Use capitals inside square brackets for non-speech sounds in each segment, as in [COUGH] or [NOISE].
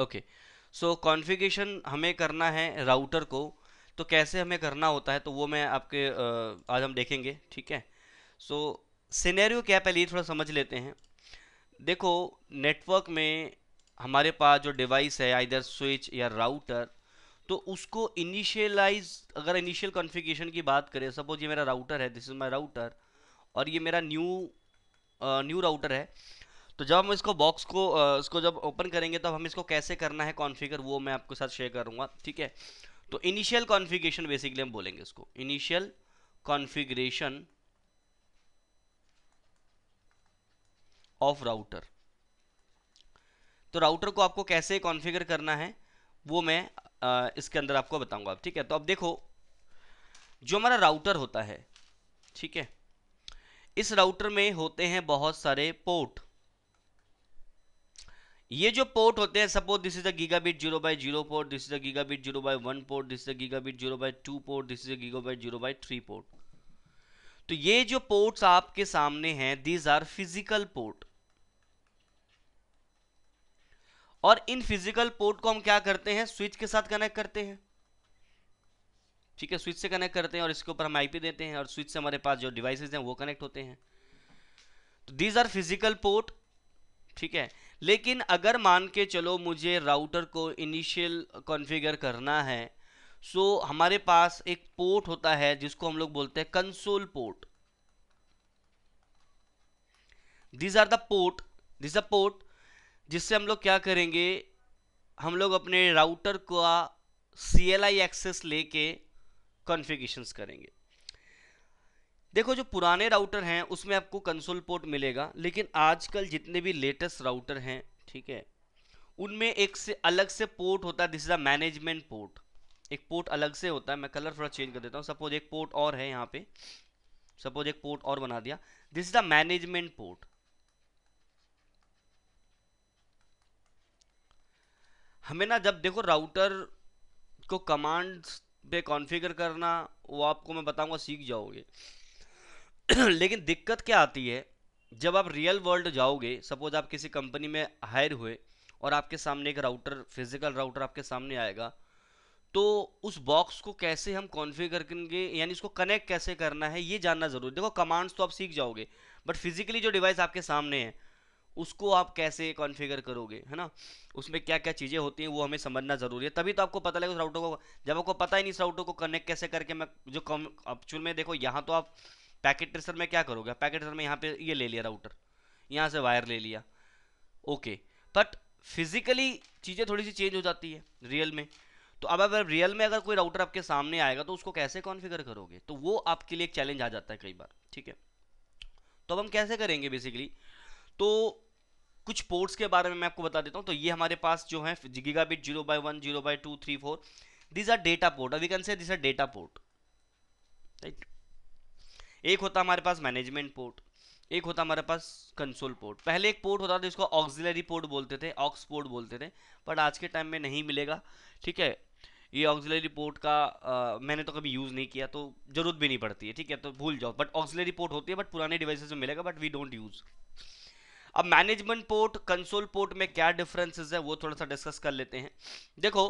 Okay so configuration हमें करना है राउटर को तो कैसे हमें करना होता है तो वो मैं आपके आज हम देखेंगे ठीक है सो सिनेरियो क्या पहले थोड़ा समझ लेते हैं देखो नेटवर्क में हमारे पास जो डिवाइस है इधर स्विच या राउटर तो उसको इनिशियलाइज अगर इनिशियल कॉन्फ़िगरेशन की बात करें सपोज ये मेरा राउटर है दिस इज़ माय राउटर और ये मेरा न्यू न्यू राउटर है तो जब हम इसको बॉक्स को इसको जब ओपन करेंगे तब हम इसको कैसे करना है कॉन्फ़िगर वो मैं आपके साथ शेयर करूँगा ठीक है तो इनिशियल कॉन्फ़िगरेशन बेसिकली हम बोलेंगे इसको इनिशियल कॉन्फ़िगरेशन ऑफ राउटर तो राउटर को आपको कैसे कॉन्फ़िगर करना है वो मैं इसके अंदर आपको बताऊंगा ठीक है तो अब देखो जो हमारा राउटर होता है ठीक है इस राउटर में होते हैं बहुत सारे पोर्ट ये जो पोर्ट होते हैं suppose this is a gigabit zero by zero port this is a gigabit zero by one port this is a gigabit zero by two port this is a gigabyte zero by three port तो ये जो ports आपके सामने हैं these are physical port और in physical port को हम क्या करते हैं स्विच के साथ कनेक्ट करते हैं ठीक है स्विच से कनेक्ट करते हैं और इसके ऊपर हम आईपी देते हैं और स्विच से हमारे पास जो डिवाइसेस हैं वो कनेक्ट होते हैं तो दीज आर फिजिकल पोर्ट ठीक है लेकिन अगर मान के चलो मुझे राउटर को इनिशियल कॉन्फ़िगर करना है सो so, हमारे पास एक पोर्ट होता है जिसको हम लोग बोलते हैं console port these are the port this a port जिससे हम लोग क्या करेंगे हम लोग अपने राउटर का सी एल आई एक्सेस लेके कॉन्फ़िगरेशंस करेंगे देखो जो पुराने राउटर हैं उसमें आपको कंसोल पोर्ट मिलेगा लेकिन आजकल जितने भी लेटेस्ट राउटर हैं ठीक है उनमें एक से अलग से पोर्ट होता है this is a management port एक पोर्ट अलग से होता है मैं कलर थोड़ा चेंज कर देता हूँ सपोज एक पोर्ट और है यहाँ पे सपोज एक पोर्ट और बना दिया this is the management port हमें ना जब देखो राउटर को कमांड्स पे कॉन्फ़िगर करना वो आपको मैं बताऊंगा सीख जाओगे [CLEARS THROAT] लेकिन दिक्कत क्या आती है जब आप रियल वर्ल्ड जाओगे सपोज आप किसी कंपनी में हायर हुए और आपके सामने एक राउटर फिजिकल राउटर आपके सामने आएगा तो उस बॉक्स को कैसे हम कॉन्फ़िगर करेंगे यानी इसको कनेक्ट कैसे करना है ये जानना ज़रूरी देखो कमांड्स तो आप सीख जाओगे बट फिजिकली जो डिवाइस आपके सामने है उसको आप कैसे कॉन्फ़िगर करोगे है ना उसमें क्या क्या चीज़ें होती हैं वो हमें समझना ज़रूरी है तभी तो आपको पता लगेगा उस राउटर को जब आपको पता ही नहीं इस राउटर को कनेक्ट कैसे करके मैं जो कम एक्चुअल में देखो यहाँ तो आप पैकेट ट्रेसर में क्या करोगे पैकेट ट्रेसर में यहाँ पे ये ले लिया राउटर यहाँ से वायर ले लिया ओके बट फिजिकली चीज़ें थोड़ी सी चेंज हो जाती है रियल में तो अब अगर रियल में अगर कोई राउटर आपके सामने आएगा तो उसको कैसे कॉन्फ़िगर करोगे तो वो आपके लिए एक चैलेंज आ जाता है कई बार ठीक है तो अब हम कैसे करेंगे बेसिकली तो कुछ पोर्ट्स के बारे में मैं आपको बता देता हूँ तो ये हमारे पास जो है gigabit zero by one zero by two three four this are data port we can say this are data port right एक होता हमारे पास मैनेजमेंट पोर्ट एक होता हमारे पास कंसोल पोर्ट पहले एक पोर्ट होता था जिसको ऑक्सिलरी पोर्ट बोलते थे ऑक्स पोर्ट बोलते थे बट आज के टाइम में नहीं मिलेगा ठीक है ये ऑक्सिलरी पोर्ट का आ, मैंने तो कभी यूज़ नहीं किया तो ज़रूरत भी नहीं पड़ती है ठीक है तो भूल जाओ बट ऑक्सिलरी पोर्ट होती है बट पुराने डिवाइसेज में मिलेगा बट वी डोंट यूज़ अब मैनेजमेंट पोर्ट कंसोल पोर्ट में क्या डिफरेंसेस है वो थोड़ा सा डिस्कस कर लेते हैं देखो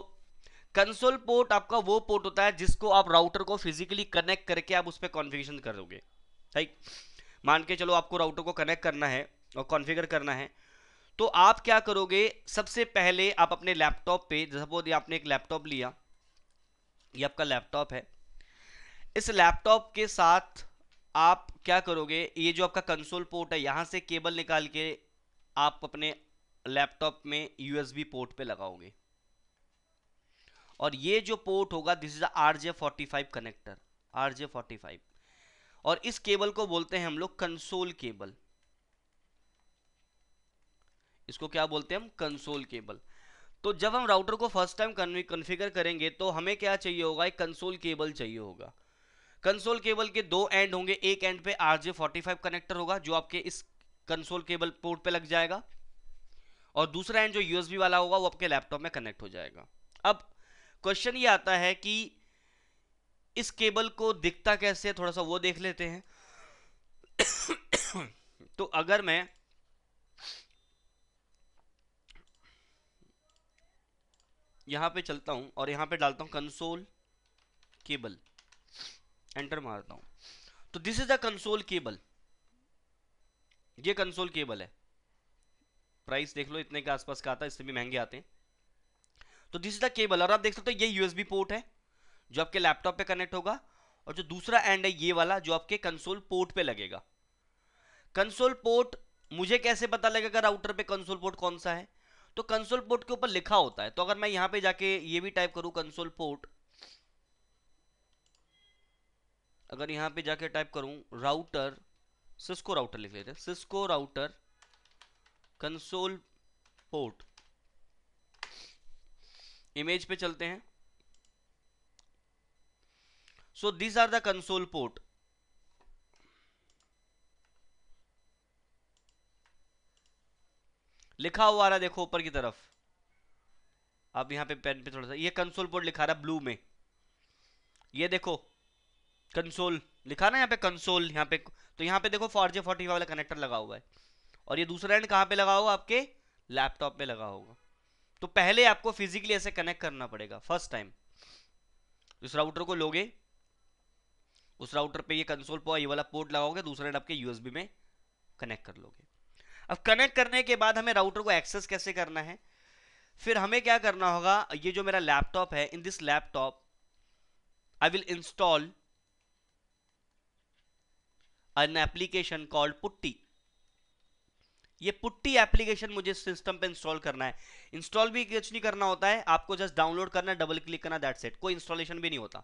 कंसोल पोर्ट आपका वो पोर्ट होता है जिसको आप राउटर को फिजिकली कनेक्ट करके आप उस पर कॉन्फिगेशन करोगे राइट मान के चलो आपको राउटर को कनेक्ट करना है और कॉन्फ़िगर करना है तो आप क्या करोगे सबसे पहले आप अपने लैपटॉप पे सपोज आपने एक लैपटॉप लिया ये आपका लैपटॉप है इस लैपटॉप के साथ आप क्या करोगे ये जो आपका कंसोल पोर्ट है यहाँ से केबल निकाल के आप अपने लैपटॉप में यूएसबी पोर्ट पे लगाओगे और ये जो पोर्ट होगा this is R J forty five connector R J forty five और इस केबल को बोलते हैं हम लोग कंसोल केबल इसको क्या बोलते हैं हम कंसोल केबल तो जब हम राउटर को फर्स्ट टाइम कन्फिगर करेंगे तो हमें क्या चाहिए होगा एक कंसोल केबल चाहिए होगा कंसोल केबल के दो एंड होंगे एक एंड पे R J forty five connector होगा जो आपके इस कंसोल केबल पोर्ट पे लग जाएगा और दूसरा एंड जो यूएसबी वाला होगा वो आपके लैपटॉप में कनेक्ट हो जाएगा अब क्वेश्चन ये आता है कि इस केबल को दिखता कैसे थोड़ा सा वो देख लेते हैं [COUGHS] तो अगर मैं यहां पे चलता हूं और यहां पे डालता हूं कंसोल केबल एंटर मारता हूं तो this is the console cable ये कंसोल केबल है प्राइस देख लो इतने के आसपास का आता है इससे भी महंगे आते हैं तो दिस इज द केबल और आप देख सकते हो ये यूएसबी पोर्ट है जो आपके लैपटॉप पे कनेक्ट होगा और जो दूसरा एंड है ये वाला जो आपके कंसोल पोर्ट पे लगेगा कंसोल पोर्ट मुझे कैसे पता लगेगा राउटर पे कंसोल पोर्ट कौन सा है तो कंसोल पोर्ट के ऊपर लिखा होता है तो अगर मैं यहां पे जाके ये भी टाइप करूं कंसोल पोर्ट अगर यहां पे जाके टाइप करूं राउटर सिस्को राउटर लिख लेते हैं Cisco router console port image पे चलते हैं so these are the console port लिखा हुआ आ रहा देखो ऊपर की तरफ अब यहां पे पेन पे थोड़ा सा ये कंसोल पोर्ट लिखा रहा ब्लू में ये देखो कंसोल लिखा ना यहाँ पे कंसोल यहाँ पे तो यहाँ पे देखो फोर जे फोर्टी वाला कनेक्टर लगा हुआ है और ये दूसरा एंड कहाँ पे लगा होगा आपके लैपटॉप पे लगा होगा तो पहले आपको फिजिकली ऐसे कनेक्ट करना पड़ेगा फर्स्ट टाइम इस राउटर को लोगे उस राउटर पे ये कंसोल पर ये वाला पोर्ट लगाओगे दूसरे आपके यूएसबी में कनेक्ट कर लोगे अब कनेक्ट करने के बाद हमें राउटर को एक्सेस कैसे करना है फिर हमें क्या करना होगा ये जो मेरा लैपटॉप है in this laptop I will install an application called putty ये पुट्टी एप्लीकेशन मुझे सिस्टम पे इंस्टॉल करना है इंस्टॉल भी कुछ नहीं करना होता है आपको जस्ट डाउनलोड करना है डबल क्लिक करना दैट सेट कोई इंस्टॉलेशन भी नहीं होता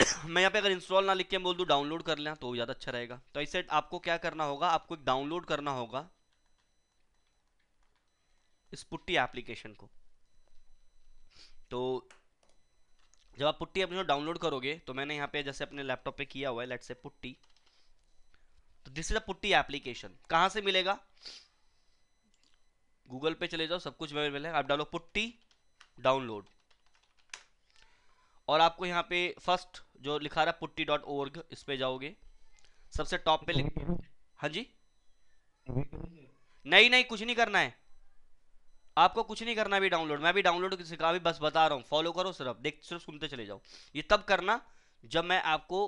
[COUGHS] मैं यहाँ पे अगर इंस्टॉल ना लिख के बोल दू डाउनलोड कर लेना तो ज़्यादा अच्छा रहेगा तो ऐसे आपको क्या करना होगा आपको एक डाउनलोड करना होगा इस पुट्टी एप्लीकेशन को तो जब आप पुट्टी अपने डाउनलोड करोगे तो मैंने यहाँ पे जैसे अपने लैपटॉप पे किया हुआ है लेट से पुट्टी तो this is a putty application कहां से मिलेगा गूगल पे चले जाओ सब कुछ अवेलेबल है आप डालो पुट्टी डाउनलोड और आपको यहां पे फर्स्ट जो लिखा रहा पुट्टी डॉट ओर्ग इस पे जाओगे सबसे टॉप पे लिख हाँ जी नहीं नहीं कुछ नहीं करना है आपको कुछ नहीं करना अभी डाउनलोड मैं भी डाउनलोड सिखा भी बस बता रहा हूँ फॉलो करो सिर्फ देख सिर्फ सुनते चले जाओ ये तब करना जब मैं आपको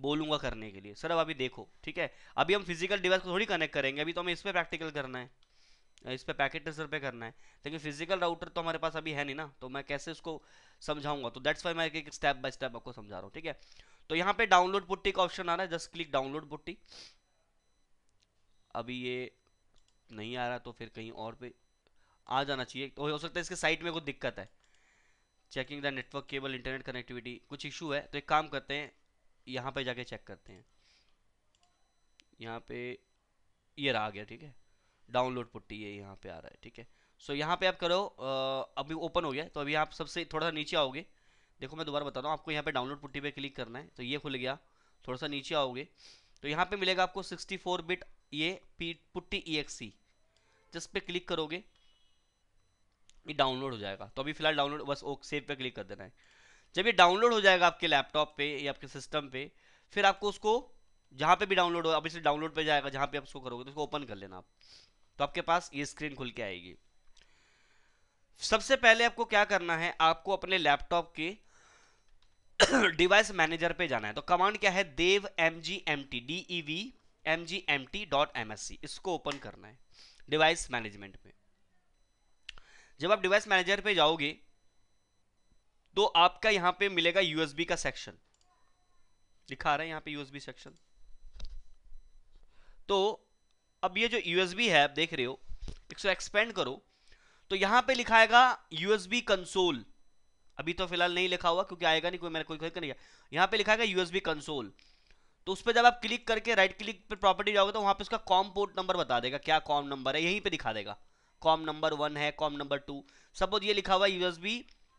बोलूंगा करने के लिए सर अब अभी देखो ठीक है अभी हम फिजिकल डिवाइस को थोड़ी कनेक्ट करेंगे अभी तो हमें इस पर प्रैक्टिकल करना है इस पर पैकेट ट्रेसर पे करना है लेकिन फिजिकल राउटर तो हमारे पास अभी है नहीं ना तो मैं कैसे उसको समझाऊंगा तो दैट्स वाई मैं एक स्टेप बाय स्टेप आपको समझा रहा हूँ ठीक है तो यहाँ पे डाउनलोड पुट्टी का ऑप्शन आ रहा है जस्ट क्लिक डाउनलोड पुट्टी अभी ये नहीं आ रहा तो फिर कहीं और पे आ जाना चाहिए तो हो सकता है इसके साइट में कुछ दिक्कत है checking the network cable internet connectivity कुछ इशू है तो एक काम करते हैं यहाँ पे जाके चेक करते हैं यहाँ पे ये रहा गया ठीक है डाउनलोड पुट्टी ये यहाँ पे आ रहा है ठीक है सो so, यहाँ पे आप करो अभी ओपन हो गया तो अभी आप सबसे थोड़ा सा नीचे आओगे देखो मैं दोबारा बता रहा हूँ आपको यहाँ पे डाउनलोड पुट्टी पे क्लिक करना है तो ये खुल गया थोड़ा सा नीचे आओगे तो यहाँ पे मिलेगा आपको 64 बिट ये पी पुट्टी ई e जिस पे क्लिक करोगे ये डाउनलोड हो जाएगा तो अभी फिलहाल डाउनलोड बस ओ सेव पे क्लिक कर देना है जब ये डाउनलोड हो जाएगा आपके लैपटॉप पे या आपके सिस्टम पे फिर आपको उसको जहाँ पे भी डाउनलोड हो अब इसे डाउनलोड पे जाएगा जहाँ पे आप उसको करोगे तो उसको ओपन कर लेना आप तो आपके पास ये स्क्रीन खुल के आएगी सबसे पहले आपको क्या करना है आपको अपने लैपटॉप के [COUGHS] डिवाइस मैनेजर पे जाना है तो कमांड क्या है dev M G M T D E V M G M T dot M S C इसको ओपन करना है डिवाइस मैनेजमेंट में जब आप डिवाइस मैनेजर पे जाओगे तो आपका यहां पे मिलेगा यूएसबी का सेक्शन दिखा रहे हैं यहां पे यूएसबी सेक्शन तो अब ये जो यूएसबी है आप देख रहे हो इसको एक्सपेंड करो तो यहां पे लिखाएगा यूएसबी कंसोल अभी तो फिलहाल नहीं लिखा हुआ क्योंकि आएगा नहीं कोई मैंने कोई नहीं यहाँ पे लिखा है यूएसबी कंसोल तो उस पर जब आप क्लिक करके राइट क्लिक पर प्रॉपर्टी जाओगे तो वहां पे उसका कॉम पोर्ट नंबर बता देगा क्या कॉम नंबर है यहीं पे दिखा देगा कॉम नंबर वन है कॉम नंबर टू सपोज ये लिखा हुआ यूएसबी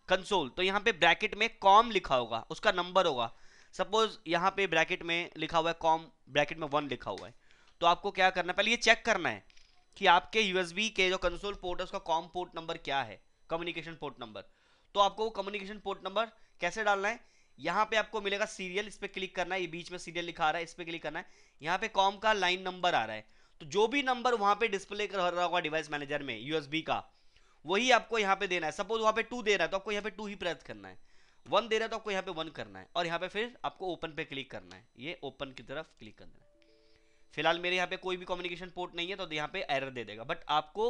कंसोल तो यहाँ पे ब्रैकेट में कॉम लिखा होगा उसका नंबर होगा सपोज यहाँ पे ब्रैकेट में लिखा हुआ है कॉम ब्रैकेट में वन लिखा हुआ है तो आपको क्या करना है पहले ये चेक करना है कि आपके यूएसबी के जो कंसोल पोर्ट है उसका कॉम पोर्ट नंबर क्या है कम्युनिकेशन पोर्ट नंबर तो आपको वो कम्युनिकेशन पोर्ट नंबर कैसे डालना है यहाँ पे आपको मिलेगा सीरियल इस पर क्लिक करना है ये बीच में सीरियल लिखा आ रहा है इस पर क्लिक करना है यहाँ पे कॉम का लाइन नंबर आ रहा है तो जो भी नंबर वहाँ पे डिस्प्ले कर रहा होगा डिवाइस मैनेजर में यूएसबी का वही आपको यहाँ पे देना है सपोज वहाँ पे टू दे रहा है तो आपको यहाँ पे टू ही प्रेस करना है वन दे रहा है तो आपको यहाँ पे वन करना है और यहाँ पे फिर आपको ओपन पे क्लिक करना है ये ओपन की तरफ क्लिक करना है फिलहाल मेरे यहाँ पे कोई भी कम्युनिकेशन पोर्ट नहीं है तो यहाँ पे एरर दे देगा बट आपको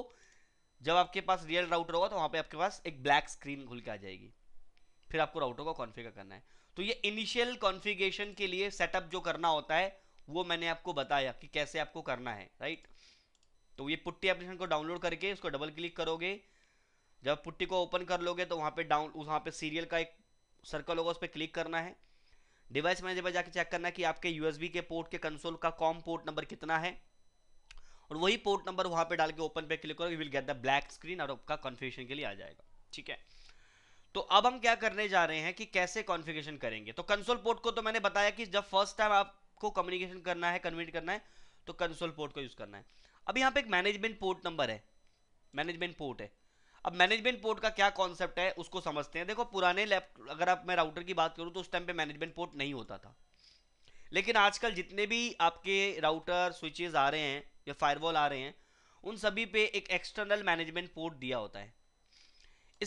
जब आपके पास रियल राउटर होगा तो वहाँ पे आपके पास एक ब्लैक स्क्रीन खुल के आ जाएगी फिर आपको राउटर को कॉन्फ़िगर करना है तो ये इनिशियल कॉन्फिगेशन के लिए सेटअप जो करना होता है वो मैंने आपको बताया कि कैसे आपको करना है राइट तो ये पुट्टी एप्लीकेशन को डाउनलोड करके उसको डबल क्लिक करोगे जब पुट्टी को ओपन कर लोगे तो वहाँ पे डाउन वहाँ पे सीरियल का एक सर्कल होगा उस पर क्लिक करना है डिवाइस मैनेजर पर जाके चेक करना है कि आपके यूएसबी के पोर्ट के कंसोल का कॉम पोर्ट नंबर कितना है और वही पोर्ट नंबर वहाँ पे डाल के ओपन पे क्लिक करो you will get the black screen और आपका कॉन्फ़िगरेशन के लिए आ जाएगा ठीक है तो अब हम क्या करने जा रहे हैं कि कैसे कॉन्फ़िगरेशन करेंगे तो कंसोल पोर्ट को तो मैंने बताया कि जब फर्स्ट टाइम आपको कम्युनिकेशन करना है कन्वर्ट करना है तो कंसोल पोर्ट को यूज़ करना है अब यहाँ पे एक मैनेजमेंट पोर्ट नंबर है मैनेजमेंट पोर्ट है अब मैनेजमेंट पोर्ट का क्या कॉन्सेप्ट है उसको समझते हैं देखो पुराने लैप अगर आप मैं राउटर की बात करूं तो उस टाइम पे मैनेजमेंट पोर्ट नहीं होता था लेकिन आजकल जितने भी आपके राउटर स्विचेज आ रहे हैं या फायरवॉल आ रहे हैं उन सभी पे एक एक्सटर्नल मैनेजमेंट पोर्ट दिया होता है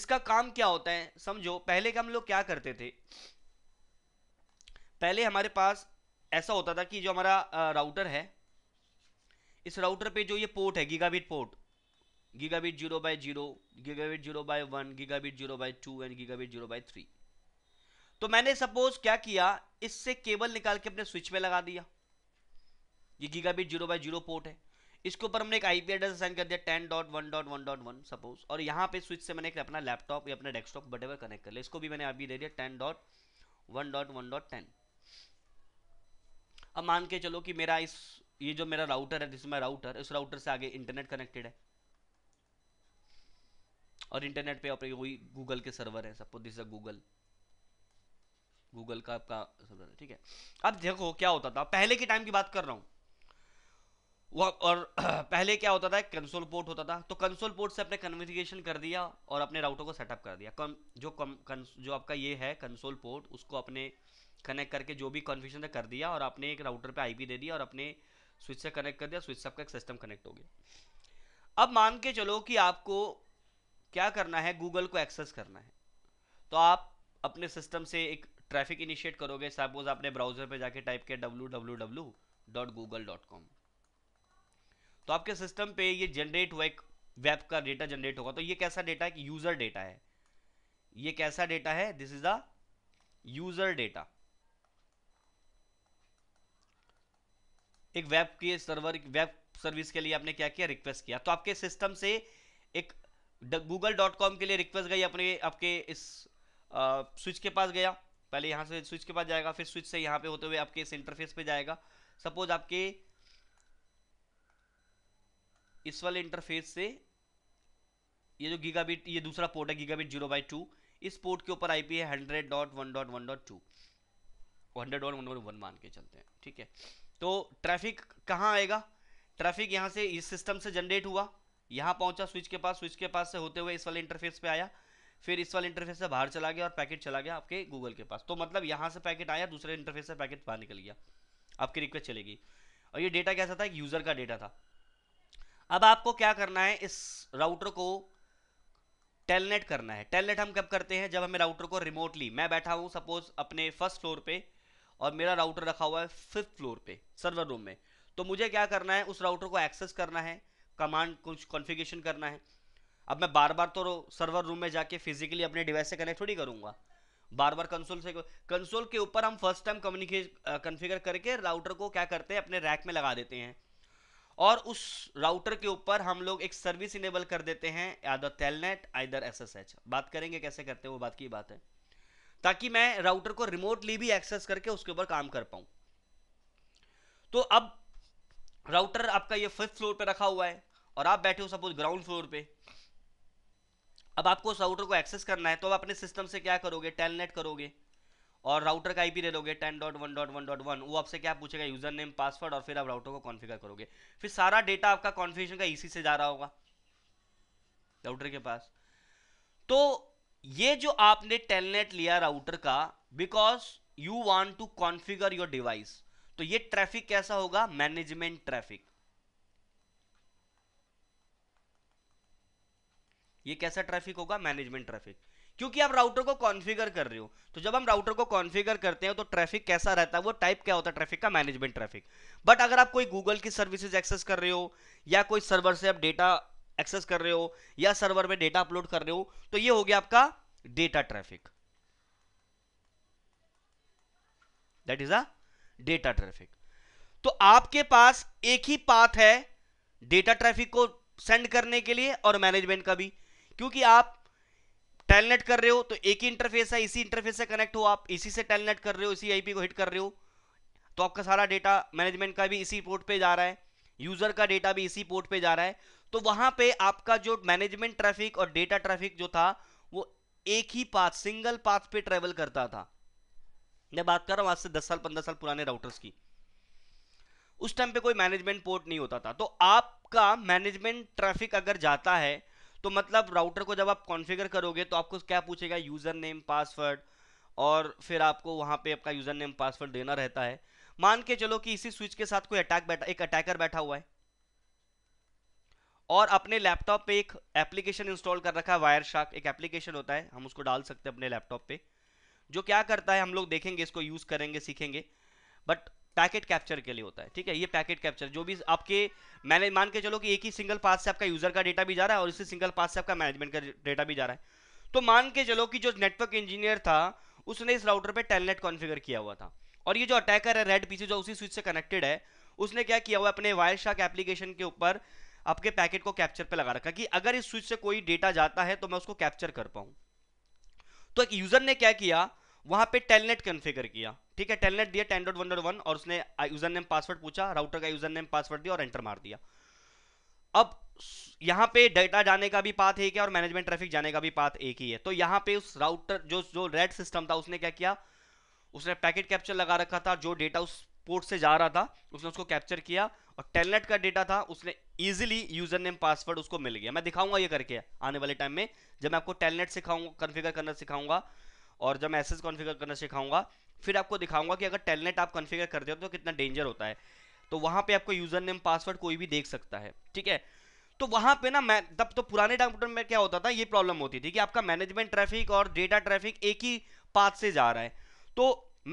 इसका काम क्या होता है समझो पहले का हम लोग क्या करते थे पहले हमारे पास ऐसा होता था कि जो हमारा राउटर है इस राउटर पे जो ये पोर्ट है gigabit port gigabit 0 by 0 gigabit 0 by 1 gigabit 0 by 2 and gigabit 0 by 3 तो मैंने सपोज क्या किया इससे केबल निकाल के अपने स्विच में लगा दिया ये gigabit zero by zero port है इसके ऊपर हमने एक आईपी एड्रेस असाइन कर दिया ten dot one dot one dot one suppose और यहाँ पे स्विच से मैंने एक अपना लैपटॉप या अपना डेस्कटॉप वटेवर कनेक्ट कर लिया इसको भी मैंने अभी दे दिया ten dot one dot one dot ten अब मान के चलो कि मेरा इस ये जो मेरा राउटर है जिसमें राउटर इस राउटर से आगे इंटरनेट कनेक्टेड है और इंटरनेट पे आपके वही गूगल के सर्वर है सपोज दिस गूगल गूगल का आपका सर्वर है ठीक है अब देखो क्या होता था पहले के टाइम की बात कर रहा हूँ और [CLEARS THROAT] पहले क्या होता था कंसोल पोर्ट होता था तो कंसोल पोर्ट से अपने कन्विगेशन कर दिया और अपने राउटर को सेटअप कर दिया कम जो कम जो आपका ये है कंसोल पोर्ट उसको अपने कनेक्ट करके जो भी था कर दिया और आपने एक राउटर पे आईपी दे दिया और अपने स्विच से कनेक्ट कर दिया स्विच से आपका एक सिस्टम कनेक्ट हो गया अब मान के चलो कि आपको क्या करना है गूगल को एक्सेस करना है तो आप अपने सिस्टम से एक ट्रैफिक इनिशिएट करोगे सपोज आपने ब्राउजर पे जाके टाइप किया www.google.com तो आपके सिस्टम पे ये जनरेट हुआ एक वेब का डेटा जनरेट होगा तो ये कैसा डेटा है कि यूजर डेटा है ये कैसा डेटा है this is a user data एक वेब के सर्वर वेब सर्विस के लिए आपने क्या किया रिक्वेस्ट किया तो आपके सिस्टम से एक गूगल डॉट कॉम के लिए रिक्वेस्ट गई अपने आपके इस स्विच के पास गया पहले यहाँ से स्विच के पास जाएगा फिर स्विच से यहाँ पे होते हुए आपके इस इंटरफेस पे जाएगा सपोज आपके इस वाले इंटरफेस से ये जो गीगाबिट ये दूसरा पोर्ट है गीगाबिट जीरो बाई टू इस पोर्ट के ऊपर आईपी है hundred dot one dot one dot two hundred dot one dot one मान के चलते हैं ठीक है तो ट्रैफिक कहाँ आएगा ट्रैफिक यहाँ से इस सिस्टम से जनरेट हुआ यहाँ पहुँचा स्विच के पास स्विच के पास से होते हुए इस वाले इंटरफेस पे आया फिर इस वाले इंटरफेस से बाहर चला गया और पैकेट चला गया आपके गूगल के पास तो मतलब यहाँ से पैकेट आया दूसरे इंटरफेस से पैकेट बाहर निकल गया आपकी रिक्वेस्ट चलेगी और ये डेटा कैसा था यूज़र का डेटा था अब आपको क्या करना है इस राउटर को टेलनेट करना है टेलनेट हम कब करते हैं जब हमें राउटर को रिमोटली मैं बैठा हूँ सपोज अपने फर्स्ट फ्लोर पे और मेरा राउटर रखा हुआ है फिफ्थ फ्लोर पे सर्वर रूम में तो मुझे क्या करना है उस राउटर को एक्सेस करना है कमांड कुछ कॉन्फ़िगरेशन करना है अब मैं बार बार तो सर्वर रूम में जाके फिजिकली अपने डिवाइस से कनेक्ट थोड़ी करूँगा बार बार कंसोल से कंसोल के ऊपर हम फर्स्ट टाइम कम्युनिकेश कन्फिगर करके राउटर को क्या करते हैं अपने रैक में लगा देते हैं और उस राउटर के ऊपर हम लोग एक सर्विस इनेबल कर देते हैं आदर टेलनेट आदर एसएसएच बात करेंगे कैसे करते हैं वो बात की बात है ताकि मैं राउटर को रिमोटली भी एक्सेस करके उसके ऊपर काम कर पाऊँ तो अब राउटर आपका ये फिफ्थ फ्लोर पर रखा हुआ है और आप बैठे हो सपोज ग्राउंड फ्लोर पे अब आपको उस राउटर को एक्सेस करना है तो आप अपने सिस्टम से क्या करोगे टेलनेट करोगे और राउटर का आईपी ले लोगे ten dot one dot one dot one वो आपसे क्या पूछेगा यूजर नेम पासवर्ड और फिर आप राउटर को कॉन्फ़िगर करोगे फिर सारा डेटा आपका कॉन्फ़िगरेशन का इसी से जा रहा होगा राउटर के पास तो ये जो आपने टेलनेट लिया राउटर का because you want to configure your device तो ये ट्रैफिक कैसा होगा मैनेजमेंट ट्रैफिक ये कैसा ट्रैफिक होगा मैनेजमेंट ट्रैफिक क्योंकि आप राउटर को कॉन्फ़िगर कर रहे हो तो जब हम राउटर को कॉन्फ़िगर करते हैं तो ट्रैफिक कैसा रहता है वो टाइप क्या होता है ट्रैफिक का मैनेजमेंट ट्रैफिक बट अगर आप कोई गूगल की सर्विसेज एक्सेस कर रहे हो या कोई सर्वर से आप डेटा एक्सेस कर रहे हो या सर्वर में डेटा अपलोड कर रहे हो तो ये हो गया आपका data traffic that is a data traffic तो आपके पास एक ही पाथ है डेटा ट्रैफिक को सेंड करने के लिए और मैनेजमेंट का भी क्योंकि आप टेलनेट कर रहे हो तो एक ही इंटरफेस है इसी इंटरफेस से कनेक्ट हो आप इसी से टेलनेट कर रहे हो इसी आईपी को हिट कर रहे हो तो आपका सारा डेटा मैनेजमेंट का भी इसी पोर्ट पे जा रहा है यूज़र का डेटा भी इसी पोर्ट पे जा रहा है तो वहां पे आपका जो मैनेजमेंट ट्रैफिक और डेटा ट्रैफिक जो था वो एक ही पाथ सिंगल पाथ पे ट्रेवल करता था मैं बात कर रहा हूं आज से दस साल पंद्रह साल पुराने राउटर्स की उस टाइम पे कोई मैनेजमेंट पोर्ट नहीं होता था तो आपका मैनेजमेंट ट्रैफिक अगर जाता है तो मतलब राउटर को जब आप कॉन्फ़िगर करोगे तो आपको क्या पूछेगा यूज़र नेम पासवर्ड और फिर आपको वहाँ पे आपका यूज़र नेम पासवर्ड देना रहता है मान के चलो कि इसी स्विच के साथ कोई अटैक बैठा एक अटैकर बैठा हुआ है और अपने लैपटॉप पे एक एप्लीकेशन इंस्टॉल कर रखा है वायर शार्क एक एप्लीकेशन होता है हम उसको डाल सकते हैं अपने लैपटॉप पे जो क्या करता है हम लोग देखेंगे इसको यूज़ करेंगे सीखेंगे बट पैकेट कैप्चर के लिए होता है ठीक है ये पैकेट कैप्चर जो भी आपके मैंने मान के चलो कि एक ही सिंगल पास से आपका यूजर का डेटा भी जा रहा है और इसी सिंगल पास से आपका मैनेजमेंट का डेटा भी जा रहा है तो मान के चलो कि जो नेटवर्क इंजीनियर था उसने इस राउटर पे टेलनेट कॉन्फ़िगर किया हुआ था और ये जो अटैकर है रेड पीसी जो उसी स्विच से कनेक्टेड है उसने क्या किया हुआ अपने वायर शार्क एप्लीकेशन के ऊपर आपके पैकेट को कैप्चर पर लगा रखा कि अगर इस स्विच से कोई डेटा जाता है तो मैं उसको कैप्चर कर पाऊँ तो एक यूज़र ने क्या किया वहां पे टेलनेट कॉन्फ़िगर किया ठीक है टेलनेट दिया ten dot one dot one और उसने यूजर नेम पासवर्ड पूछा राउटर का यूजर नेम पासवर्ड दिया और एंटर मार दिया अब यहां पे डाटा जाने का भी पाथ एक है और मैनेजमेंट ट्रैफिक जाने का भी पाथ एक ही है तो यहां पे उस राउटर जो जो रेड सिस्टम था उसने क्या किया उसने पैकेट कैप्चर लगा रखा था जो डेटा उस पोर्ट से जा रहा था उसने उसको कैप्चर किया और टेलनेट का डेटा था उसने इजिली यूजर नेम पासवर्ड उसको मिल गया मैं दिखाऊंगा ये करके आने वाले टाइम में जब मैं आपको टेलनेट सिखाऊंगा कन्फिगर करना सिखाऊंगा और जब मैसेज कॉन्फिगर करना सिखाऊंगा फिर आपको दिखाऊंगा कि अगर टेलनेट आप कॉन्फ़िगर कर हो तो कितना डेंजर होता है तो वहाँ पे आपको यूज़र नेम पासवर्ड कोई भी देख सकता है ठीक है तो वहाँ पे ना मैं तब तो पुराने कंप्यूटर में क्या होता था ये प्रॉब्लम होती थी कि आपका मैनेजमेंट ट्रैफिक और डेटा ट्रैफिक एक ही पाथ से जा रहा है तो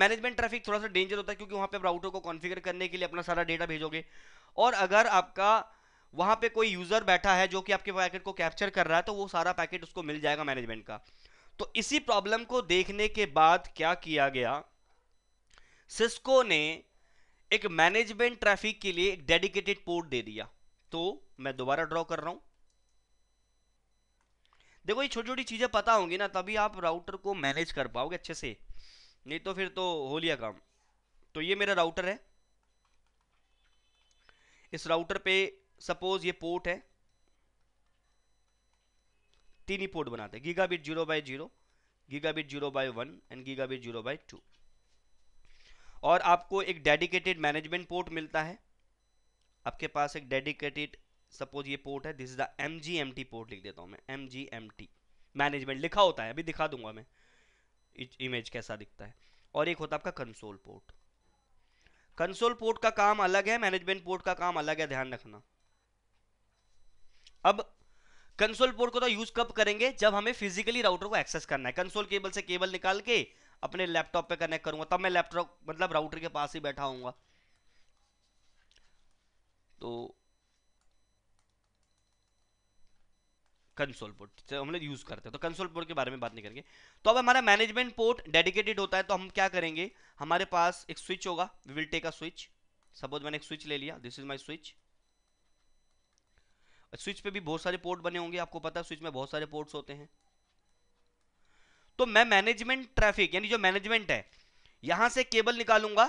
मैनेजमेंट ट्रैफिक थोड़ा सा डेंजर होता है क्योंकि वहाँ पे आप राउटर को कॉन्फ़िगर करने के लिए अपना सारा डेटा भेजोगे और अगर आपका वहाँ पर कोई यूज़र बैठा है जो कि आपके पैकेट को कैप्चर कर रहा है तो वो सारा पैकेट उसको मिल जाएगा मैनेजमेंट का तो इसी प्रॉब्लम को देखने के बाद क्या किया गया सिस्को ने एक मैनेजमेंट ट्रैफिक के लिए एक डेडिकेटेड पोर्ट दे दिया तो मैं दोबारा ड्रॉ कर रहा हूं देखो ये छोटी छोटी चीजें पता होंगी ना तभी आप राउटर को मैनेज कर पाओगे अच्छे से नहीं तो फिर तो हो लिया काम तो ये मेरा राउटर है इस राउटर पे सपोज ये पोर्ट है तीन ही पोर्ट बनाते हैं gigabit zero by zero gigabit zero by one and gigabit zero by two और आपको एक डेडिकेटेड मैनेजमेंट पोर्ट मिलता है आपके पास एक डेडिकेटेड सपोज ये पोर्ट है this is the M G M T port लिख देता हूँ मैं M G M T management लिखा होता है अभी दिखा दूंगा मैं इमेज कैसा दिखता है और एक होता है आपका कंसोल पोर्ट कंसोल पोर्ट का काम अलग है मैनेजमेंट पोर्ट का काम अलग है ध्यान रखना अब कंसोल पोर्ट को तो यूज कब करेंगे जब हमें फिजिकली राउटर को एक्सेस करना है कंसोल केबल से केबल निकाल के अपने लैपटॉप पे कनेक्ट करूंगा तब मैं लैपटॉप मतलब राउटर के पास ही बैठा हूंगा तो कंसोल तो पोर्ट हम यूज करते हैं तो कंसोल पोर्ट के बारे में बात नहीं करेंगे तो अब हमारा मैनेजमेंट पोर्ट डेडिकेटेड होता है तो हम क्या करेंगे हमारे पास एक स्विच होगा we will take a switch suppose मैंने एक स्विच ले लिया this is my switch switch पे भी बहुत सारे पोर्ट बने होंगे आपको पता है स्विच में बहुत सारे पोर्ट्स होते हैं तो मैं मैनेजमेंट ट्रैफिक यानी जो मैनेजमेंट है यहां से केबल निकालूंगा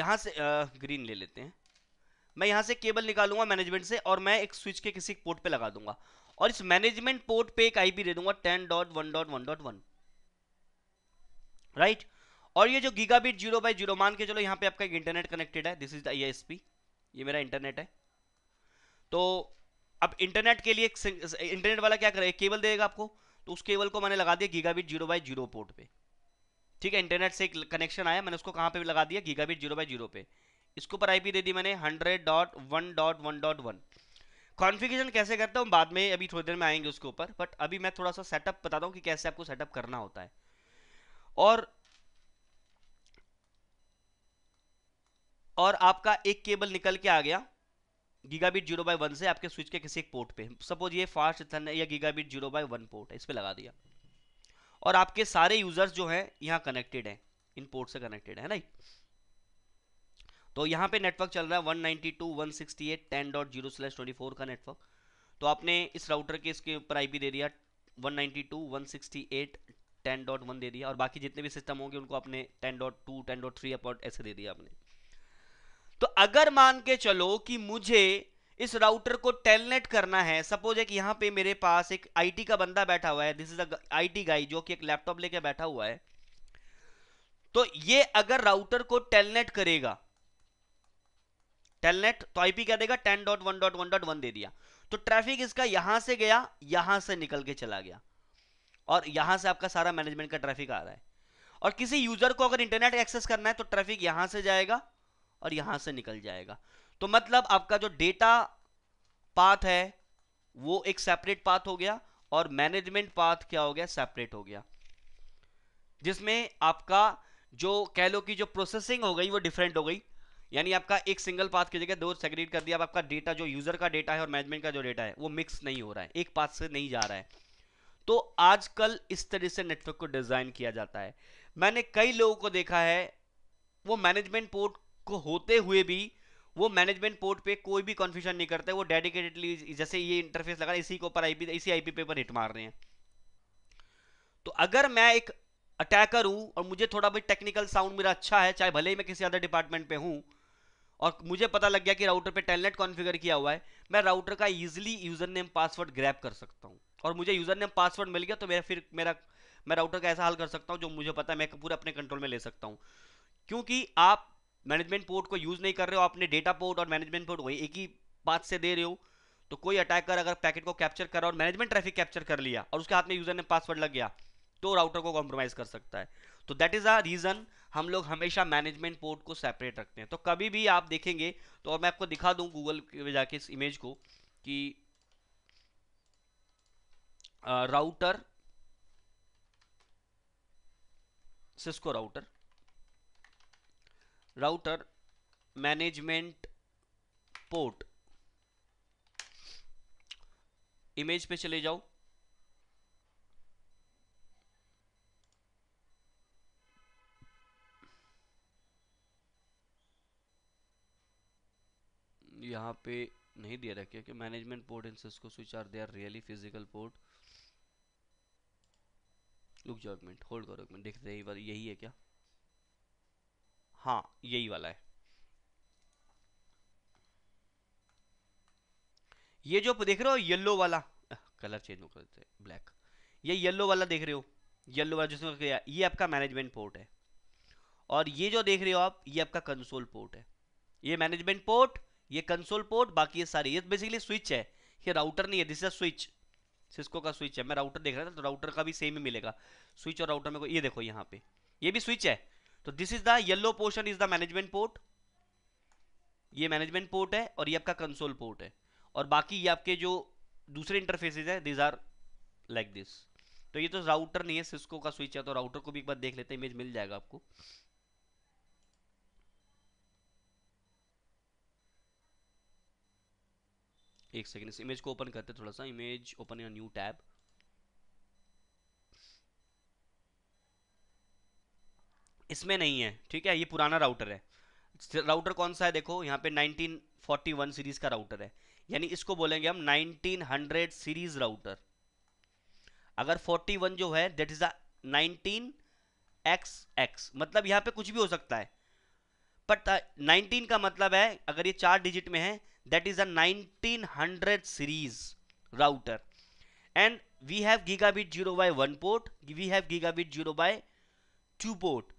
यहां से आ, ग्रीन ले लेते हैं मैं यहां से केबल निकालूंगा मैनेजमेंट से और मैं एक स्विच के किसी पोर्ट पे लगा दूंगा और इस मैनेजमेंट पोर्ट पे एक आईपी दे दूंगा ten dot one dot one dot one right और ये जो गीगाबिट जीरो बाई जीरो मान के चलो यहां पे आपका एक इंटरनेट कनेक्टेड है दिस इज दी ये मेरा इंटरनेट है तो अब इंटरनेट के लिए इंटरनेट वाला क्या करेगा केबल देगा आपको तो उस केबल को मैंने लगा दिया gigabit zero by zero port पे ठीक है इंटरनेट से एक कनेक्शन आया मैंने उसको कहाँ पे लगा दिया गीगाबिट जीरो बाई जीरो पे इसके ऊपर आईपी दे दी मैंने hundred dot one dot one dot one configuration कैसे करता हूँ बाद में अभी थोड़ी देर में आएंगे उसके ऊपर बट अभी मैं थोड़ा सा सेटअप बताता हूँ कि कैसे आपको सेटअप करना होता है और और आपका एक केबल निकल के आ गया गीगाबिट जीरो बाई वन से आपके स्विच के किसी एक पोर्ट पे सपोज ये फास्ट इथन है या gigabit zero by one port है इस पर लगा दिया और आपके सारे यूजर्स जो हैं यहाँ कनेक्टेड हैं इन पोर्ट से कनेक्टेड है ना तो यहाँ पे नेटवर्क चल रहा है 192.168.10.0/24 का नेटवर्क तो आपने इस राउटर के इसके ऊपर आईपी दे दिया वन 192.168.10.1 दे दिया और बाकी जितने भी सिस्टम होंगे उनको आपने 10.2 10.3 अपॉट ऐसे दे दिया आपने तो अगर मान के चलो कि मुझे इस राउटर को टेलनेट करना है सपोज एक यहां पे मेरे पास एक आईटी का बंदा बैठा हुआ है दिस इज अ आईटी गाई जो कि एक लैपटॉप लेके बैठा हुआ है तो ये अगर राउटर को टेलनेट करेगा टेलनेट तो आईपी क्या देगा ten dot one dot one dot one दे दिया तो ट्रैफिक इसका यहां से गया यहां से निकल के चला गया और यहां से आपका सारा मैनेजमेंट का ट्रैफिक आ रहा है और किसी यूजर को अगर इंटरनेट एक्सेस करना है तो ट्रैफिक यहां से जाएगा और यहां से निकल जाएगा तो मतलब आपका जो डेटा पाथ है वो एक सेपरेट पाथ हो गया और मैनेजमेंट पाथ क्या हो गया सेपरेट हो गया जिसमें आपका जो कह लो कि जो प्रोसेसिंग हो गई वो डिफरेंट हो गई यानी आपका एक सिंगल पाथ की जगह दो सेग्रीट कर दिया अब आपका डेटा जो यूजर का डेटा है और मैनेजमेंट का जो डेटा है वो मिक्स नहीं हो रहा है एक पाथ से नहीं जा रहा है तो आजकल इस तरह से नेटवर्क को डिजाइन किया जाता है मैंने कई लोगों को देखा है वो मैनेजमेंट पोर्ट को होते हुए भी वो मैनेजमेंट पोर्ट पे कोई भी कन्फ्यूजन नहीं करते वो डेडिकेटेडली जैसे ये इंटरफेस लगा इसी के ऊपर आईपी इसी आईपी पे पर हिट मार रहे हैं तो अगर मैं एक अटैकर हूं और मुझे थोड़ा भी टेक्निकल साउंड मेरा अच्छा है चाहे भले ही मैं किसी अदर डिपार्टमेंट पे हूं और मुझे पता लग गया कि राउटर पे टेलनेट कॉन्फ़िगर किया हुआ है मैं राउटर का easily user name password grab कर सकता हूँ और मुझे यूज़र नेम पासवर्ड मिल गया तो मेरा फिर मेरा मैं राउटर का ऐसा हाल कर सकता हूँ जो मुझे पता है मैं पूरा अपने कंट्रोल में ले सकता हूँ क्योंकि आप मैनेजमेंट पोर्ट को यूज़ नहीं कर रहे हो आपने डेटा पोर्ट और मैनेजमेंट पोर्ट वही एक ही बात से दे रहे हो तो कोई अटैकर अगर पैकेट को कैप्चर करा और मैनेजमेंट ट्रैफिक कैप्चर कर लिया और उसके हाथ में यूज़र ने पासवर्ड लग गया तो राउटर को कॉम्प्रोमाइज़ कर सकता है तो दैट इज़ अ रीज़न हम लोग हमेशा मैनेजमेंट पोर्ट को सेपरेट रखते हैं तो कभी भी आप देखेंगे तो और मैं आपको दिखा दूँ गूगल जाके इस इमेज को कि router Cisco router router management port image पे चले जाओ यहां पे नहीं दिया रखे कि management port in Cisco switch are they are really physical port look जाओ मिनट होल्ड करो एक मिनट देखते हैं यही है क्या हाँ यही वाला है ये जो देख रहे हो येलो वाला कलर चेंज कर देते ब्लैक ये येलो वाला देख रहे हो येलो वाला जिसमें ये आपका मैनेजमेंट पोर्ट है और ये जो देख रहे हो आप ये आपका कंसोल पोर्ट है ये मैनेजमेंट पोर्ट ये कंसोल पोर्ट बाकी ये सारे ये बेसिकली स्विच है ये राउटर नहीं है दिस इज स्विच सिस्को का स्विच है मैं राउटर देख रहा था तो राउटर का भी सेम ही मिलेगा स्विच और राउटर में को ये देखो यहाँ पे ये भी स्विच है तो this is the yellow portion is the management port ये मैनेजमेंट पोर्ट है और ये आपका कंसोल पोर्ट है और बाकी ये आपके जो दूसरे इंटरफेसेज है दिज आर लाइक दिस तो ये तो राउटर नहीं है सिस्को का स्विच है तो राउटर को भी एक बार देख लेते हैं इमेज मिल जाएगा आपको एक सेकेंड इस इमेज को ओपन करते थोड़ा सा इमेज ओपन न्यू टैब इसमें नहीं है ठीक है ये पुराना राउटर है राउटर कौन सा है देखो यहाँ पे 1941 सीरीज का राउटर है यानी इसको बोलेंगे हम 1900 सीरीज राउटर अगर 41 जो है that is eighteen X X मतलब यहाँ पे कुछ भी हो सकता है पर नाइनटीन uh, का मतलब है अगर ये चार डिजिट में है that is eighteen hundred series router and we have gigabit zero by one port we have gigabit zero by two port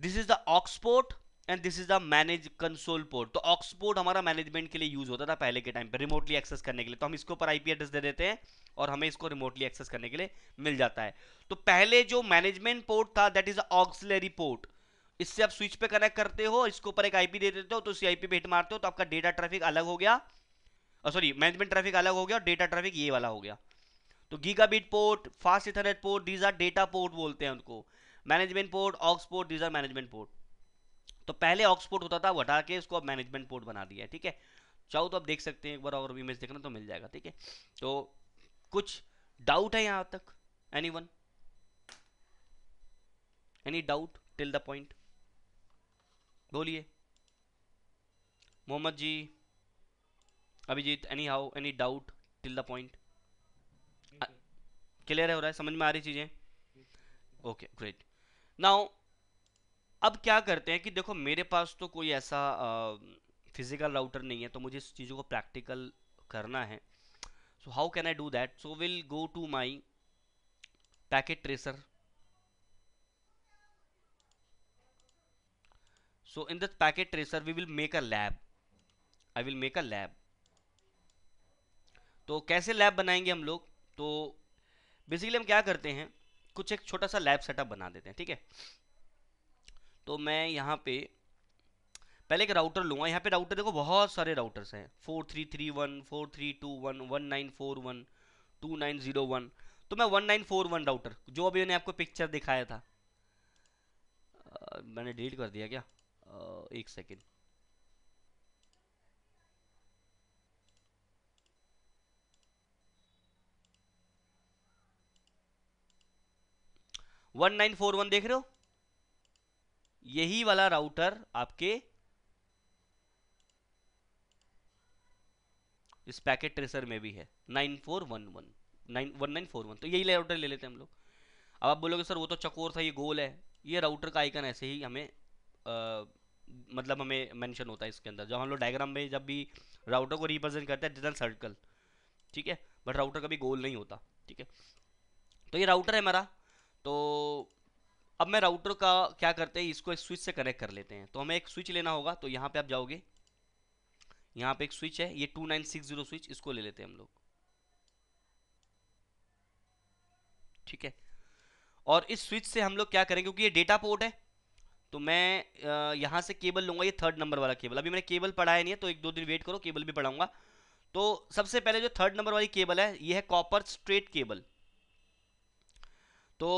this is the aux port and this is the manage console port तो aux port हमारा management के लिए use होता था पहले के time पर remotely access करने के लिए तो हम इसके ऊपर आईपी एड्रेस दे देते हैं और हमें इसको रिमोटली एक्सेस करने के लिए मिल जाता है तो पहले जो मैनेजमेंट पोर्ट था दैट इज ऑक्सिलरी पोर्ट इससे आप स्विच पे कनेक्ट करते हो इसके ऊपर एक आईपी दे देते हो तो उसी आईपी पे हिट मारते हो तो आपका डेटा ट्रैफिक अलग हो गया सॉरी मैनेजमेंट ट्रैफिक अलग हो गया और डेटा ट्रैफिक ये वाला हो गया तो gigabit port fast ethernet port these are data port बोलते हैं उनको management port aux port these are management port तो पहले ऑक्सपोर्ट होता था वो हटा के इसको अब मैनेजमेंट पोर्ट बना दिया है ठीक है चाहो तो आप देख सकते हैं एक बार और इमेज देखना तो मिल जाएगा ठीक है तो कुछ डाउट है यहाँ तक any one any doubt till the point बोलिए Mohammad ji Abhijeet any how any doubt till the point clear है हो रहा है समझ में आ रही चीज़ें ओके ग्रेट नाउ अब क्या करते हैं कि देखो मेरे पास तो कोई ऐसा फिजिकल राउटर नहीं है तो मुझे इस चीज़ों को प्रैक्टिकल करना है so how can I do that so will go to my packet tracer so in this packet tracer we will make a lab I will make a lab तो कैसे लैब बनाएंगे हम लोग तो बेसिकली हम क्या करते हैं कुछ एक छोटा सा लैब सेटअप बना देते हैं ठीक है तो मैं यहाँ पे पहले एक राउटर लूँगा यहाँ पे राउटर देखो बहुत सारे राउटर्स हैं four three three one four three two one one nine four one two nine zero one तो मैं one nine four one router जो अभी मैंने आपको पिक्चर दिखाया था आ, मैंने डिलीट कर दिया क्या आ, एक सेकेंड 1941 देख रहे हो यही वाला राउटर आपके इस पैकेट ट्रेसर में भी है 9411 1941 तो यही राउटर ले लेते हैं हम लोग अब आप बोलोगे सर वो तो चकोर था ये गोल है ये राउटर का आइकन ऐसे ही हमें आ, मतलब हमें मेंशन होता है इसके अंदर जब हम लोग डायग्राम में जब भी राउटर को रिप्रेजेंट करते हैं डिजन सर्कल ठीक है बट राउटर कभी गोल नहीं होता ठीक है तो ये राउटर है हमारा तो अब मैं राउटर का क्या करते हैं इसको एक स्विच से कनेक्ट कर लेते हैं तो हमें एक स्विच लेना होगा तो यहाँ पे आप जाओगे यहाँ पे एक स्विच है ये 2960 स्विच इसको ले लेते हैं हम लोग ठीक है और इस स्विच से हम लोग क्या करेंगे क्योंकि ये डेटा पोर्ट है तो मैं यहाँ से केबल लूँगा ये थर्ड नंबर वाला केबल अभी मैंने केबल पढ़ाया नहीं है तो एक दो दिन वेट करो केबल भी पढ़ाऊँगा तो सबसे पहले जो थर्ड नंबर वाली केबल है ये है कॉपर स्ट्रेट केबल तो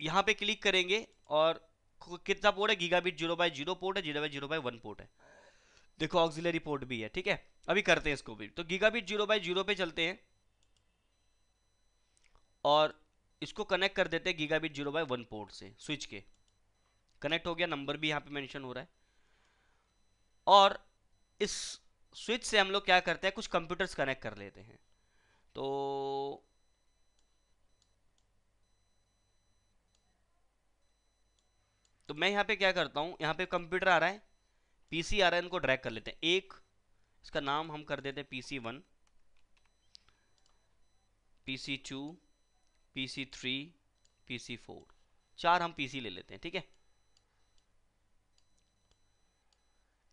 यहाँ पे क्लिक करेंगे और कितना पोर्ट है gigabit zero by zero port है zero by zero by one port है देखो ऑक्सिलरी पोर्ट भी है ठीक है अभी करते हैं इसको भी तो गीगाबिट जीरो बाई जीरो पे चलते हैं और इसको कनेक्ट कर देते हैं gigabit zero by one port से स्विच के कनेक्ट हो गया नंबर भी यहाँ पे मैंशन हो रहा है और इस स्विच से हम लोग क्या करते हैं कुछ कंप्यूटर्स कनेक्ट कर लेते हैं तो तो मैं यहाँ पे क्या करता हूँ यहाँ पे कंप्यूटर आ रहा है पीसी आ रहा है इनको ड्रैग कर लेते हैं एक इसका नाम हम कर देते हैं P C one P C two P C three P C four चार हम पीसी ले लेते हैं ठीक है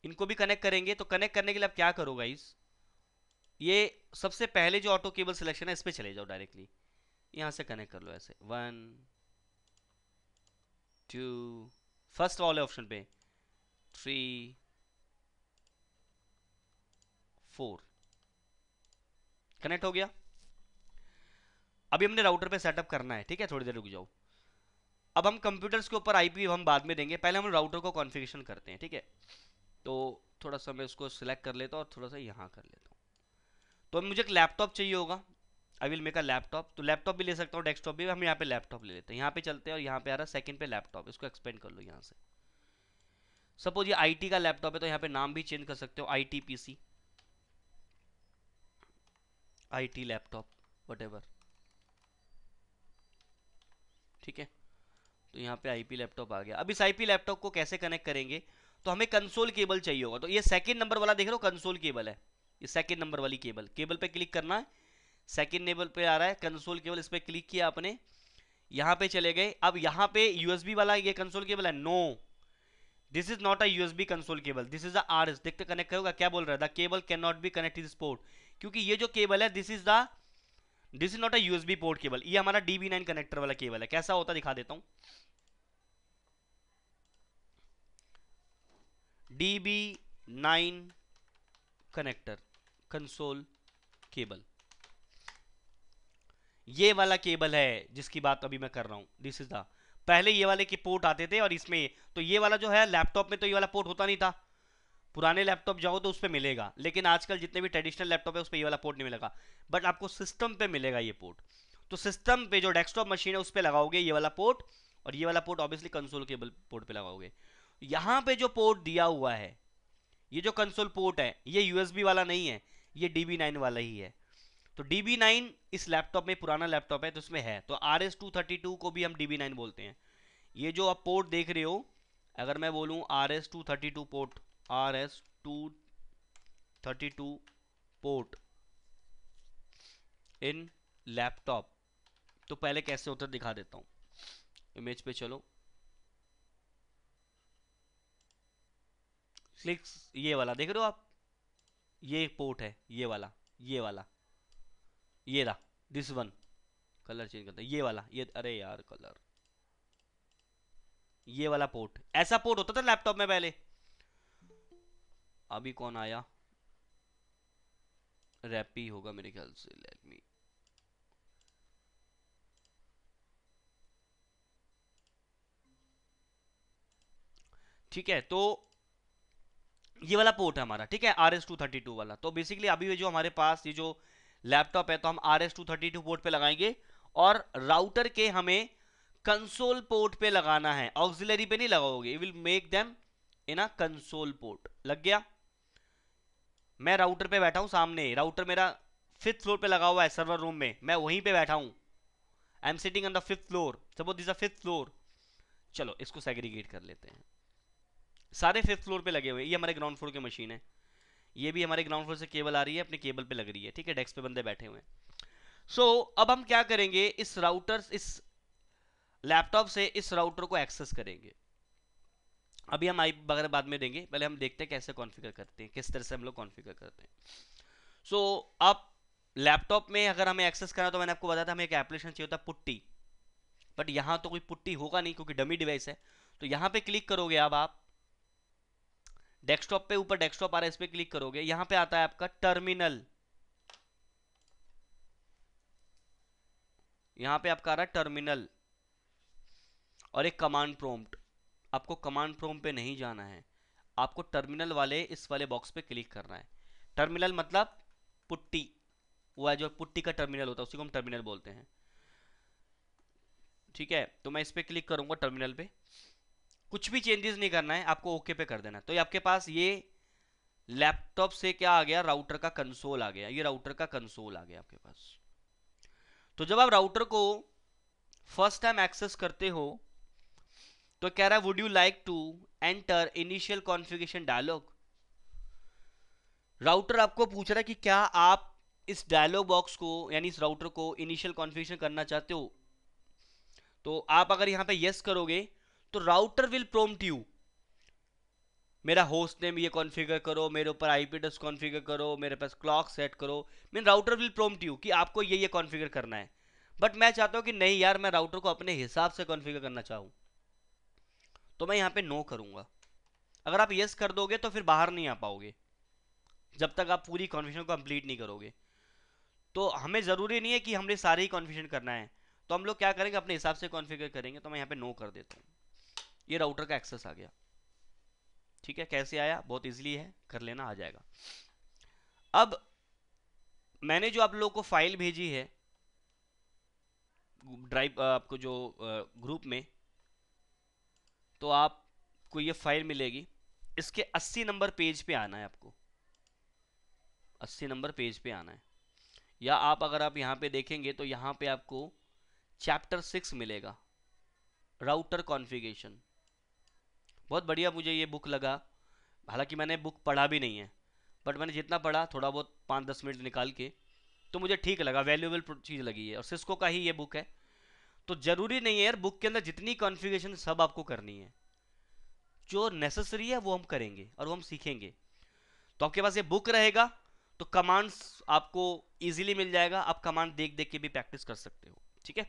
इनको भी कनेक्ट करेंगे तो कनेक्ट करने के लिए आप क्या करो गाइस ये सबसे पहले जो ऑटो केबल सिलेक्शन है इस पर चले जाओ डायरेक्टली यहां से कनेक्ट कर लो ऐसे वन टू फर्स्ट वाले ऑप्शन पे थ्री फोर कनेक्ट हो गया अभी हमने राउटर पे सेटअप करना है ठीक है थोड़ी देर रुक जाओ अब हम कंप्यूटर्स के ऊपर आईपी हम बाद में देंगे पहले हम राउटर को कॉन्फ़िगरेशन करते हैं ठीक है तो थोड़ा सा मैं उसको सिलेक्ट कर लेता हूँ और थोड़ा सा यहाँ कर लेता हूँ तो मुझे एक लैपटॉप चाहिए होगा I will make a laptop तो लैपटॉप भी ले सकता हूँ डेस्कटॉप भी हम यहाँ पे लैपटॉप ले लेते हैं यहाँ पे चलते हैं और यहाँ पे आ रहा है सेकंड पे लैपटॉप इसको एक्सपेंड कर लो यहाँ से सपोज ये आईटी का लैपटॉप है तो यहाँ पे नाम भी चेंज कर सकते हो I T P C I T laptop what ठीक है तो यहाँ पे आईपी लैपटॉप आ गया अब इस आईपी लैपटॉप को कैसे कनेक्ट करेंगे तो हमें कंसोल केबल चाहिए होगा तो ये सेकेंड नंबर वाला देख रहे हो कंसोल केबल है ये सेकेंड नंबर वाली केबल केबल पे क्लिक करना है सेकेंड नेबल पे आ रहा है कंसोल केबल इस पर क्लिक किया आपने यहाँ पे चले गए अब यहाँ पे यूएसबी वाला ये कंसोल केबल है no this is not a USB console cable this is the R S देखते कनेक्ट करोगा क्या बोल रहा है the cable can not be connect this port क्योंकि ये जो केबल है this is the this is not a USB port cable ये हमारा डीबी नाइन कनेक्टर वाला केबल है कैसा होता दिखा देता हूँ DB nine connector console cable ये वाला केबल है जिसकी बात अभी मैं कर रहा हूँ दिस इज द पहले ये वाले के पोर्ट आते थे और इसमें तो ये वाला जो है लैपटॉप में तो ये वाला पोर्ट होता नहीं था पुराने लैपटॉप जाओ तो उस पर मिलेगा लेकिन आजकल जितने भी ट्रेडिशनल लैपटॉप है उस पर ये वाला पोर्ट नहीं मिलेगा बट आपको सिस्टम पे मिलेगा ये पोर्ट तो सिस्टम पे जो डेस्कटॉप मशीन है उस पर लगाओगे ये वाला पोर्ट और ये वाला port obviously console cable port पे लगाओगे यहाँ पे जो पोर्ट दिया हुआ है ये जो कंसोल पोर्ट है ये यूएसबी वाला नहीं है ये डी वाला ही है तो डी नाइन इस लैपटॉप में पुराना लैपटॉप है तो इसमें है तो R S two thirty two को भी हम डी नाइन बोलते हैं ये जो आप पोर्ट देख रहे हो अगर मैं बोलूँ R S two thirty two port R S two thirty two port in laptop तो पहले कैसे होता है दिखा देता हूँ इमेज पे चलो क्लिक्स ये वाला देख रहे हो आप ये पोर्ट है ये वाला ये वाला ये रहा दिस वन कलर चेंज करता ये वाला ये अरे यार कलर ये वाला पोर्ट ऐसा पोर्ट होता था लैपटॉप में पहले अभी कौन आया रैपी होगा मेरे ख्याल से लेट मी ठीक है तो ये वाला पोर्ट है हमारा ठीक है R S two thirty two वाला तो बेसिकली अभी जो हमारे पास ये जो लैपटॉप है तो हम R S two thirty two port पे लगाएंगे और राउटर के हमें कंसोल पोर्ट पे लगाना है ऑक्सिलरी पे नहीं लगाओगे will make them in a console port लग गया मैं राउटर पे बैठा हूँ सामने राउटर मेरा फिफ्थ फ्लोर पे लगा हुआ है सर्वर रूम में मैं वहीं पे बैठा हूँ I am sitting on the fifth floor suppose this a fifth floor चलो इसको सेग्रीगेट कर लेते हैं सारे फिफ्थ फ्लोर पे लगे हुए ये हमारे ग्राउंड फ्लोर की मशीन है ये भी हमारे ग्राउंड फ्लोर से केबल आ रही है अपने केबल पे लग रही है ठीक है डेस्क पे बंदे बैठे हुए हैं सो so, अब हम क्या करेंगे इस राउटर इस लैपटॉप से इस राउटर को एक्सेस करेंगे अभी हम आई बगैर बाद में देंगे पहले हम देखते हैं कैसे कॉन्फ़िगर करते हैं किस तरह से हम लोग कॉन्फ़िगर करते हैं सो so, आप लैपटॉप में अगर हमें एक्सेस करना तो मैंने आपको बताया था हमें एक एप्लीकेशन चाहिए होता पुट्टी बट यहाँ तो कोई पुट्टी होगा नहीं क्योंकि डमी डिवाइस है तो यहाँ पे क्लिक करोगे अब आप डेस्कटॉप पे ऊपर डेस्कटॉप आ रहा है इस पर क्लिक करोगे यहां पे आता है आपका टर्मिनल यहां पे आपका आ रहा है टर्मिनल और एक कमांड प्रॉम्प्ट आपको कमांड प्रॉम्प्ट पे नहीं जाना है आपको टर्मिनल वाले इस वाले बॉक्स पे क्लिक करना है टर्मिनल मतलब पुट्टी वो है जो पुट्टी का टर्मिनल होता है उसी को हम टर्मिनल बोलते हैं ठीक है तो मैं इस पर क्लिक करूंगा टर्मिनल पे कुछ भी चेंजेस नहीं करना है आपको ओके पे कर देना है तो ये आपके पास ये लैपटॉप से क्या आ गया राउटर का कंसोल आ गया ये राउटर का कंसोल आ गया आपके पास तो जब आप राउटर को फर्स्ट टाइम एक्सेस करते हो तो कह रहा है would you like to enter initial configuration dialog router आपको पूछ रहा है कि क्या आप इस डायलॉग बॉक्स को यानी इस राउटर को इनिशियल कॉन्फ़िगरेशन करना चाहते हो तो आप अगर यहां पे यस करोगे तो राउटर विल प्रोम्प्ट यू मेरा होस्ट नेम ये कॉन्फ़िगर करो मेरे ऊपर आईपी एड्रेस कॉन्फ़िगर करो मेरे पास क्लॉक सेट करो mean router will prompt you कि आपको ये ये कॉन्फ़िगर करना है बट मैं चाहता हूँ कि नहीं यार मैं राउटर को अपने हिसाब से कॉन्फ़िगर करना चाहूँ तो मैं यहाँ पे नो करूँगा अगर आप येस कर दोगे तो फिर बाहर नहीं आ पाओगे जब तक आप पूरी कॉन्फिशन को कंप्लीट नहीं करोगे तो हमें ज़रूरी नहीं है कि हमने सारे ही करना है तो हम लोग क्या करेंगे अपने हिसाब से कॉन्फ़िगर करेंगे तो मैं यहाँ पे नो कर देता हूँ ये राउटर का एक्सेस आ गया ठीक है कैसे आया बहुत इजीली है कर लेना आ जाएगा अब मैंने जो आप लोगों को फाइल भेजी है ड्राइव आपको जो ग्रुप में तो आपको ये फाइल मिलेगी इसके 80 नंबर पेज पे आना है आपको 80 नंबर पेज पे आना है या आप अगर आप यहाँ पे देखेंगे तो यहाँ पे आपको चैप्टर सिक्स मिलेगा राउटर कॉन्फ़िगरेशन बहुत बढ़िया मुझे ये बुक लगा हालांकि मैंने बुक पढ़ा भी नहीं है बट मैंने जितना पढ़ा थोड़ा बहुत पाँच दस मिनट निकाल के तो मुझे ठीक लगा वैल्यूएबल चीज़ लगी है और सिस्को का ही ये बुक है तो ज़रूरी नहीं है यार बुक के अंदर जितनी कॉन्फ़िगरेशन सब आपको करनी है जो नेसेसरी है वो हम करेंगे और वो हम सीखेंगे तो आपके पास ये बुक रहेगा तो कमांड्स आपको इजीली मिल जाएगा आप कमांड देख देख के भी प्रैक्टिस कर सकते हो ठीक है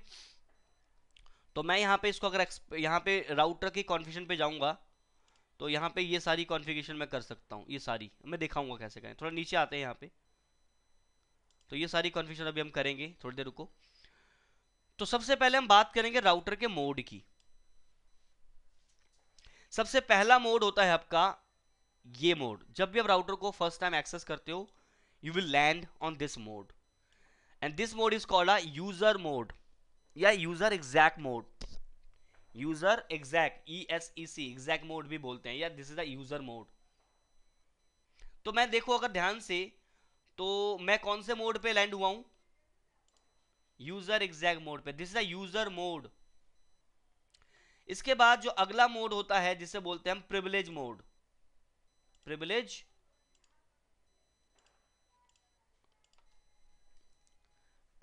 तो मैं यहाँ पे इसको अगर यहाँ पे राउटर की कॉन्फिगरेशन पे जाऊँगा तो यहाँ पे ये सारी कॉन्फ़िगरेशन मैं कर सकता हूँ ये सारी मैं दिखाऊंगा कैसे करें थोड़ा नीचे आते हैं यहाँ पे तो ये सारी कॉन्फ़िगरेशन अभी हम करेंगे थोड़ी देर रुको तो सबसे पहले हम बात करेंगे राउटर के मोड की सबसे पहला मोड होता है आपका ये मोड जब भी आप राउटर को फर्स्ट टाइम एक्सेस करते हो you will land on this mode and this mode is called a user mode या user exec mode user exec E e S E e C exec mode भी बोलते हैं या this is the user mode तो मैं देखो अगर ध्यान से तो मैं कौन से मोड पे लैंड हुआ हूं यूजर एग्जैक्ट मोड पे this is the user mode इसके बाद जो अगला मोड होता है जिसे बोलते हैं हम privilege mode privilege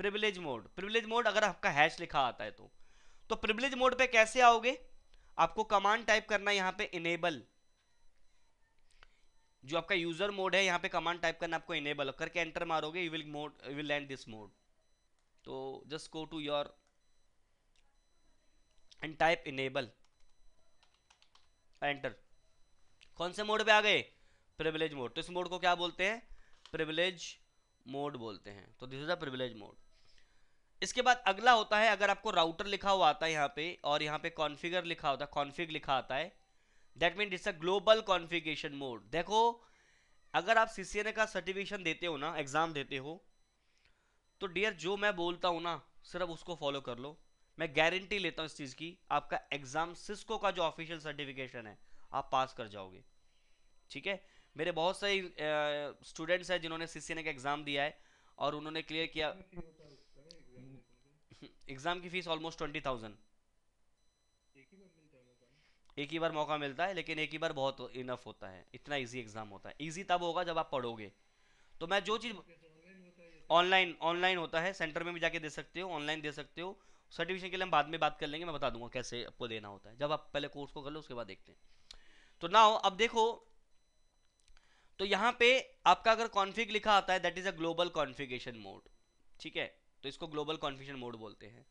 privilege mode privilege mode अगर आपका हैश लिखा आता है तो तो प्रिविलेज मोड पे कैसे आओगे आपको कमांड टाइप करना है यहां पे इनेबल जो आपका यूजर मोड है यहां पे कमांड टाइप करना आपको इनेबल करके एंटर मारोगे you will mode you will land this mode तो just go to your and type enable enter कौन से मोड पे आ गए प्रिविलेज मोड तो इस मोड को क्या बोलते हैं प्रिविलेज मोड बोलते हैं तो this is the privilege mode इसके बाद अगला होता है अगर आपको राउटर लिखा हुआ आता है यहाँ पे और यहाँ पे कॉन्फ़िगर लिखा होता है कॉन्फ़िग लिखा आता है that mean it's a global configuration mode देखो अगर आप सी का सर्टिफिकेशन देते हो ना एग्ज़ाम देते हो तो डियर जो मैं बोलता हूँ ना सिर्फ उसको फॉलो कर लो मैं गारंटी लेता हूँ इस चीज़ की आपका एग्ज़ाम सिस्को का जो ऑफिशियल सर्टिफिकेशन है आप पास कर जाओगे ठीक है मेरे बहुत सारे स्टूडेंट्स हैं जिन्होंने सी का एग्ज़ाम दिया है और उन्होंने क्लियर किया हम्म, एग्जाम की फीस ऑलमोस्ट ट्वेंटी थाउजेंड एक ही बार मौका मिलता है लेकिन एक ही बार बहुत इनफ होता है इतना इजी एग्जाम होता है इजी तब होगा जब आप पढ़ोगे तो मैं जो चीज़ ऑनलाइन ऑनलाइन तो होता है सेंटर में भी जाके दे सकते हो ऑनलाइन दे सकते हो सर्टिफिकेशन के लिए हम बाद में बात कर लेंगे मैं बता दूंगा कैसे आपको देना होता है जब आप पहले कोर्स को कर लो उसके बाद देखते हैं तो हो अब देखो तो यहाँ पे आपका अगर कॉन्फ़िग लिखा आता है that is a global configuration mode ठीक है तो इसको ग्लोबल कॉन्फिगरेशन मोड बोलते हैं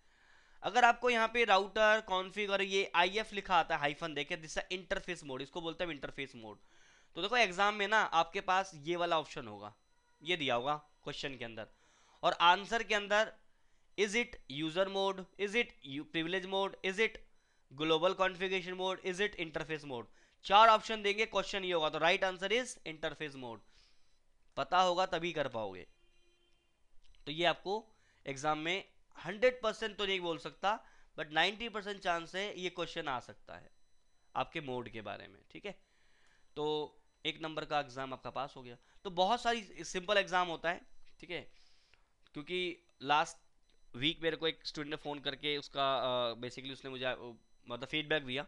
अगर आपको यहाँ पे राउटर कॉन्फिग और ये आई एफ लिखा आता है हाइफन देखे दिस इंटरफेस मोड इसको बोलते हैं इंटरफेस मोड तो देखो एग्जाम में ना आपके पास ये वाला ऑप्शन होगा ये दिया होगा क्वेश्चन के अंदर और आंसर के अंदर is it user mode is it privilege mode is it global configuration mode is it interface mode चार ऑप्शन देंगे क्वेश्चन ये होगा तो right answer is interface mode पता होगा तभी कर पाओगे तो ये आपको एग्जाम में हंड्रेड परसेंट तो नहीं बोल सकता बट नाइन्टी परसेंट चांस है ये क्वेश्चन आ सकता है आपके मोड के बारे में ठीक है तो एक नंबर का एग्ज़ाम आपका पास हो गया तो बहुत सारी सिंपल एग्ज़ाम होता है ठीक है क्योंकि लास्ट वीक मेरे को एक स्टूडेंट ने फ़ोन करके उसका बेसिकली उसने मुझे मतलब फीडबैक दिया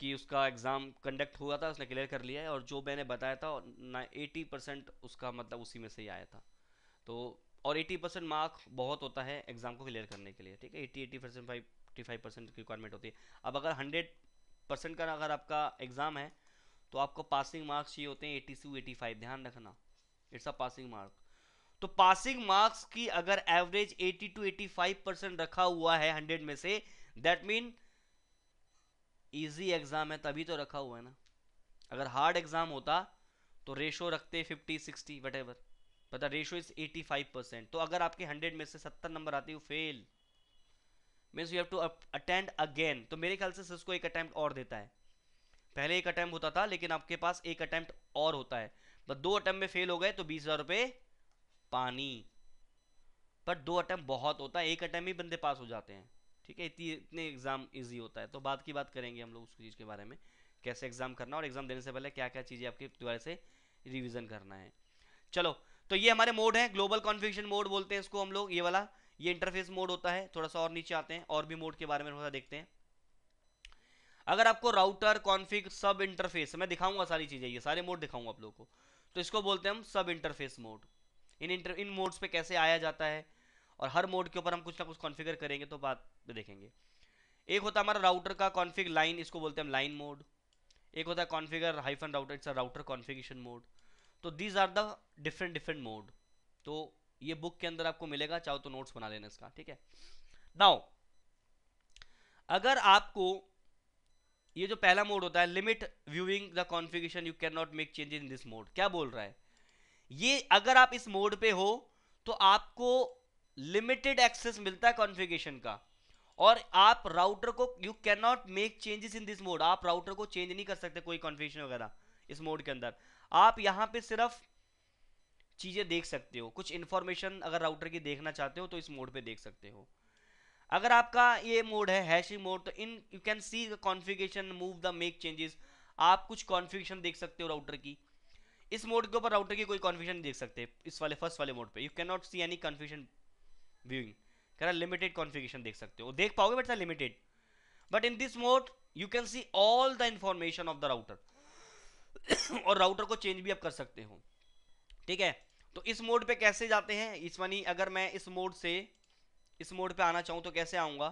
कि उसका एग्ज़ाम कंडक्ट हुआ था उसने क्लियर कर लिया है और जो मैंने बताया था एटी परसेंट उसका मतलब उसी में से ही आया था तो और 80 परसेंट मार्क बहुत होता है एग्जाम को क्लियर करने के लिए ठीक है eighty eighty percent five eighty five percent की रिक्वायरमेंट होती है अब अगर हंड्रेड परसेंट का अगर आपका एग्ज़ाम है तो आपको पासिंग मार्क्स चाहिए होते हैं एटी टू एटी फाइव ध्यान रखना इट्स अ पासिंग मार्क तो पासिंग मार्क्स की अगर average eighty two eighty percent रखा हुआ है हंड्रेड में say that mean easy exam है तभी तो रखा हुआ है ना अगर हार्ड एग्जाम होता तो रेशो रखते 50 60 what but the ratio is 85% तो अगर आपके 100 में से 70 नंबर आते हो fail means you have to attend again तो मेरे ख्याल से सिस एक अटैम्प्ट और देता है पहले एक अटैम्प्ट होता था लेकिन आपके पास एक अटैम्प्ट और होता है बट दो अटैम्प्ट में फेल हो गए तो बीस हज़ार रुपये पानी पर दो अटैम्प्ट बहुत होता है एक अटैम्प ही बंदे पास हो जाते हैं ठीक है इतनी इतने एग्ज़ाम इजी होता है तो बाद की बात करेंगे हम लोग उस चीज़ के बारे में कैसे एग्ज़ाम करना और एग्ज़ाम देने से पहले क्या क्या चीज़ें आपके द्वारा से रिविज़न करना है चलो तो ये हमारे मोड है ग्लोबल कॉन्फ़िगरेशन मोड बोलते हैं इसको हम लोग ये वाला ये इंटरफेस मोड होता है थोड़ा सा और नीचे आते हैं और भी मोड के बारे में थोड़ा देखते हैं अगर आपको राउटर कॉन्फ़िग सब इंटरफेस मैं दिखाऊंगा सारी चीज़ें ये सारे मोड दिखाऊंगा आप लोगों को तो इसको बोलते हैं हम सब इंटरफेस मोड इन इंटर इन मोड्स पे कैसे आया जाता है और हर मोड के ऊपर हम कुछ ना कुछ कॉन्फ़िगर करेंगे तो बात देखेंगे एक होता है हमारा राउटर का कॉन्फ़िग लाइन इसको बोलते हैं हम लाइन मोड एक होता है configure hyphen router it's router configuration mode तो these are the different different mode तो ये बुक के अंदर आपको मिलेगा चाहो तो नोट्स बना लेना इसका ठीक है नाउ अगर आपको ये जो पहला मोड होता है limit viewing the configuration you can not make changes in this mode क्या बोल रहा है ये अगर आप इस मोड पे हो तो आपको लिमिटेड एक्सेस मिलता है कॉन्फ़िगरेशन का और आप राउटर को you can not make changes in this mode आप राउटर को चेंज नहीं कर सकते कोई कॉन्फ़िगरेशन वगैरह इस मोड के अंदर आप यहाँ पे सिर्फ चीज़ें देख सकते हो कुछ इंफॉर्मेशन अगर राउटर की देखना चाहते हो तो इस मोड पे देख सकते हो अगर आपका ये मोड है हैशिंग मोड तो in you can see the configuration move the make changes आप कुछ कॉन्फ़िगरेशन देख सकते हो राउटर की इस मोड के ऊपर राउटर की कोई कॉन्फ़िगरेशन देख सकते इस वाले फर्स्ट वाले मोड पे you can not see any configuration viewing करा लिमिटेड कॉन्फ़िगरेशन देख सकते हो देख पाओगे but limited but in this mode you can see all the information of the router [COUGHS] और राउटर को चेंज भी आप कर सकते हो ठीक है तो इस मोड पे कैसे जाते हैं इस मनी अगर मैं इस मोड से इस मोड पे आना चाहूँ तो कैसे आऊँगा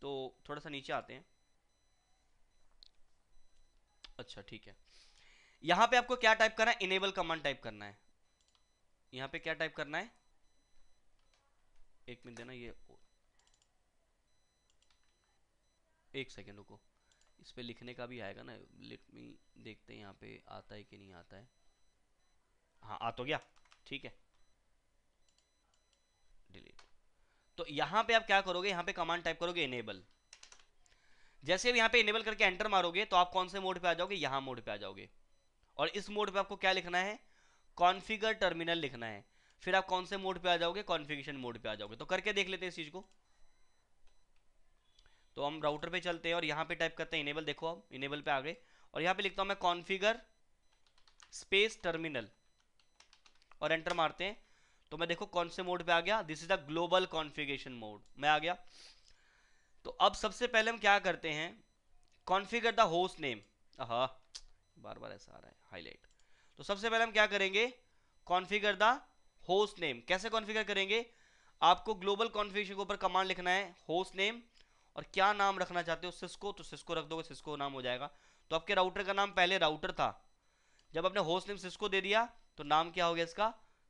तो थोड़ा सा नीचे आते हैं अच्छा ठीक है यहाँ पे आपको क्या टाइप करना है इनेबल कमांड टाइप करना है यहाँ पे क्या टाइप करना है एक मिनट देना ये एक सेकेंड रुको इस पर लिखने का भी आएगा ना लेट देखते हैं यहाँ पे आता है कि नहीं आता है हाँ आ तो गया ठीक है डिलीट तो यहाँ पे आप क्या करोगे यहाँ पे कमांड टाइप करोगे इनेबल जैसे अब यहाँ पे इनेबल करके एंटर मारोगे तो आप कौन से मोड पे आ जाओगे यहाँ मोड पे आ जाओगे और इस मोड पे आपको क्या लिखना है कॉन्फिगर टर्मिनल लिखना है फिर आप कौन से मोड पे आ जाओगे कॉन्फिगेशन मोड पे आ जाओगे तो करके देख लेते हैं इस चीज को तो हम राउटर पे चलते हैं और यहाँ पे टाइप करते हैं इनेबल देखो अब इनेबल पे आ गए और यहाँ पे लिखता हूँ मैं कॉन्फिगर स्पेस टर्मिनल और एंटर मारते हैं तो मैं देखो कौन से मोड पे आ गया this is the global configuration mode मैं आ गया तो अब सबसे पहले हम क्या करते हैं कॉन्फ़िगर द होस्ट नेम हा बार बार ऐसा आ रहा है हाईलाइट तो सबसे पहले हम क्या करेंगे कॉन्फ़िगर द होस्ट नेम कैसे कॉन्फ़िगर करेंगे आपको ग्लोबल कॉन्फिगेशन के ऊपर कमांड लिखना है होस्ट नेम और क्या नाम रखना चाहते हो सिस्को तो सिस्को रख दोगे सिस्को नाम हो जाएगा तो आपके राउटर का नाम पहले राउटर था जब आपने होस्ट नेम सिस्को दे दिया तो नाम क्या हो गया इसका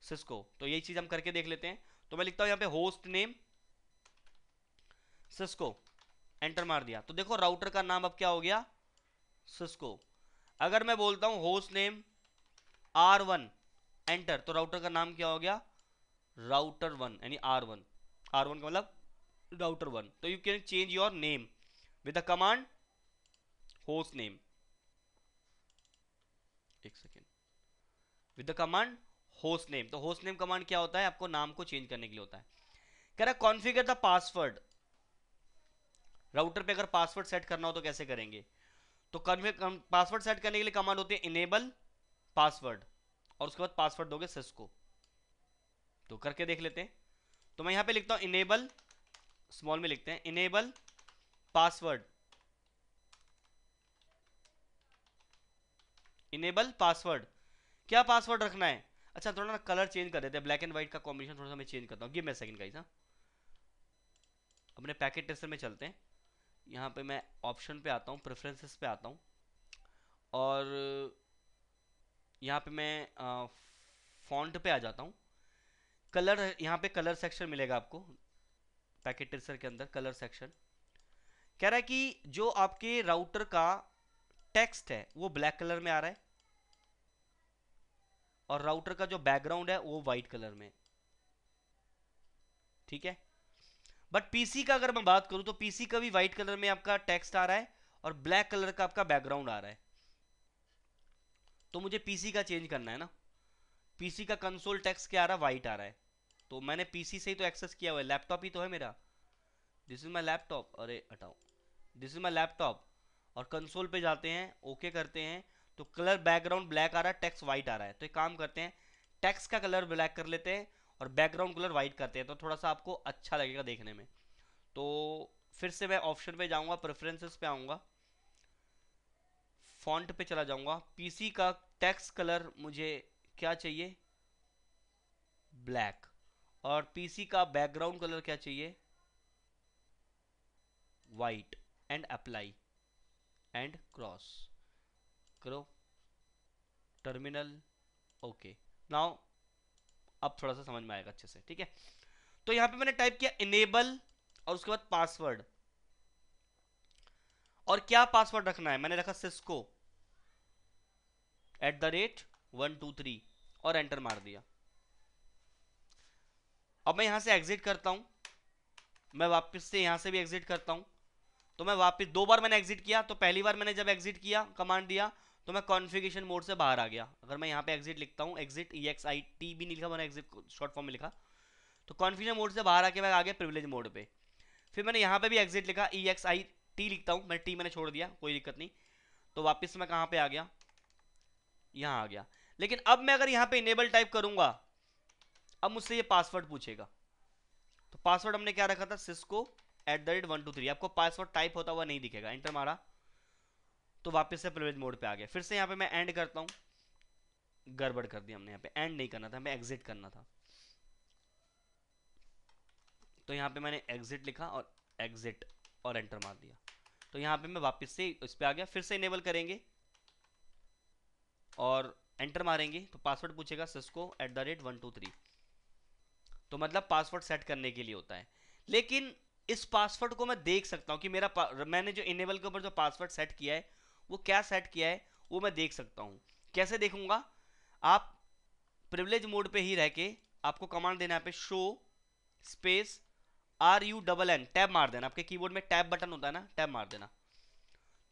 सिस्को तो यही चीज हम करके देख लेते हैं तो मैं लिखता हूं यहां पे होस्ट नेम सिस्को एंटर मार दिया तो देखो राउटर का नाम अब क्या हो गया सिस्को अगर मैं बोलता हूं host name R one enter तो राउटर का नाम क्या हो गया राउटर वन यानी आर वन आर वन का मतलब router 1 so you can change your name with the command host name एक second with the command host name तो होस्ट नेम कमांड क्या होता है आपको नाम को चेंज करने के लिए होता है कह रहा कॉन्फिगर द पासवर्ड राउटर पे अगर पासवर्ड सेट करना हो तो कैसे करेंगे तो पासवर्ड सेट करने के लिए कमांड होती है इनेबल पासवर्ड और उसके बाद पासवर्ड दोगे सिस्को तो करके देख लेते हैं तो मैं यहां पे लिखता हूं इनेबल स्मॉल में लिखते हैं इनेबल पासवर्ड इनेबल पासवर्ड क्या पासवर्ड रखना है अच्छा थोड़ा ना कलर चेंज कर देते हैं ब्लैक एंड व्हाइट का कॉम्बिनेशन थोड़ा सा मैं चेंज करता हूँ गिव मैं सेकंड गाइस हाँ अपने पैकेट टेस्टर में चलते हैं यहाँ पे मैं ऑप्शन पे आता हूँ प्रेफरेंसेस पे आता हूँ और यहाँ पे मैं फॉन्ट पे आ जाता हूँ कलर यहाँ पे कलर सेक्शन मिलेगा आपको पैकेट ट्रेसर के अंदर कलर सेक्शन कह रहा है कि जो आपके राउटर का टेक्स्ट है वो ब्लैक कलर में आ रहा है और राउटर का जो बैकग्राउंड है वो वाइट कलर में ठीक है बट पीसी का अगर मैं बात करूं तो पीसी का भी व्हाइट कलर में आपका टेक्स्ट आ रहा है और ब्लैक कलर का आपका बैकग्राउंड आ रहा है तो मुझे पीसी का चेंज करना है ना पीसी का कंसोल टेक्स्ट क्या आ रहा है व्हाइट आ रहा है तो मैंने पीसी से ही तो एक्सेस किया हुआ है लैपटॉप ही तो है मेरा दिस इज माई लैपटॉप अरे हटाओ दिस इज माई लैपटॉप और कंसोल पे जाते हैं ओके okay करते हैं तो कलर बैकग्राउंड ब्लैक आ रहा है टेक्स वाइट आ रहा है तो एक काम करते हैं टेक्स का कलर ब्लैक कर लेते हैं और बैकग्राउंड कलर वाइट करते हैं तो थोड़ा सा आपको अच्छा लगेगा देखने में तो फिर से मैं ऑप्शन पे जाऊंगा प्रेफरेंसेस पे आऊंगा फॉन्ट पे चला जाऊंगा पीसी का टेक्स कलर मुझे क्या चाहिए ब्लैक और पीसी का बैकग्राउंड कलर क्या चाहिए white and apply and cross करो टर्मिनल ओके नाउ अब थोड़ा सा समझ में आएगा अच्छे से ठीक है तो यहां पे मैंने टाइप किया इनेबल और उसके बाद पासवर्ड और क्या पासवर्ड रखना है मैंने रखा Cisco at the rate one two three और एंटर मार दिया अब मैं यहाँ से एग्जिट करता हूँ मैं वापस से यहाँ से भी एग्जिट करता हूँ तो मैं वापस दो बार मैंने एग्जिट किया तो पहली बार मैंने जब एग्जिट किया कमांड दिया तो मैं कॉन्फ़िगरेशन मोड से बाहर आ गया अगर मैं यहाँ पे एग्जिट लिखता हूँ exit E X I T भी नहीं लिखा मैंने एग्जिट शॉर्ट फॉर्म में लिखा तो कॉन्फ़िगरेशन मोड से बाहर आके मैं आ गया प्रिविलेज मोड पे फिर मैंने यहाँ पे भी एग्जिट लिखा ई एक्स आई टी लिखता हूँ मैंने टी मैंने छोड़ दिया कोई दिक्कत नहीं तो वापस मैं कहाँ पर आ गया यहाँ आ गया लेकिन अब मैं अगर यहाँ पर इनेबल टाइप करूँगा अब मुझसे ये पासवर्ड पूछेगा तो पासवर्ड हमने क्या रखा था Cisco at the rate one two three आपको पासवर्ड टाइप होता हुआ नहीं दिखेगा एंटर मारा तो वापस से प्रिविलेज मोड पे आ गया फिर से यहाँ पे मैं एंड करता हूँ गड़बड़ कर दी हमने यहाँ पे एंड नहीं करना था हमें एग्जिट करना था तो यहाँ पे मैंने एग्जिट लिखा और एग्जिट और एंटर मार दिया तो यहाँ पे मैं वापस से इस पर आ गया फिर से इनेबल करेंगे और एंटर मारेंगे तो पासवर्ड पूछेगा Cisco at the rate one two three तो मतलब पासवर्ड सेट करने के लिए होता है लेकिन इस पासवर्ड को मैं देख सकता हूँ कि मेरा मैंने जो इनेबल के ऊपर जो पासवर्ड सेट किया है वो क्या सेट किया है वो मैं देख सकता हूँ कैसे देखूंगा आप प्रिवलेज मोड पे ही रह के आपको कमांड देना है पे show space R U double N tab मार देना आपके कीबोर्ड में टैब बटन होता है ना टैब मार देना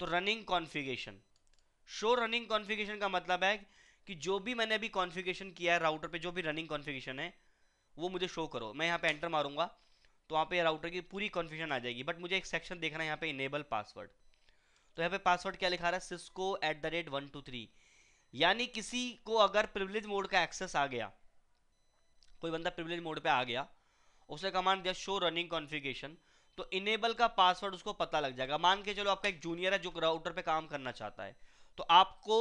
तो running configuration show running configuration का मतलब है कि जो भी मैंने अभी कॉन्फ़िगरेशन किया है राउटर पे जो भी रनिंग कॉन्फ़िगरेशन है वो मुझे शो करो मैं यहाँ पे एंटर मारूंगा तो वहाँ पे राउटर की पूरी कन्फ्यूजन आ जाएगी बट मुझे एक सेक्शन देखना है यहाँ पे इनेबल पासवर्ड तो यहाँ पे पासवर्ड क्या लिखा रहा है Cisco at the rate one two three यानी किसी को अगर प्रिवलेज मोड का एक्सेस आ गया कोई बंदा प्रिवलेज मोड पर आ गया उसने कमांड दिया शो रनिंग कॉन्फिगेशन तो इनेबल का पासवर्ड उसको पता लग जाएगा मान के चलो आपका एक जूनियर है जो राउटर पे काम करना चाहता है तो आपको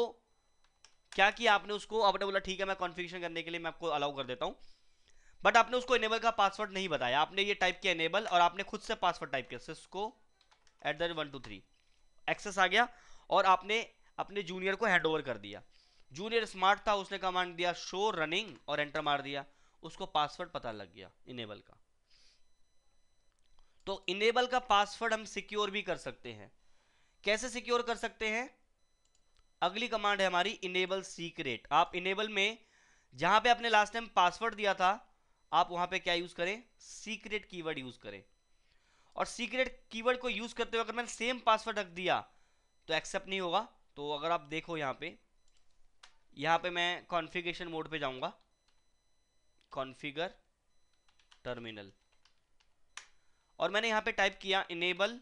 क्या किया आपने उसको आपने बोला ठीक है मैं कॉन्फ़िगरेशन करने के लिए मैं आपको अलाउ कर देता हूँ बट आपने उसको इनेबल का पासवर्ड नहीं बताया आपने ये टाइप किया इनेबल और आपने खुद से पासवर्ड टाइप किया Cisco at the rate one two three access आ गया और आपने अपने जूनियर को हैंड ओवर कर दिया जूनियर स्मार्ट था उसने कमांड दिया शो रनिंग और एंटर मार दिया उसको पासवर्ड पता लग गया इनेबल का तो इनेबल का पासवर्ड हम सिक्योर भी कर सकते हैं कैसे सिक्योर कर सकते हैं अगली कमांड है हमारी इनेबल सीक्रेट आप इनेबल में जहां पे आपने लास्ट टाइम पासवर्ड दिया था आप वहां पे क्या यूज करें सीक्रेट कीवर्ड यूज करें और सीक्रेट कीवर्ड को यूज करते हुए अगर मैंने सेम पासवर्ड रख दिया तो एक्सेप्ट नहीं होगा तो अगर आप देखो यहां पे यहां पे मैं कॉन्फ़िगरेशन मोड पे जाऊंगा कॉन्फ़िगर टर्मिनल और मैंने यहां पे टाइप किया इनेबल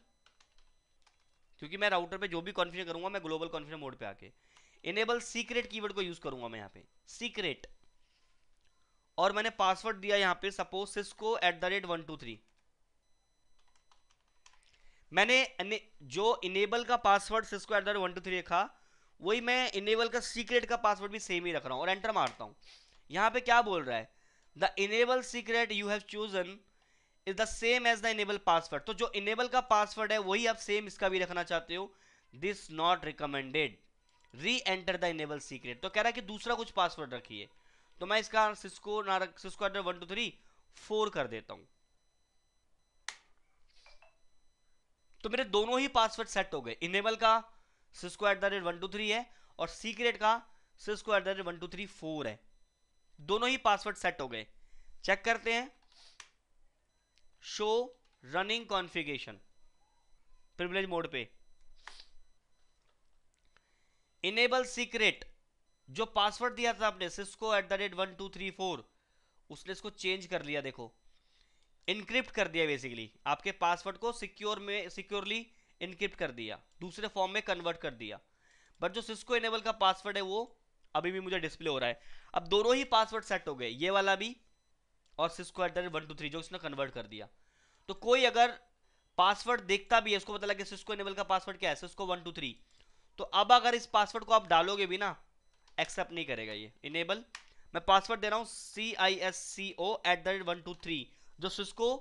क्योंकि मैं राउटर पे जो भी कॉन्फ़िगर करूंगा मैं ग्लोबल कॉन्फ़िगर मोड पे आके इनेबल सीक्रेट कीवर्ड को यूज़ करूंगा मैं यहां पे सीक्रेट और मैंने पासवर्ड दिया यहां पे suppose Cisco at the rate one two three मैंने जो इनेबल का password Cisco at the rate one two three रखा वही मैं इनेबल का सीक्रेट का पासवर्ड भी सेम ही रख रहा हूं और एंटर मारता हूं यहां पे क्या बोल रहा है the enable secret you have chosen is the same as the enable password तो जो इनेबल का पासवर्ड है वही आप सेम इसका भी रखना चाहते हो this not recommended reenter the enable secret तो कह रहा है कि दूसरा कुछ पासवर्ड रखिए तो मैं इसका सिस्को नारक Cisco address one two three four कर देता हूं तो मेरे दोनों ही पासवर्ड सेट हो गए इनेबल का Cisco at the rate one two three है और सीक्रेट का Cisco at the rate one two three four है दोनों ही पासवर्ड सेट हो गए चेक करते हैं show running configuration privilege mode पे इनेबल सीक्रेट जो पासवर्ड दिया था आपने Cisco at the rate one two three four उसने इसको चेंज कर लिया देखो इनक्रिप्ट कर दिया बेसिकली आपके पासवर्ड को सिक्योर में सिक्योरली इनक्रिप्ट कर दिया दूसरे फॉर्म में कन्वर्ट कर दिया बट जो सिस्को इनेबल का पासवर्ड है वो अभी भी मुझे डिस्प्ले हो रहा है अब दोनों ही पासवर्ड सेट हो गए ये वाला भी और Cisco at the rate one two three जो उसने कन्वर्ट कर दिया तो कोई अगर पासवर्ड देखता भी है उसको पता लगे सिस्को इनेबल का पासवर्ड क्या है सिस्को वन टू थ्री तो अब अगर इस पासवर्ड को आप डालोगे भी ना एक्सेप्ट नहीं करेगा ये इनेबल मैं पासवर्ड दे रहा हूँ C I S C O at the rate one two three जो सिस्को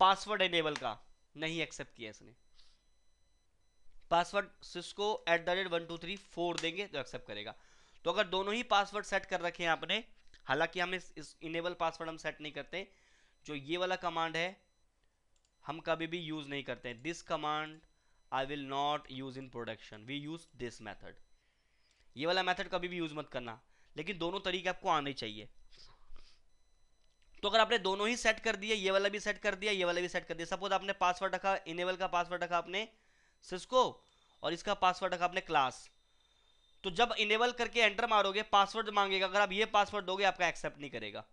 पासवर्ड इनेबल का नहीं एक्सेप्ट किया इसने password Cisco at the rate one two three four देंगे तो एक्सेप्ट करेगा तो अगर दोनों ही पासवर्ड सेट कर रखे हैं आपने हालांकि हम इस, इनेबल पासवर्ड हम सेट नहीं करते जो ये वाला कमांड है हम कभी भी यूज़ नहीं करते this command I will not use in production we use this method ये वाला मेथड कभी भी यूज़ मत करना लेकिन दोनों तरीके आपको आने चाहिए तो अगर आपने दोनों ही सेट कर दिया ये वाला भी सेट कर दिया ये वाला भी सेट कर दिया सपोज आपने पासवर्ड रखा इनेबल का पासवर्ड रखा आपने सिस्को और इसका पासवर्ड रखा आपने क्लास तो जब इनेबल करके एंटर मारोगे पासवर्ड मांगेगा अगर आप ये पासवर्ड दोगे आपका एक्सेप्ट नहीं करेगा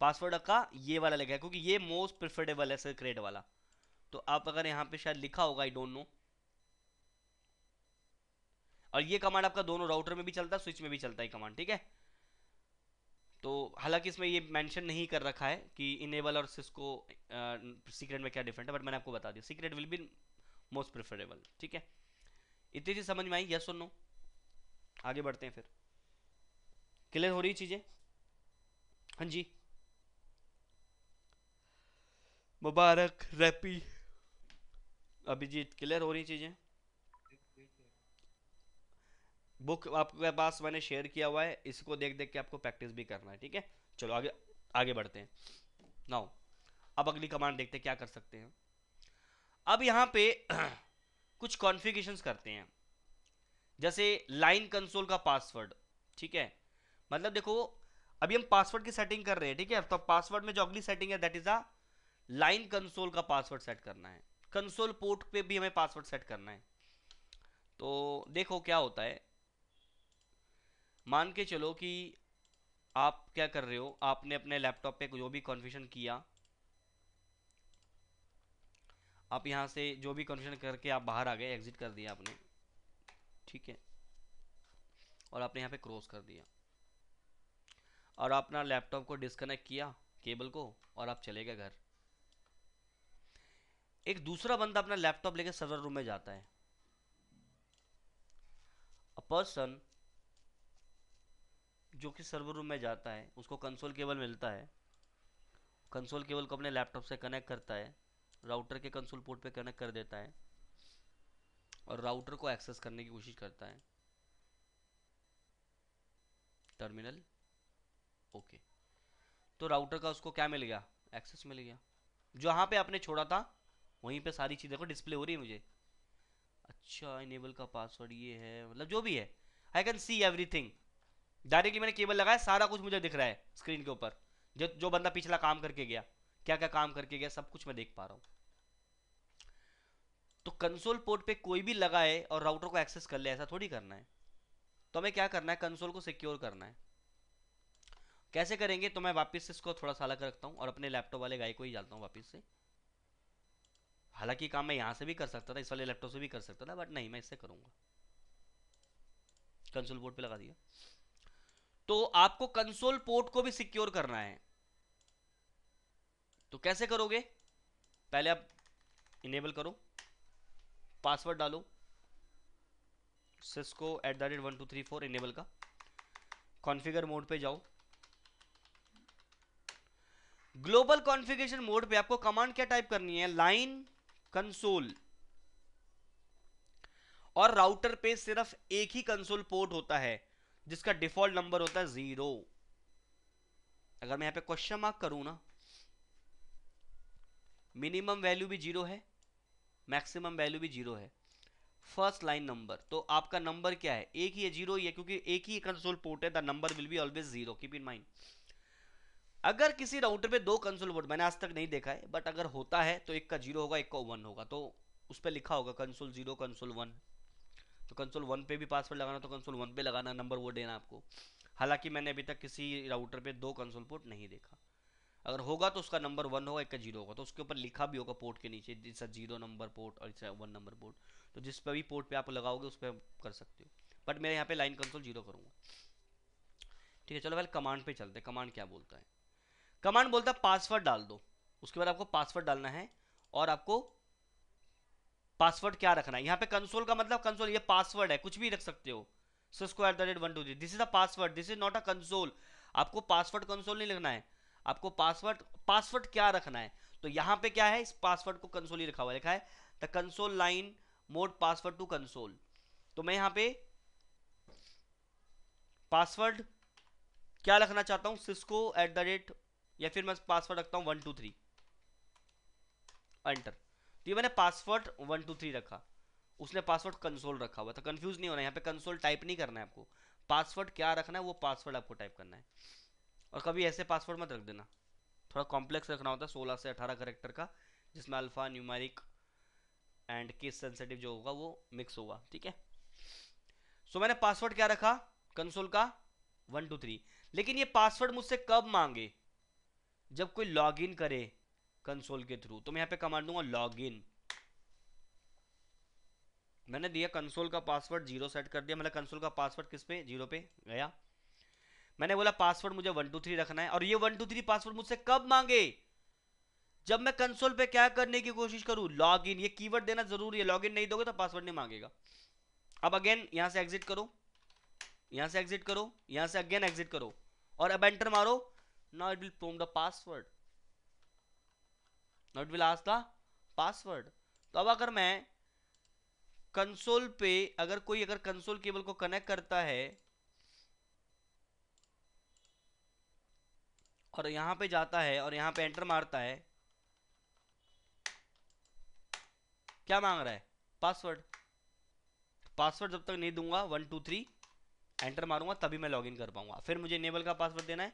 पासवर्ड का ये वाला लिखा है क्योंकि ये मोस्ट प्रिफरेबल है सेक्रेट वाला तो आप अगर यहाँ पे शायद लिखा होगा आई डोंट नो और ये कमांड आपका दोनों राउटर में भी चलता है स्विच में भी चलता है कमांड ठीक है तो हालांकि इसमें ये मेंशन नहीं कर रखा है कि इनेबल और सिस्को सीक्रेट में क्या डिफरेंट है बट मैंने आपको बता दिया secret will be most preferable ठीक है इतनी चीज समझ में आई यस और नो आगे बढ़ते हैं फिर क्लियर हो रही चीजें हाँ जी मुबारक रैपी अभिजीत क्लियर हो रही चीजें बुक आपके पास मैंने शेयर किया हुआ है इसको देख देख के आपको प्रैक्टिस भी करना है ठीक है चलो आगे आगे बढ़ते हैं नाउ अब अगली कमांड देखते हैं क्या कर सकते हैं अब यहाँ पे [CLEARS THROAT] कुछ कॉन्फ़िगरेशंस करते हैं जैसे लाइन कंसोल का पासवर्ड ठीक है मतलब देखो अभी हम पासवर्ड की सेटिंग कर रहे हैं ठीक है तो पासवर्ड में जो अगली सेटिंग है that is a line console का पासवर्ड सेट करना है कंसोल पोर्ट पे भी हमें पासवर्ड सेट करना है तो देखो क्या होता है मान के चलो कि आप क्या कर रहे हो आपने अपने लैपटॉप पे जो भी कॉन्फ़िगरेशन किया आप यहाँ से जो भी कॉन्फ़िगरेशन करके आप बाहर आ गए एग्ज़िट कर दिया आपने ठीक है और आपने यहाँ पे क्रॉस कर दिया और अपना लैपटॉप को डिस्कनेक्ट किया केबल को और आप चले गए घर एक दूसरा बंदा अपना लैपटॉप लेके सर्वर रूम में जाता है अ पर्सन जो कि सर्वर रूम में जाता है उसको कंसोल केबल मिलता है कंसोल केबल को अपने लैपटॉप से कनेक्ट करता है राउटर के कंसोल पोर्ट पे कनेक्ट कर देता है और राउटर को एक्सेस करने की कोशिश करता है टर्मिनल ओके तो राउटर का उसको क्या मिल गया एक्सेस मिल गया जहाँ पे आपने छोड़ा था वहीं पे सारी चीज़ें को डिस्प्ले हो रही है मुझे अच्छा इनेबल का पासवर्ड ये है मतलब जो भी है I can see everything directly मैंने केबल लगाया सारा कुछ मुझे दिख रहा है स्क्रीन के ऊपर जो जो बंदा पिछला काम करके गया क्या क्या काम करके गया सब कुछ मैं देख पा रहा हूँ तो कंसोल पोर्ट पे कोई भी लगाए और राउटर को एक्सेस कर ले ऐसा थोड़ी करना है तो हमें क्या करना है कंसोल को सिक्योर करना है कैसे करेंगे तो मैं वापस इसको थोड़ा सा अलग रखता हूँ और अपने लैपटॉप वाले गाय को ही जाता हूँ वापस से हालांकि काम मैं यहाँ से भी कर सकता था इस वाले लैपटॉप से भी कर सकता था बट नहीं मैं इससे करूँगा कंसोल बोर्ड पर लगा दिया तो आपको कंसोल पोर्ट को भी सिक्योर करना है तो कैसे करोगे पहले आप इनेबल करो पासवर्ड डालो Cisco at the rate one two three four enable का कॉन्फ़िगर मोड पे जाओ ग्लोबल कॉन्फ़िगरेशन मोड पे आपको कमांड क्या टाइप करनी है लाइन कंसोल और राउटर पे सिर्फ एक ही कंसोल पोर्ट होता है जिसका डिफॉल्ट नंबर होता है जीरो अगर मैं यहां पे क्वेश्चन मार्क करूं ना मिनिमम वैल्यू भी जीरो है मैक्सिमम वैल्यू भी जीरो है फर्स्ट लाइन नंबर तो आपका नंबर क्या है एक ही है जीरो ही है क्योंकि एक ही कंसोल पोर्ट है the number will be always zero keep in mind अगर किसी राउटर पे दो कंसोल पोर्ट मैंने आज तक नहीं देखा है बट अगर होता है तो एक का जीरो होगा एक का वन होगा तो उस पर लिखा होगा कंसोल जीरो कंसोल वन तो कंसोल वन पे भी पासवर्ड लगाना तो कंसोल वन पे लगाना नंबर वो देना आपको हालांकि मैंने अभी तक किसी राउटर पे दो कंसोल पोर्ट नहीं देखा अगर होगा तो उसका नंबर वन होगा एक का जीरो होगा तो उसके ऊपर लिखा भी होगा पोर्ट के नीचे जैसा जीरो नंबर पोर्ट और जैसा वन नंबर पोर्ट तो जिस पर भी पोर्ट पर आप लगाओगे उस पर कर सकते हो बट मैं यहाँ पर लाइन कंसोल जीरो करूँगा ठीक है चलो पहले कमांड पर चलते हैं कमांड क्या बोलता है कमांड बोलता है पासवर्ड डाल दो उसके बाद आपको पासवर्ड डालना है और आपको पासवर्ड क्या रखना है यहाँ पे कंसोल का मतलब कंसोल ये पासवर्ड है कुछ भी रख सकते हो Cisco at the rate one two three this is a password this is not a console आपको पासवर्ड कंसोल नहीं लिखना है आपको पासवर्ड पासवर्ड क्या रखना है तो यहाँ पे क्या है इस पासवर्ड को कंसोल ही रखा हुआ लिखा है the console line mode password to console तो मैं यहाँ पे पासवर्ड क्या रखना चाहता हूँ सिस्को एट द रेट या फिर मैं पासवर्ड रखता हूँ वन टू थ्री एंटर तो ये मैंने पासवर्ड वन टू थ्री रखा उसने पासवर्ड कंसोल रखा हुआ था कंफ्यूज तो नहीं होना यहाँ पे कंसोल टाइप नहीं करना है आपको पासवर्ड क्या रखना है वो पासवर्ड आपको टाइप करना है और कभी ऐसे पासवर्ड मत रख देना थोड़ा कॉम्प्लेक्स रखना होता है सोलह से अठारह करेक्टर का जिसमें alphanumeric and case sensitive जो होगा वो मिक्स होगा ठीक है सो मैंने पासवर्ड क्या रखा कंसोल का वन टू थ्री लेकिन ये पासवर्ड मुझसे कब मांगे जब कोई इन करे कंसोल के थ्रू तो मैं यहाँ पे कमांड दूंगा लॉग इन मैंने दिया कंसोल का पासवर्ड जीरो सेट कर दिया मतलब कंसोल का पासवर्ड किस पे जीरो पे गया मैंने बोला पासवर्ड मुझे वन टू थ्री रखना है और ये वन टू थ्री पासवर्ड मुझसे कब मांगे जब मैं कंसोल पे क्या करने की कोशिश करूं लॉग इन ये कीवर्ड देना जरूरी है लॉग इन नहीं दोगे तो पासवर्ड नहीं मांगेगा अब अगेन यहां से एग्जिट करो यहां से एग्जिट करो यहां से अगेन एग्जिट करो और अब एंटर मारो now it will prompt the password not will ask the password तो अब अगर मैं कंसोल पे अगर कोई अगर कंसोल केबल को कनेक्ट करता है और यहां पे जाता है और यहां पे एंटर मारता है क्या मांग रहा है पासवर्ड पासवर्ड जब तक नहीं दूंगा वन टू थ्री एंटर मारूंगा तभी मैं लॉगिन कर पाऊंगा फिर मुझे नेबल का पासवर्ड देना है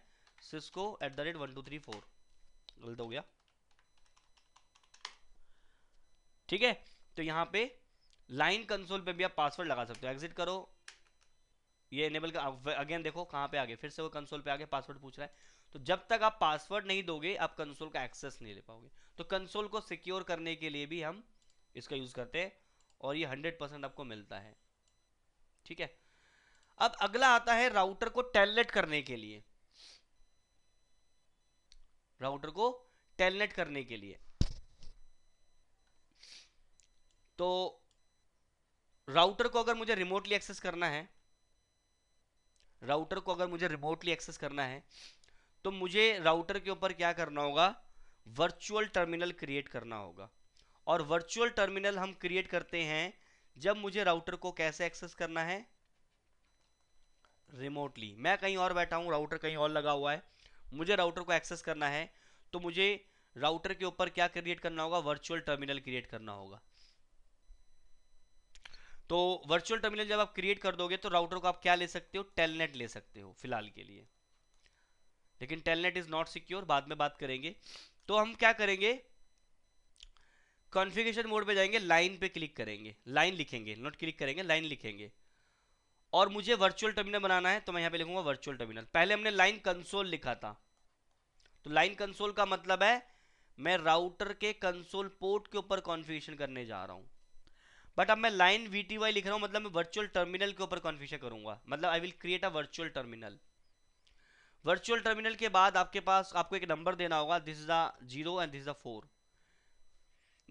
Cisco at the rate one two three four गलत हो गया ठीक है तो यहाँ पे लाइन कंसोल पे भी आप पासवर्ड लगा सकते हो एग्जिट करो ये एनेबल का अगेन देखो कहाँ पे आगे फिर से वो कंसोल पे आगे पासवर्ड पूछ रहा है तो जब तक आप पासवर्ड नहीं दोगे आप कंसोल का एक्सेस नहीं ले पाओगे तो कंसोल को सिक्योर करने के लिए भी हम इसका यूज़ करते हैं और ये हंड्रेड परसेंट आपको मिलता है ठीक है अब अगला आता है राउटर को टेलनेट करने के लिए राउटर को टेलनेट करने के लिए तो राउटर को अगर मुझे रिमोटली एक्सेस करना है राउटर को अगर मुझे रिमोटली एक्सेस करना है तो मुझे राउटर के ऊपर क्या करना होगा वर्चुअल टर्मिनल क्रिएट करना होगा और वर्चुअल टर्मिनल हम क्रिएट करते हैं जब मुझे राउटर को कैसे एक्सेस करना है रिमोटली मैं कहीं और बैठा हूं राउटर कहीं और लगा हुआ है मुझे राउटर को एक्सेस करना है तो मुझे राउटर के ऊपर क्या क्रिएट करना होगा वर्चुअल टर्मिनल क्रिएट करना होगा तो वर्चुअल टर्मिनल जब आप क्रिएट कर दोगे तो राउटर को आप क्या ले सकते हो टेलनेट ले सकते हो फिलहाल के लिए लेकिन टेलनेट इज नॉट सिक्योर बाद में बात करेंगे तो हम क्या करेंगे कॉन्फ़िगरेशन मोड पे जाएंगे लाइन पे क्लिक करेंगे लाइन लिखेंगे नॉट क्लिक करेंगे लाइन लिखेंगे और मुझे वर्चुअल टर्मिनल बनाना है तो मैं यहाँ पे लिखूंगा वर्चुअल टर्मिनल पहले हमने लाइन कंसोल लिखा था तो लाइन कंसोल का मतलब है मैं राउटर के कंसोल पोर्ट के ऊपर कॉन्फ़िगरेशन करने जा रहा हूँ बट अब मैं लाइन वी टी वाई लिख रहा हूँ मतलब मैं वर्चुअल टर्मिनल के ऊपर कॉन्फिशन करूंगा मतलब I will create a virtual terminal virtual terminal के बाद आपके पास आपको एक नंबर देना होगा this is the zero and this is the four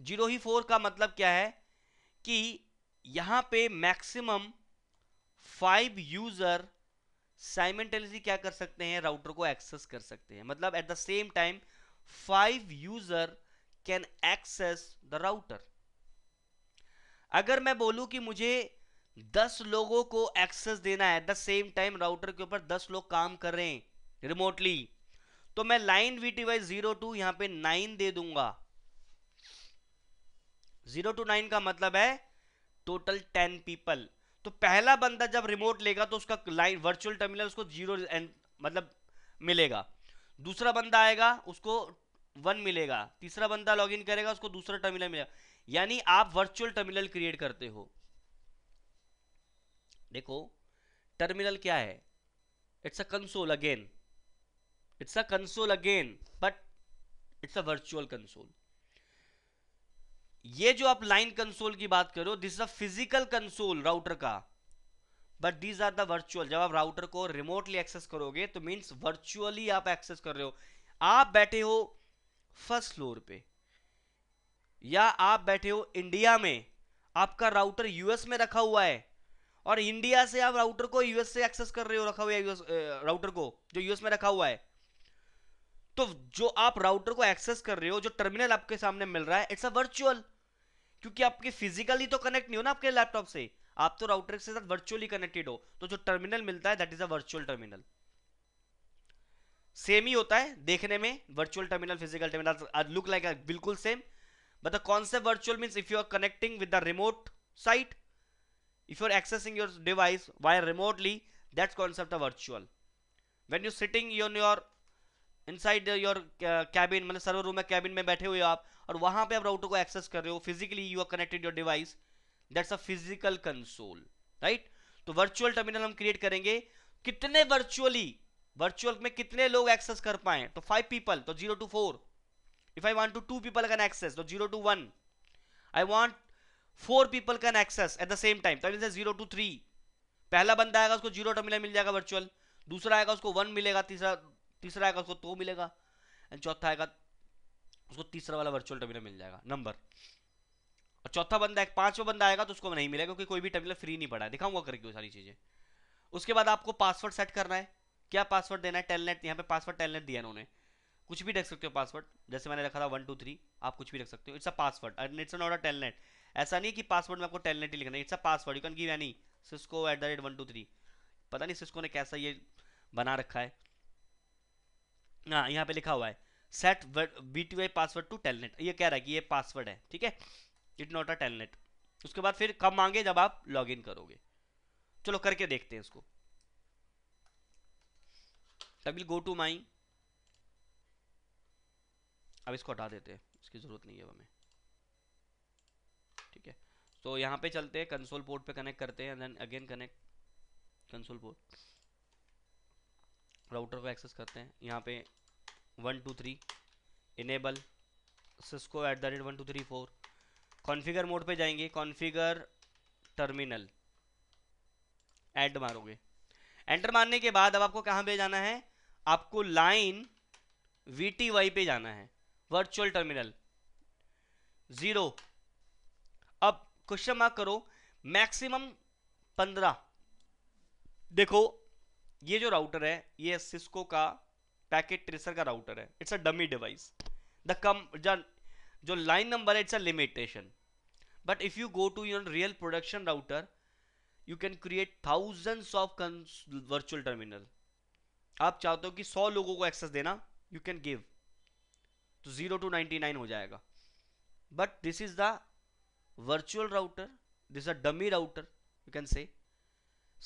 zero ही फोर का मतलब क्या है कि यहाँ पे मैक्सिमम फाइव यूजर साइमेंटेनसी क्या कर सकते हैं राउटर को एक्सेस कर सकते हैं मतलब at the same time five user can access the router अगर मैं बोलूं कि मुझे दस लोगों को एक्सेस देना है द सेम टाइम राउटर के ऊपर दस लोग काम कर रहे हैं रिमोटली तो मैं line V T Y zero two यहां पर नाइन दे दूंगा जीरो टू नाइन का मतलब है टोटल टेन पीपल तो पहला बंदा जब रिमोट लेगा तो उसका लाइन वर्चुअल टर्मिनल उसको जीरो मतलब मिलेगा दूसरा बंदा आएगा उसको वन मिलेगा तीसरा बंदा लॉगिन करेगा उसको दूसरा टर्मिनल मिलेगा यानी आप वर्चुअल टर्मिनल क्रिएट करते हो देखो टर्मिनल क्या है it's a console again it's a console again but it's a virtual console ये जो आप लाइन कंसोल की बात करो this is a physical console router का but these are the virtual जब आप राउटर को रिमोटली एक्सेस करोगे तो मीन्स वर्चुअली आप एक्सेस कर रहे हो आप बैठे हो फर्स्ट फ्लोर पे या आप बैठे हो इंडिया में आपका राउटर यूएस में रखा हुआ है और इंडिया से आप राउटर को यूएस से एक्सेस कर रहे हो रखा हुआ यूएस राउटर को जो यूएस में रखा हुआ है तो जो आप राउटर को एक्सेस कर रहे हो जो टर्मिनल आपके सामने मिल रहा है इट्स अ वर्चुअल क्योंकि आपके फिजिकली तो कनेक्ट नहीं हो ना आपके लैपटॉप से आप तो राउटर के साथ वर्चुअली कनेक्टेड हो तो जो टर्मिनल मिलता है that is a virtual terminal same ही होता है देखने में virtual terminal physical terminal look like बिल्कुल same but the concept virtual means if you are connecting with the remote site if you are accessing your device via remotely that's concept of virtual when you sitting on your inside your cabin मतलब server room में cabin में बैठे हुए आप और वहां पे आप राउटर को एक्सेस कर रहे हो physically you are connected your device that's a physical console right तो वर्चुअल टर्मिनल हम क्रिएट करेंगे कितने वर्चुअली वर्चुअल में कितने लोग एक्सेस कर पाए तो फाइव पीपल तो zero to four if i want to two people can access so 0 to 1 i want access at the same time so i will say 0 to 3 pehla banda aayega usko zero terminal mil jayega virtual dusra aayega usko one milega तीसरा तीसरा aayega usko two milega and chautha aayega usko तीसरा wala virtual terminal mil jayega number और चौथा बंदा एक पांचवा बंदा आएगा तो उसको नहीं मिलेगा क्योंकि कोई भी टर्मिनल फ्री नहीं पड़ा है दिखाऊंगा करके वो सारी चीजें उसके बाद आपको पासवर्ड सेट करना है क्या पासवर्ड देना है टेलनेट यहाँ पे पासवर्ड टेलनेट दिया उन्होंने कुछ भी रख सकते हो पासवर्ड जैसे मैंने रखा था वन टू थ्री आप कुछ भी रख सकते हो it's a password and it's not a telnet ऐसा नहीं कि पासवर्ड में आपको टेलनेट ही लिखना है it's a password you can give any Cisco at the rate one two three पता नहीं सिस्को ने कैसा ये बना रखा है हाँ यहाँ पे लिखा हुआ है set B to I password to telnet ये कह रहा है कि ये पासवर्ड है ठीक है इट नॉट अ टेलनेट उसके बाद फिर कब मांगे जब आप लॉग इन करोगे चलो करके देखते हैं इसको तभी गो टू माई अब इसको हटा देते हैं इसकी ज़रूरत नहीं है हमें ठीक है तो यहाँ पे चलते हैं कंसोल पोर्ट पे कनेक्ट करते हैं then again connect console port router को एक्सेस करते हैं यहाँ पे one two three enable Cisco at the rate one two three four configure mode पे जाएंगे कॉन्फ़िगर टर्मिनल एड मारोगे एंटर मारने के बाद अब आपको कहाँ पे जाना है आपको लाइन वी टी वाई पे जाना है वर्चुअल टर्मिनल जीरो अब क्वेश्चन मार्क करो मैक्सिमम पंद्रह देखो ये जो राउटर है ये सिस्को का पैकेट ट्रेसर का राउटर है it's a dummy device the come जो लाइन नंबर है it's a limitation but if you go to your real production router you can create thousands of virtual terminal आप चाहते हो कि सौ लोगों को एक्सेस देना यू कैन गिव तो जीरो टू नाइनटी नाइन हो जाएगा but this is the virtual router this a dummy router you can say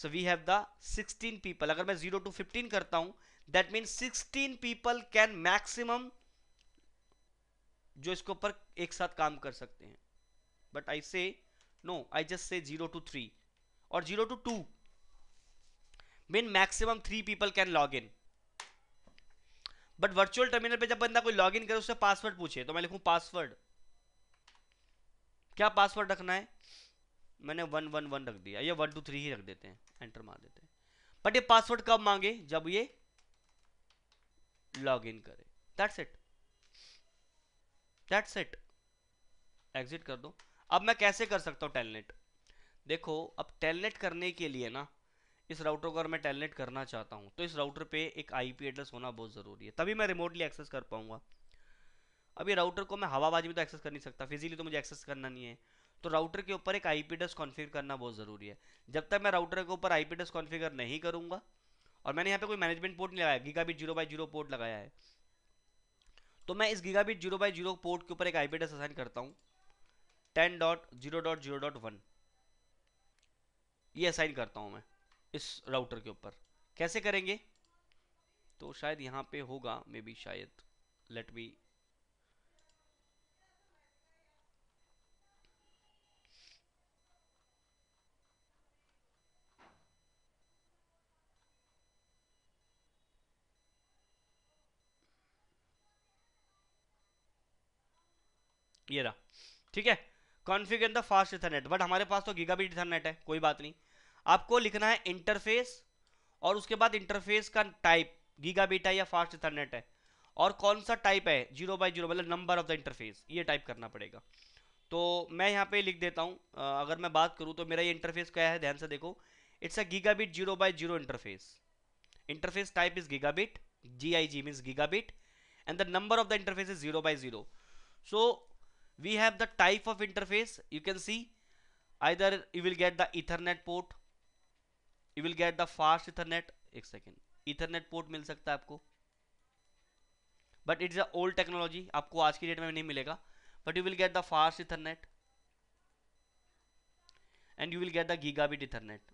so we have the sixteen people अगर मैं जीरो टू फिफ्टीन करता हूं that mean sixteen people can maximum जो इसके ऊपर एक साथ काम कर सकते हैं but I say no I just say zero to three और zero to two mean maximum three people can log in but virtual terminal पे जब बंदा कोई लॉग इन करे उससे पासवर्ड पूछे तो मैं लिखूँ पासवर्ड क्या पासवर्ड रखना है मैंने वन वन वन रख दिया या वन टू थ्री ही रख देते हैं एंटर मार देते हैं बट ये पासवर्ड कब मांगे जब ये लॉग इन करे that's it that's it exit कर दो अब मैं कैसे कर सकता हूं टेलनेट देखो अब टेलनेट करने के लिए ना इस राउटर को अगर मैं टेलनेट करना चाहता हूँ तो इस राउटर पे एक आईपी एड्रेस होना बहुत ज़रूरी है तभी मैं रिमोटली एक्सेस कर पाऊँगा अब ये राउटर को मैं हवाबाजी में तो एक्सेस कर नहीं सकता फिजिकली तो मुझे एक्सेस करना नहीं है तो राउटर के ऊपर एक आईपी एड्रेस कॉन्फ़िगर करना बहुत ज़रूरी है जब तक मैं राउटर के ऊपर आईपी एड्रेस कॉन्फ़िगर नहीं करूँगा और मैंने यहाँ पे कोई मैनेजमेंट पोर्ट नहीं लगाया gigabit zero by zero port लगाया है तो मैं इस gigabit zero by zero port के ऊपर एक आईपी एड्रेस असाइन करता हूँ ten dot zero dot zero dot one ये असाइन करता हूँ मैं इस राउटर के ऊपर कैसे करेंगे तो शायद यहां पे होगा मे बी शायद लेट मी ये रहा ठीक है configure the fast ethernet but हमारे पास तो गीगाबिट इथरनेट है कोई बात नहीं आपको लिखना है इंटरफेस और उसके बाद इंटरफेस का टाइप गीगा है या फास्ट इथरनेट है और कौन सा टाइप है जीरो बाई जीरो मतलब नंबर ऑफ द इंटरफेस ये टाइप करना पड़ेगा तो मैं यहाँ पे लिख देता हूँ अगर मैं बात करूँ तो मेरा ये इंटरफेस क्या है ध्यान से देखो it's a gigabit zero by zero interface interface type is gigabit G I G means gigabit and the number of the interface is zero by zero so we have the type of interface you can see either you will get the ethernet port you will get the fast ethernet एक second ethernet port मिल सकता है आपको but it's a old technology आपको आज की date में नहीं मिलेगा but you will get the fast ethernet and you will get the gigabit ethernet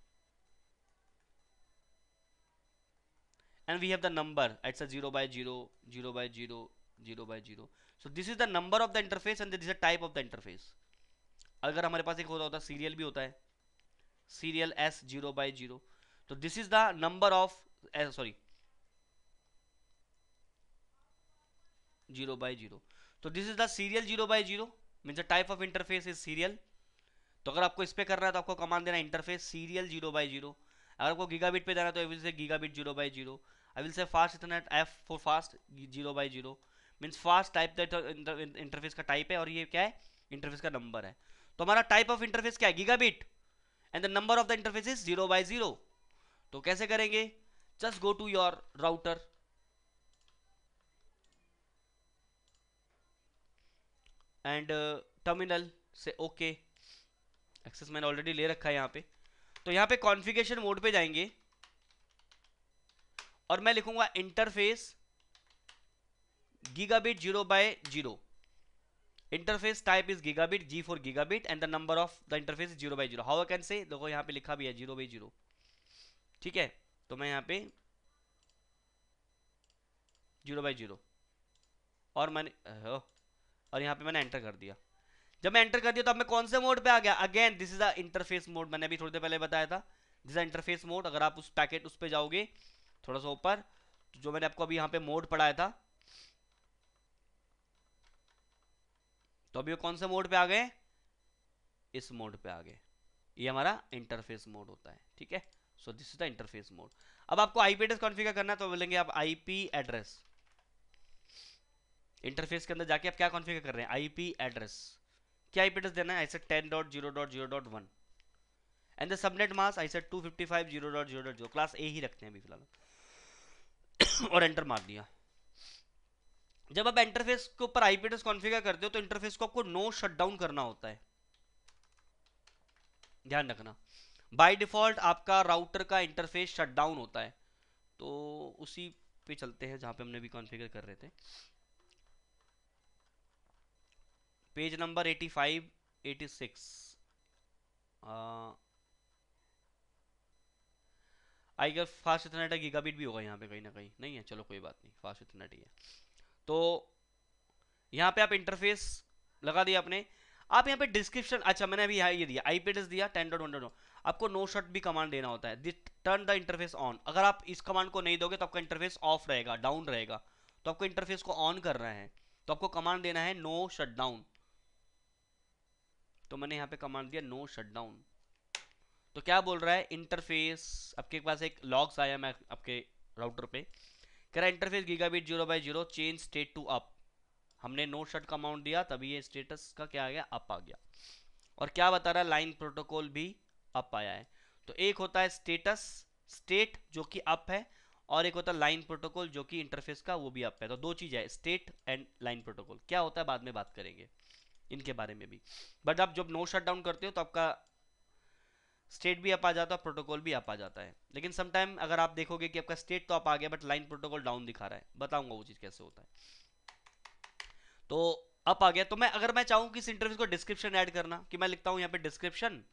and we have the number it's a zero by zero zero by zero zero by zero so this is the number of the interface and this is the type of the अगर हमारे पास एक होता होता serial भी होता है serial S zero by zero तो this is the number of sorry zero 0 zero तो this is the serial zero 0 zero mean the type of interface is serial तो अगर आपको इस पे करना है तो आपको कमांड देना interface serial zero by zero अगर आपको गीगाबिट पे जाना है तो I will say gigabit zero by zero I will say fast internet F for fast zero by zero means fast type interface का टाइप है और ये क्या है इंटरफेस का नंबर है तो हमारा टाइप ऑफ इंटरफेस क्या है gigabit and the number of the interface is zero by zero तो कैसे करेंगे just go to your router and terminal से ओके एक्सेस मैंने ऑलरेडी ले रखा है यहां पे तो यहां पे कॉन्फ़िगरेशन मोड पे जाएंगे और मैं लिखूंगा interface gigabit zero by zero interface type is gigabit G for gigabit and the number of the interface zero by zero how can say देखो यहाँ पे लिखा भी है जीरो बाई जीरो ठीक है तो मैं यहाँ पे जीरो बाई जीरो और मैंने और यहाँ पे मैंने एंटर कर दिया जब मैं एंटर कर दिया तो अब मैं कौन से मोड पे आ गया again this is the interface mode मैंने अभी थोड़ी देर पहले बताया था दिस इज इंटरफेस मोड अगर आप उस पैकेट उस पर जाओगे थोड़ा सा ऊपर तो जो मैंने आपको अभी यहाँ पे मोड पढ़ाया था तो अभी कौन से मोड पे आ गए इस मोड पे आ गए ये हमारा इंटरफेस मोड होता है ठीक है so this is the interface mode अब आपको आईपी एड्रेस कॉन्फिगर करना है तो बोलेंगे आप आईपी एड्रेस इंटरफेस के अंदर जाके आप क्या कॉन्फिगर कर रहे हैं आईपी एड्रेस क्या आईपी एड्रेस देना है ऐसे ten dot zero dot zero dot one and the subnet mask set two fifty five zero dot zero dot zero class A ही रखते हैं अभी फिलहाल [COUGHS] और एंटर मार दिया जब आप इंटरफेस के ऊपर आईपी एड्रेस कॉन्फ़िगर करते हो तो इंटरफेस को आपको नो शटडाउन करना होता है ध्यान रखना बाय डिफॉल्ट आपका राउटर का इंटरफेस शटडाउन होता है तो उसी पे चलते हैं जहां पे हमने भी कॉन्फ़िगर कर रहे थे page number 85 86 I guess fast ethernet है गीगाबिट भी होगा यहाँ पे कहीं ना कहीं नहीं है चलो कोई बात नहीं फास्ट इथरनेट ही है तो यहाँ पे आप इंटरफेस लगा दिया आपने आप यहाँ पे डिस्क्रिप्शन अच्छा मैंने अभी ये दिया आई पी दिया टेन डॉट वन आपको नो शॉट भी कमांड देना होता है टर्न द इंटरफेस ऑन अगर आप इस कमांड को नहीं दोगे तो आपका इंटरफेस ऑफ रहेगा डाउन रहेगा तो आपको इंटरफेस को ऑन कर रहे हैं तो आपको कमांड देना है नो शट डाउन तो मैंने यहाँ पे कमांड दिया नो शट डाउन तो क्या बोल रहा है इंटरफेस आपके पास एक लॉग्स आया मैं आपके राउटर पे कह रहा है interface gigabit zero by zero change state to up हमने नो शट का अमाउंट दिया तभी ये स्टेटस का क्या आ गया अप आ गया और क्या बता रहा है लाइन प्रोटोकॉल भी अप आया है तो एक होता है स्टेटस स्टेट जो कि अप है और एक होता है लाइन प्रोटोकॉल जो कि इंटरफेस का वो भी अप है तो दो चीज़ है स्टेट एंड लाइन प्रोटोकॉल क्या होता है बाद में बात करेंगे इनके बारे में भी बट आप जब नो शट डाउन करते हो तो आपका स्टेट भी अप आ जाता है प्रोटोकॉल भी अप आ जाता है लेकिन समटाइम अगर आप देखोगे कि आपका स्टेट तो अप आ गया बट लाइन प्रोटोकॉल डाउन दिखा रहा है बताऊंगा वो चीज़ कैसे होता है तो अप आ गया तो मैं अगर मैं चाहूं कि इस इंटरव्यू को डिस्क्रिप्शन ऐड करना कि मैं लिखता हूं यहां पे डिस्क्रिप्शन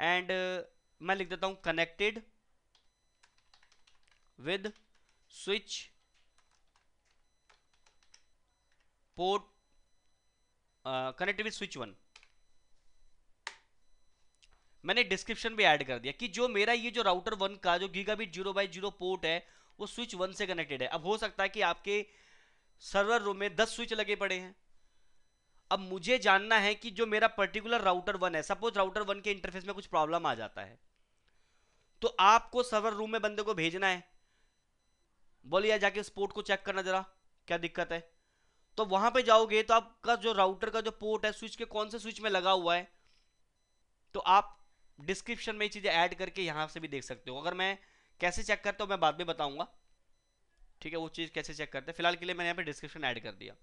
एंड uh, मैं लिख देता हूं connected with switch port connected with switch one मैंने डिस्क्रिप्शन भी ऐड कर दिया कि जो मेरा ये जो राउटर वन का जो gigabit zero by zero port है वो स्विच वन से कनेक्टेड है अब हो सकता है कि आपके सर्वर रूम में दस स्विच लगे पड़े हैं अब मुझे जानना है कि जो मेरा पर्टिकुलर राउटर वन है सपोज राउटर वन के इंटरफेस में कुछ प्रॉब्लम आ जाता है तो आपको सर्वर रूम में बंदे को भेजना है बोलिए जाके उस पोर्ट को चेक करना जरा क्या दिक्कत है तो वहां पे जाओगे तो आपका जो राउटर का जो पोर्ट है स्विच के कौन से स्विच में लगा हुआ है तो आप डिस्क्रिप्शन में चीज़ें ऐड करके यहाँ से भी देख सकते हो अगर मैं कैसे चेक करता हूँ मैं बाद में बताऊँगा ठीक है वो चीज़ कैसे चेक करते हैं फिलहाल के लिए मैंने यहाँ पे डिस्क्रिप्शन ऐड कर दिया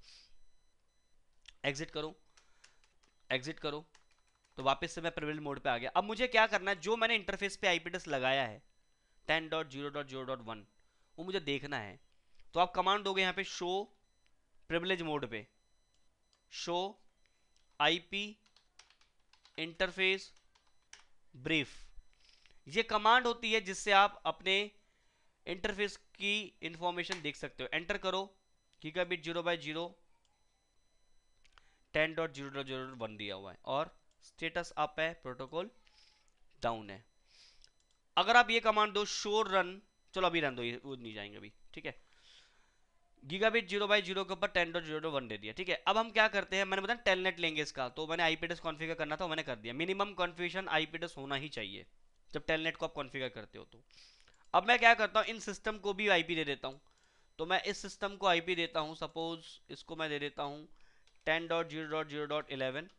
एग्जिट करो एग्जिट करो तो वापस से मैं प्रिविल मोड पे आ गया अब मुझे क्या करना है जो मैंने इंटरफेस पे आईपी एड्रेस लगाया है ten dot zero dot zero dot one वो मुझे देखना है तो आप कमांड दोगे यहाँ पे शो प्रिविलेज मोड पे शो आईपी इंटरफेस ब्रीफ ये कमांड होती है जिससे आप अपने इंटरफेस की इंफॉर्मेशन देख सकते हो एंटर करो gigabit zero by zero ten dot zero dot zero one दिया हुआ है और स्टेटस अप है प्रोटोकॉल डाउन है अगर आप ये कमांड दो शोर रन चलो अभी रन दो ये नहीं जाएंगे अभी ठीक है गीगाबिट जीरो बाई जीरो के ऊपर टेन डॉट जीरो वन दे दिया ठीक है अब हम क्या करते हैं मैंने बताया टेलनेट लेंगे इसका तो मैंने आईपीडीएस कॉन्फ़िगर करना था मैंने कर दिया मिनिमम कॉन्फ़िगरेशन आईपीडीएस होना ही चाहिए जब टेलनेट को आप कॉन्फ़िगर करते हो तो अब मैं क्या करता हूँ इन सिस्टम को भी आई दे देता हूँ तो मैं इस सिस्टम को आई देता हूँ सपोज इसको मैं दे देता हूँ ten dot zero dot zero dot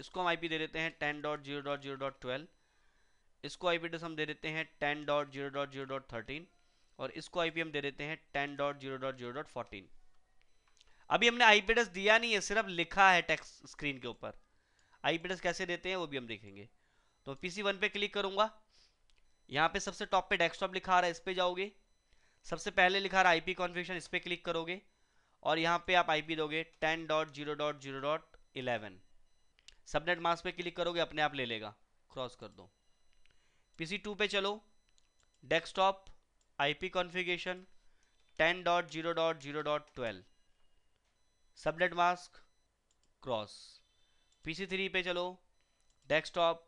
इसको हम आई दे देते हैं ten dot zero dot zero dot twelve इसको आई हम दे देते हैं ten dot zero dot zero dot thirteen और इसको आईपी हम दे देते हैं टेन अभी हमने आईपी एड्रेस दिया नहीं है सिर्फ लिखा है टेक्स स्क्रीन के ऊपर आईपी एड्रेस कैसे देते हैं वो भी हम देखेंगे तो पीसी वन पे क्लिक करूंगा यहाँ पे सबसे टॉप पे डेस्कटॉप लिखा रहा है इस पर जाओगे सबसे पहले लिखा रहा है आईपी कॉन्फ़िगरेशन इस पर क्लिक करोगे और यहाँ पे आप आईपी दोगे ten dot zero dot zero dot eleven subnet mask पे क्लिक करोगे अपने आप ले लेगा क्रॉस कर दो पी सी पे चलो desktop IP configuration 10.0.0.12 subnet mask cross C three पे चलो desktop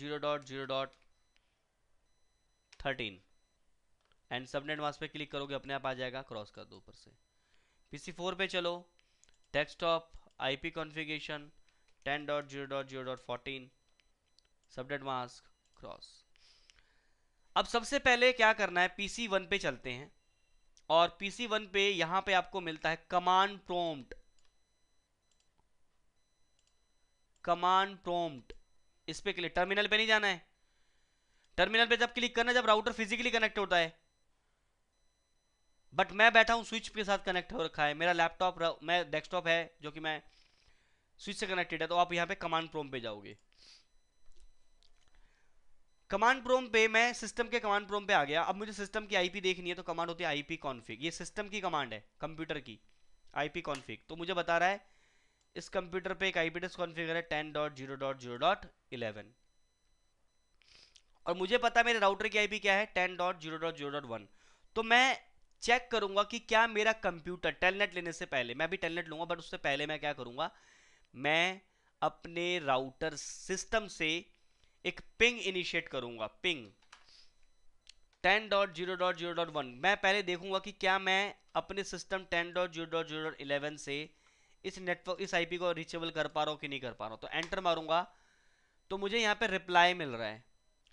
zero dot 10.0.0.13 and subnet mask पे क्लिक करोगे अपने आप आ जाएगा क्रॉस कर दो ऊपर से पीसी फोर पे चलो desktop IP configuration 10.0.0.14 subnet mask cross अब सबसे पहले क्या करना है पी सी वन पे चलते हैं और पी सी वन पे यहां पे आपको मिलता है कमांड प्रोम्ट कमांड प्रोम्ट इस पे क्लिक टर्मिनल पे नहीं जाना है टर्मिनल पे जब क्लिक करना है जब राउटर फिजिकली कनेक्ट होता है बट मैं बैठा हूं स्विच के साथ कनेक्ट हो रखा है मेरा लैपटॉप मैं डेस्कटॉप है जो कि मैं स्विच से कनेक्टेड है तो आप यहां पे कमांड प्रोम पे जाओगे कमांड प्रोम पे मैं सिस्टम के कमांड प्रोम पे आ गया अब मुझे सिस्टम की आईपी देखनी है तो कमांड होती है आईपी कॉन्फिग ये सिस्टम की कमांड है कंप्यूटर की आईपी कॉन्फिग तो मुझे बता रहा है इस कंप्यूटर पे एक आईपी डिस्क कॉन्फिगर है ten dot zero dot zero dot eleven और मुझे पता है मेरे राउटर की आई क्या है ten dot zero dot zero dot one तो मैं चेक करूंगा कि क्या मेरा कंप्यूटर टेलनेट लेने से पहले मैं अभी टेलनेट लूंगा बट उससे पहले मैं क्या करूंगा मैं अपने राउटर सिस्टम से एक पिंग इनिशिएट करूंगा ping ten dot zero dot zero dot one मैं पहले देखूंगा कि क्या मैं अपने system ten dot zero dot zero dot eleven से इस नेटवर्क इस आईपी को रीचेबल कर पा रहा हूँ कि नहीं कर पा रहा हूँ तो एंटर मारूंगा तो मुझे यहाँ पे रिप्लाई मिल रहा है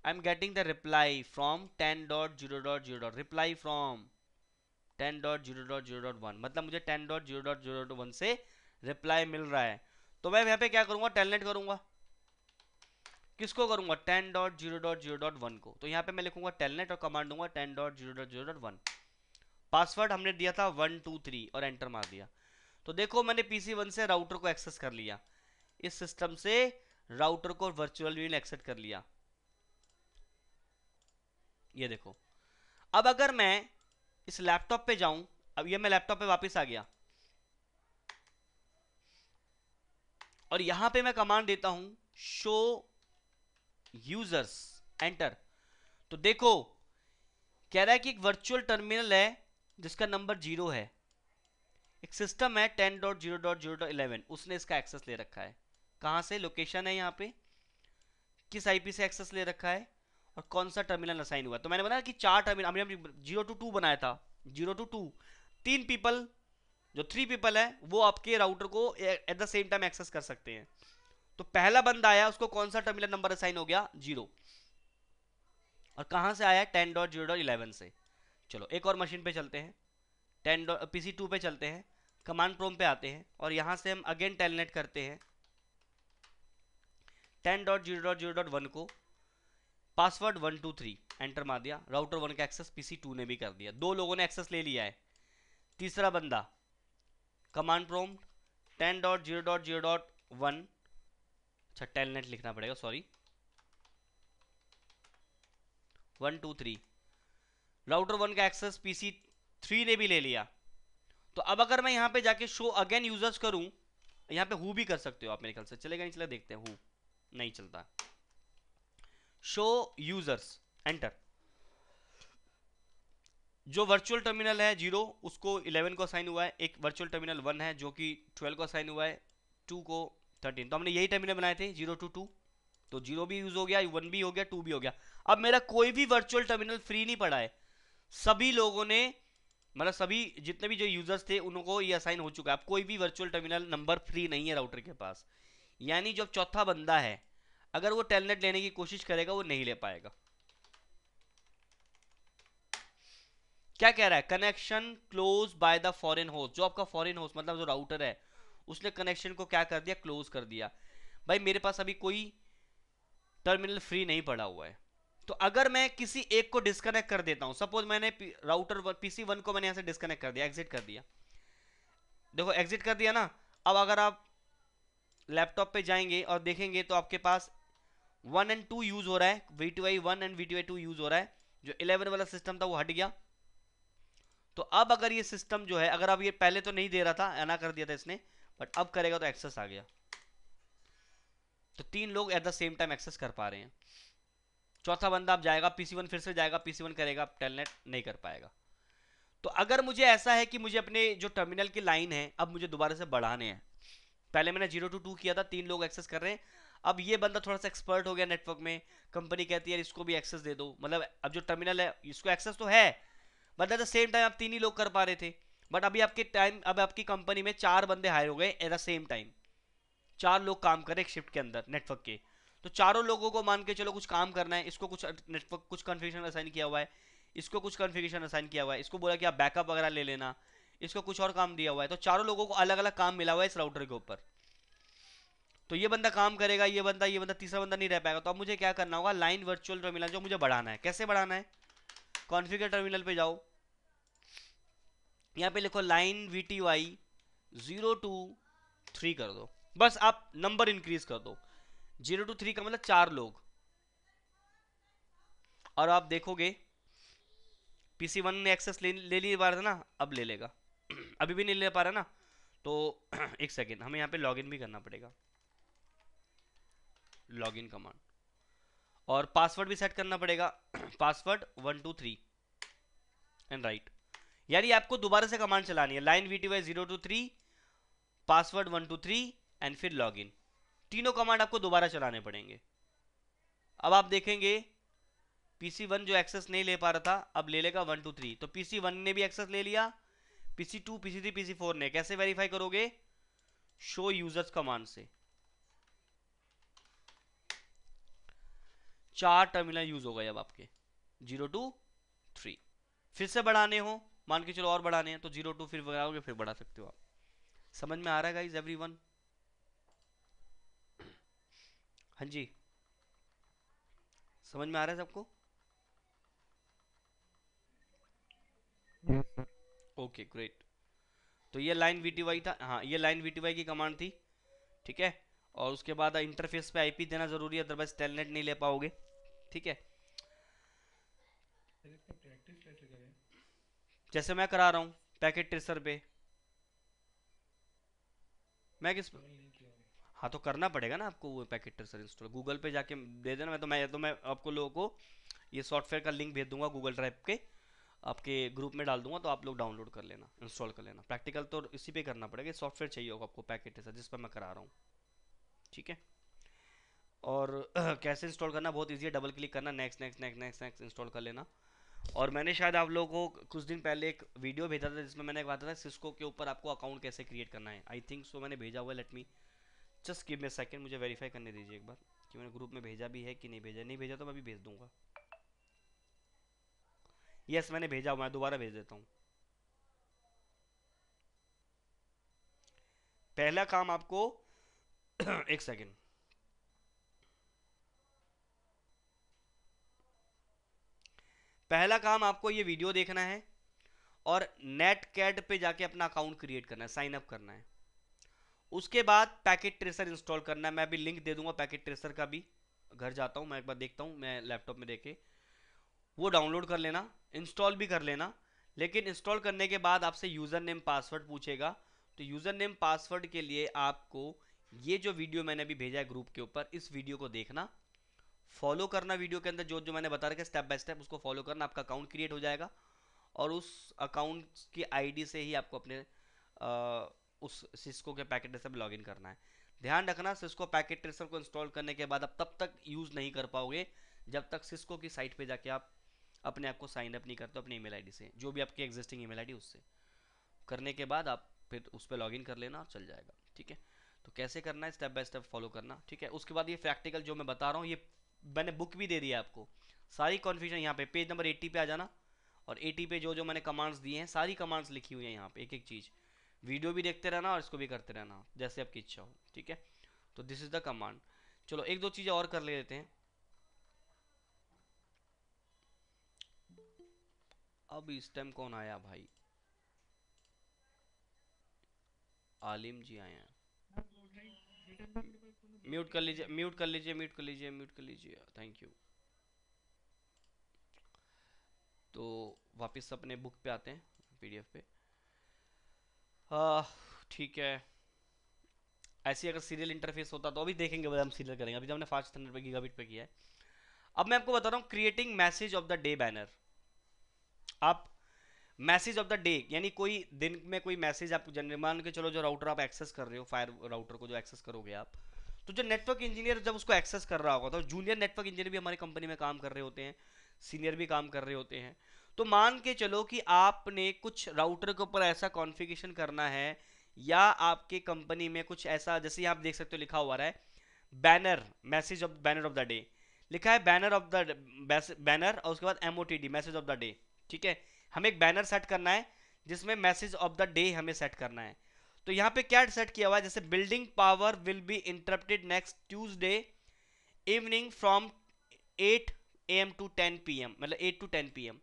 I am getting the reply from ten dot zero dot zero dot reply from ten dot zero dot zero dot one मतलब मुझे ten dot zero dot zero dot one से रिप्लाई मिल रहा है तो मैं यहाँ पे क्या करूँगा टेलनेट करूंगा किसको करूंगा ten dot zero dot zero dot one को तो यहाँ पे मैं लिखूंगा टेलनेट और कमांड दूंगा ten dot zero dot zero dot one password हमने दिया था वन टू थ्री और एंटर मार दिया तो देखो मैंने पी सी वन से राउटर को एक्सेस कर लिया इस सिस्टम से राउटर को वर्चुअल वीन एक्सेस कर लिया ये देखो अब अगर मैं इस लैपटॉप पे जाऊं अब ये मैं लैपटॉप पे वापस आ गया और यहां पे मैं कमांड देता हूं शो यूजर्स एंटर तो देखो कह रहा है कि एक वर्चुअल टर्मिनल है जिसका नंबर जीरो है एक सिस्टम है ten dot zero dot zero dot eleven उसने इसका एक्सेस ले रखा है कहाँ से लोकेशन है यहाँ पे किस आईपी से एक्सेस ले रखा है और कौन सा टर्मिनल असाइन हुआ तो मैंने बताया कि चार टर्मिनल हमने जीरो टू टू बनाया था जीरो टू टू तीन पीपल जो थ्री पीपल है वो आपके राउटर को at the same time access कर सकते हैं तो पहला बंदा आया उसको कौन सा टर्मिनल नंबर असाइन हो गया जीरो और कहां से आया ten dot zero dot eleven से चलो एक और मशीन पे चलते हैं टेन डॉट पीसी टू पे चलते हैं कमांड प्रोम पे आते हैं और यहां से हम अगेन टेलनेट करते हैं ten dot zero dot zero dot one को password one two three enter मार दिया राउटर वन का एक्सेस पीसी टू ने भी कर दिया दो लोगों ने एक्सेस ले लिया है तीसरा बंदा command prompt ten dot zero dot zero dot one अच्छा टेलनेट लिखना पड़ेगा sorry one two three router one का एक्सेस पीसी थ्री ने भी ले लिया तो अब अगर मैं यहां पे जाके शो अगेन यूजर्स करूं यहां पे हु भी कर सकते हो आप मेरे ख्याल से चलेगा नहीं चले देखते हैं हु नहीं चलता शो यूजर्स एंटर जो वर्चुअल टर्मिनल है जीरो उसको इलेवन को असाइन हुआ है एक वर्चुअल टर्मिनल वन है जो कि ट्वेल्व को असाइन हुआ है टू को थर्टीन तो हमने यही टर्मिनल बनाए थे जीरो टू टू तो जीरो भी यूज हो गया वन भी हो गया टू भी हो गया अब मेरा कोई भी वर्चुअल टर्मिनल फ्री नहीं पड़ा है सभी लोगों ने मतलब सभी जितने भी जो यूजर्स थे उनको ये असाइन हो चुका है अब कोई भी वर्चुअल टर्मिनल नंबर फ्री नहीं है राउटर के पास यानी जो चौथा बंदा है अगर वो टेलनेट लेने की कोशिश करेगा वो नहीं ले पाएगा क्या कह रहा है connection close by the foreign host जो आपका फॉरेन होस्ट मतलब जो राउटर है उसने कनेक्शन को क्या कर दिया क्लोज कर दिया भाई मेरे पास अभी कोई टर्मिनल फ्री नहीं पड़ा हुआ है तो अगर मैं किसी एक को डिस्कनेक्ट कर देता हूं सपोज मैंने राउटर पीसी वन को मैंने यहां से डिस्कनेक्ट कर दिया एग्जिट कर दिया देखो एग्जिट कर दिया ना अब अगर आप लैपटॉप पे जाएंगे और देखेंगे तो आपके पास वन एंड टू यूज हो रहा है V two I one and V two I two use हो रहा है जो इलेवन वाला सिस्टम था वो हट गया तो अब अगर ये सिस्टम जो है अगर आप ये पहले तो नहीं दे रहा था एना कर दिया था इसने बट अब करेगा तो एक्सेस आ गया तो तीन लोग at the same time access कर पा रहे हैं चौथा बंदा अब जाएगा पीसी वन फिर से जाएगा पीसी वन करेगा टेलनेट नहीं कर पाएगा तो अगर मुझे ऐसा है कि मुझे अपने जो टर्मिनल की लाइन है अब मुझे दोबारा से बढ़ाने हैं पहले मैंने जीरो टू टू किया था तीन लोग एक्सेस कर रहे हैं अब ये बंदा थोड़ा सा एक्सपर्ट हो गया नेटवर्क में कंपनी कहती है इसको भी एक्सेस दे दो मतलब अब जो टर्मिनल है इसको एक्सेस तो है but at the same time आप तीन ही लोग कर पा रहे थे बट अभी आपके टाइम अब आपकी कंपनी में चार बंदे हायर हो गए एट द सेम टाइम चार लोग काम कर रहे एक शिफ्ट के अंदर नेटवर्क के तो चारों लोगों को मान के चलो कुछ काम करना है इसको कुछ नेटवर्क कुछ कन्फिगेशन असाइन किया हुआ है इसको कुछ कन्फिगेशन असाइन किया हुआ है इसको बोला कि आप बैकअप वगैरह ले लेना इसको कुछ और काम दिया हुआ है तो चारों लोगों को अलग अलग काम मिला हुआ है इस राउटर के ऊपर तो ये बंदा काम करेगा ये बंदा ये बंदा तीसरा बंदा नहीं रह पाएगा तो अब मुझे क्या करना होगा लाइन वर्चुअल टर्मिनल जो मुझे बढ़ाना है कैसे बढ़ाना है कॉन्फिगर टर्मिनल पे जाओ यहाँ पे लिखो line V T Y zero to three कर दो बस आप नंबर इंक्रीज कर दो जीरो टू थ्री का मतलब चार लोग और आप देखोगे पीसी वन ने एक्सेस ले ले लिए बार था ना अब ले लेगा [CLEARS THROAT] अभी भी नहीं ले पा रहा ना तो [CLEARS THROAT] एक सेकेंड हमें यहाँ पे लॉगिन भी करना पड़ेगा लॉगिन कमांड और पासवर्ड भी सेट करना पड़ेगा password one two three end write यानी आपको दोबारा से कमांड चलानी है line V T Y zero to three password one two three end फिर लॉग इन तीनों कमांड आपको दोबारा चलाने पड़ेंगे अब आप देखेंगे पीसी वन जो एक्सेस नहीं ले पा रहा था अब ले लेगा वन टू थ्री तो पीसी वन ने भी एक्सेस ले लिया PC two PC three PC four ने कैसे वेरीफाई करोगे शो यूजर्स कमांड से चार टर्मिनल यूज हो गए अब आपके जीरो टू थ्री फिर से बढ़ाने हो मान के चलो और बढ़ाने हैं तो जीरो टू फिर बढ़ाओगे फिर बढ़ा सकते हो आप समझ में आ रहा है गाइज एवरी वन हाँ जी समझ में आ रहा है सबको ओके ग्रेट तो ये लाइन वी टी वाई था हाँ ये लाइन वी टी वाई की कमांड थी ठीक है और उसके बाद इंटरफेस पे आईपी देना ज़रूरी है अदरवाइज टेलनेट नहीं ले पाओगे ठीक है जैसे मैं करा रहा हूँ पैकेट ट्रेसर पे मैं किस हाँ तो करना पड़ेगा ना आपको वो पैकेट ट्रेसर इंस्टॉल गूगल पे जाके दे देना मैं तो मैं तो मैं आपको लोगों को ये सॉफ्टवेयर का लिंक भेज दूंगा गूगल ड्राइव के आपके ग्रुप में डाल दूंगा तो आप लोग डाउनलोड कर लेना इंस्टॉल कर लेना प्रैक्टिकल तो इसी पे करना पड़ेगा सॉफ्टवेयर चाहिए होगा आपको पैकेट ट्रेसर जिस पर मैं करा रहा हूँ ठीक है और [CLEARS THROAT] कैसे इंस्टॉल करना बहुत ईजी है डबल क्लिक करना next next next next next install कर लेना और मैंने शायद आप लोगों को कुछ दिन पहले एक वीडियो भेजा था जिसमें मैंने बताया था सिस्को के ऊपर आपको अकाउंट कैसे क्रिएट करना है आई थिंक सो मैंने भेजा हुआ let me just give me second मुझे वेरीफाई करने दीजिए एक बार कि मैंने ग्रुप में भेजा भी है कि नहीं भेजा नहीं भेजा तो मैं भी भेज दूंगा यस yes, मैंने भेजा हुआ मैं दोबारा भेज देता हूँ पहला काम आपको [CLEARS THROAT] एक सेकेंड पहला काम आपको ये वीडियो देखना है और नेट कैट पर जाके अपना अकाउंट क्रिएट करना है साइन अप करना है उसके बाद पैकेट ट्रेसर इंस्टॉल करना है मैं भी लिंक दे दूंगा पैकेट ट्रेसर का भी घर जाता हूँ मैं एक बार देखता हूँ मैं लैपटॉप में देखे वो डाउनलोड कर लेना इंस्टॉल भी कर लेना लेकिन इंस्टॉल करने के बाद आपसे यूज़र नेम पासवर्ड पूछेगा तो यूज़र नेम पासवर्ड के लिए आपको ये जो वीडियो मैंने अभी भेजा है ग्रुप के ऊपर इस वीडियो को देखना फॉलो करना वीडियो के अंदर जो जो मैंने बता रखा स्टेप बाय स्टेप उसको फॉलो करना आपका अकाउंट क्रिएट हो जाएगा और उस अकाउंट की आईडी से ही आपको अपने आ, उस सिस्को के पैकेट ट्रेसर में लॉगिन करना है ध्यान रखना सिस्को पैकेट ट्रेसर को इंस्टॉल करने के बाद आप तब तक यूज़ नहीं कर पाओगे जब तक सिस्को की साइट पे जाके आप अपने आप को साइन अप नहीं करते अपनी ईमेल आईडी से जो भी आपकी एग्जिस्टिंग ईमेल आईडी उससे करने के बाद आप फिर उस पर लॉगिन कर लेना और चल जाएगा ठीक है तो कैसे करना है स्टेप बाय स्टेप फॉलो करना ठीक है उसके बाद ये प्रैक्टिकल जो मैं बता रहा हूँ ये मैंने बुक भी दे दी है आपको सारी कॉन्फ्यूजन यहाँ पे पेज नंबर एट्टी पे आ जाना और एटी पे जो जो मैंने कमांड्स दिए हैं सारी कमांड्स लिखी हुई हैं यहाँ पे एक एक चीज़ वीडियो भी देखते रहना और इसको भी करते रहना जैसे आपकी इच्छा हो ठीक है तो दिस इज़ द कमांड चलो एक दो चीज़ें और कर ले लेते हैं अब इस टाइम कौन आया भाई आलिम जी आए हैं म्यूट कर लीजिए म्यूट कर लीजिए म्यूट कर लीजिए म्यूट कर लीजिए थैंक यू तो वापस अपने बुक पे आते हैं पीडीएफ पे ठीक है ऐसी अगर सीरियल इंटरफेस होता तो अभी देखेंगे हम सीरियल करेंगे अभी तो हमने फास्ट थंडर पे गीगाबिट पे किया है अब मैं आपको बता रहा हूँ creating message of the day banner आप मैसेज ऑफ द डे यानी कोई दिन में कोई मैसेज आप जनरल मान के चलो जो राउटर आप एक्सेस कर रहे हो फायर राउटर को जो एक्सेस करोगे आप तो जो नेटवर्क इंजीनियर जब उसको एक्सेस कर रहा होगा तो जूनियर नेटवर्क इंजीनियर भी हमारी कंपनी में काम कर रहे होते हैं सीनियर भी काम कर रहे होते हैं तो मान के चलो कि आपने कुछ राउटर के ऊपर ऐसा कॉन्फ़िगरेशन करना है या आपके कंपनी में कुछ ऐसा जैसे आप देख सकते हो लिखा हुआ रहा है banner message of banner of the day लिखा है बैनर ऑफ द बैनर और उसके बाद M O T D message of the day ठीक है हमें एक बैनर सेट करना है जिसमें मैसेज ऑफ द डे हमें सेट करना है तो यहां पे क्या सेट किया हुआ है जैसे building power will be interrupted next Tuesday evening from 8 M to 10 PM मतलब 8 टू 10 पीएम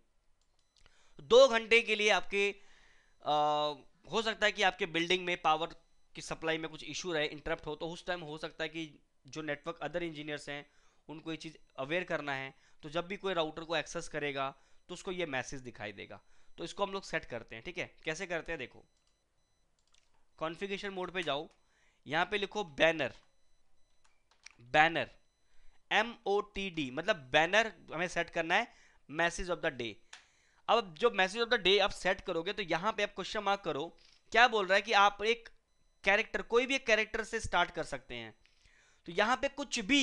दो घंटे के लिए आपके आ, हो सकता है कि आपके बिल्डिंग में पावर की सप्लाई में कुछ इशू रहे इंटरप्ट हो तो उस टाइम हो सकता है कि जो नेटवर्क अदर इंजीनियर्स हैं उनको ये चीज़ अवेयर करना है तो जब भी कोई राउटर को एक्सेस करेगा तो उसको ये मैसेज दिखाई देगा तो इसको हम लोग सेट करते हैं ठीक है कैसे करते हैं देखो कॉन्फ़िगरेशन मोड पे जाओ यहाँ पे लिखो banner banner M O T D मतलब बैनर हमें सेट करना है मैसेज ऑफ द डे अब जो मैसेज ऑफ द डे आप सेट करोगे तो यहाँ पे आप क्वेश्चन मार्क करो क्या बोल रहा है कि आप एक कैरेक्टर कोई भी एक कैरेक्टर से स्टार्ट कर सकते हैं तो यहाँ पे कुछ भी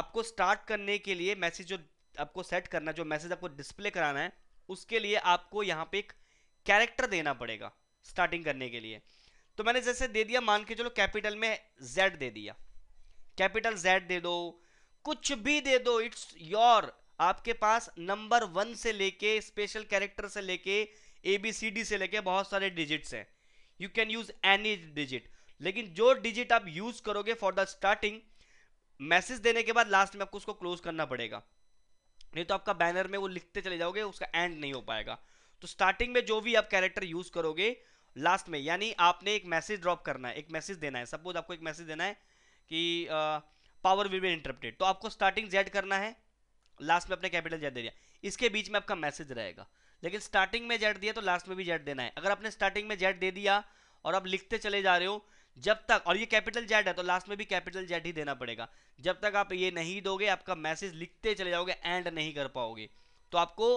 आपको स्टार्ट करने के लिए मैसेज जो आपको सेट करना जो मैसेज आपको डिस्प्ले कराना है उसके लिए आपको यहाँ पे एक कैरेक्टर देना पड़ेगा स्टार्टिंग करने के लिए तो मैंने जैसे दे दिया मान के चलो कैपिटल में जेड दे दिया कैपिटल जेड दे दो कुछ भी दे दो इट्स योर आपके पास नंबर वन से लेके स्पेशल कैरेक्टर से लेके ए बी सी डी से लेके बहुत सारे डिजिट्स हैं you can use any digit लेकिन जो डिजिट आप यूज करोगे फॉर द स्टार्टिंग मैसेज देने के बाद लास्ट में आपको उसको क्लोज करना पड़ेगा नहीं तो आपका बैनर में वो लिखते चले जाओगे उसका एंड नहीं हो पाएगा तो स्टार्टिंग में जो भी आप कैरेक्टर यूज करोगे लास्ट में यानी आपने एक मैसेज ड्रॉप करना है एक मैसेज देना है सपोज आपको एक मैसेज देना है कि पावर विल बी इंटरप्टेड तो आपको स्टार्टिंग जेड करना है लास्ट में अपने कैपिटल जेड दे दिया इसके बीच में आपका मैसेज रहेगा लेकिन स्टार्टिंग में जेड दिया तो लास्ट में भी जेड देना है अगर आपने स्टार्टिंग में जेड दे दिया और आप लिखते चले जा रहे हो जब तक और ये कैपिटल जेड है तो लास्ट में भी कैपिटल जेड ही देना पड़ेगा जब तक आप ये नहीं दोगे आपका मैसेज लिखते चले जाओगे एंड नहीं कर पाओगे तो आपको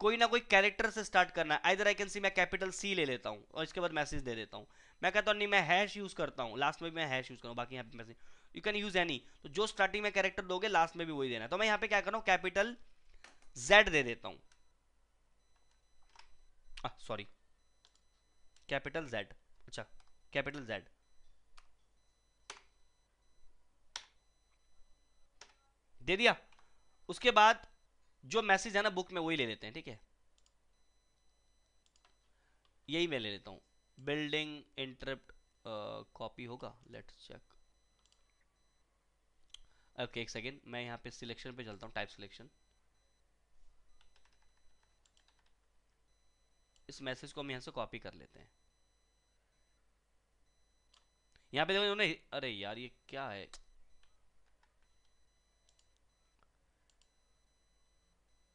कोई ना कोई कैरेक्टर से स्टार्ट करना है इधर आई कैन सी मैं कैपिटल सी ले लेता हूँ और इसके बाद मैसेज दे देता हूँ मैं कहता हूँ नहीं मैं हैश यूज़ करता हूँ लास्ट में भी मैं हैश यूज़ करूँ बाकी यहाँ पे message you can use any तो जो स्टार्टिंग में कैरेक्टर दोगे लास्ट में भी वही देना है तो मैं यहाँ पे क्या करूँ कैपिटल जेड दे देता हूँ सॉरी कैपिटल जेड अच्छा कैपिटल जेड दे दिया उसके बाद जो मैसेज है ना बुक में वही ले लेते हैं ठीक है यही मैं ले लेता हूँ बिल्डिंग इंटरप्ट कॉपी होगा लेट्स चेक ओके एक सेकेंड मैं यहां पे सिलेक्शन पे चलता हूँ टाइप सिलेक्शन इस मैसेज को हम यहां से कॉपी कर लेते हैं यहां पे देखो इन्होंने अरे यार ये क्या है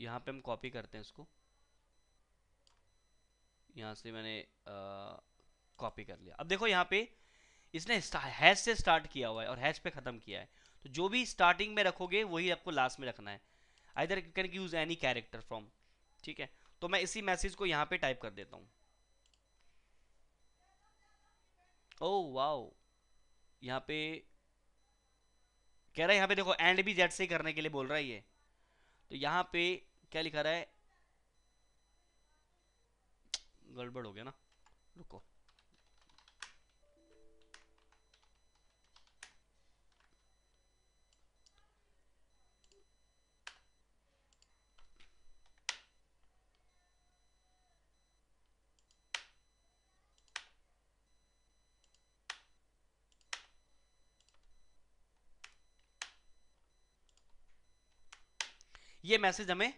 यहाँ पे हम कॉपी करते हैं इसको यहाँ से मैंने कॉपी कर लिया अब देखो यहाँ पे इसने हैश से स्टार्ट किया हुआ है और हैश पे ख़त्म किया है तो जो भी स्टार्टिंग में रखोगे वही आपको लास्ट में रखना है either you can use any character from ठीक है तो मैं इसी मैसेज को यहाँ पे टाइप कर देता हूँ ओ oh, वाओ यहाँ पे कह रहा है यहाँ पे देखो एंड भी जेड से करने के लिए बोल रहा है ये तो यहाँ पे क्या लिखा रहा है गड़बड़ हो गया ना रुको ये मैसेज हमें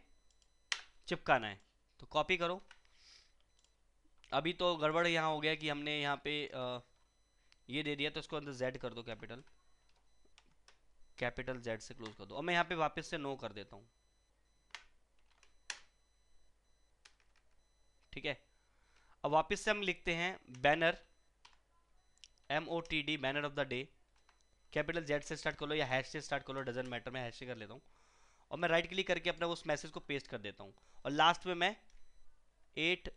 चिपकाना है तो कॉपी करो अभी तो गड़बड़ यहाँ हो गया कि हमने यहाँ पे आ, ये दे दिया तो इसको अंदर जेड कर दो कैपिटल कैपिटल जेड से क्लोज कर दो और मैं यहाँ पे वापस से नो कर देता हूँ ठीक है अब वापस से हम लिखते हैं banner M O T D banner of the day capital Z से स्टार्ट कर लो या हैश से स्टार्ट कर लो डजेंट मैटर मैं हैश से कर लेता हूँ और मैं राइट क्लिक करके अपना उस मैसेज को पेस्ट कर देता हूँ और लास्ट में मैं eight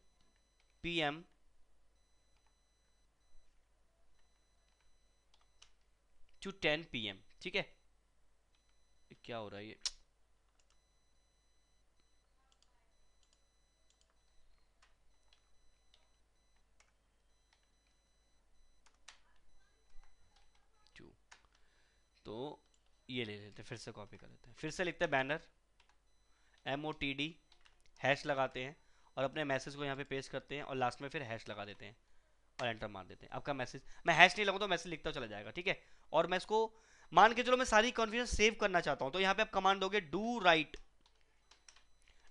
P M to ten P M ठीक है क्या हो रहा है ये तो ये ले लेते फिर से कॉपी कर लेते हैं फिर से लिखते हैं banner M O T D hash लगाते हैं और अपने मैसेज को यहाँ पे पेस्ट करते हैं और लास्ट में फिर हैश लगा देते हैं और एंटर मार देते हैं आपका मैसेज मैं हैश नहीं लगा तो मैसेज लिखता चला जाएगा ठीक है और मैं इसको मान के चलो मैं सारी कॉन्फ्यूजन सेव करना चाहता हूँ तो यहाँ पे आप कमांड दोगे डू राइट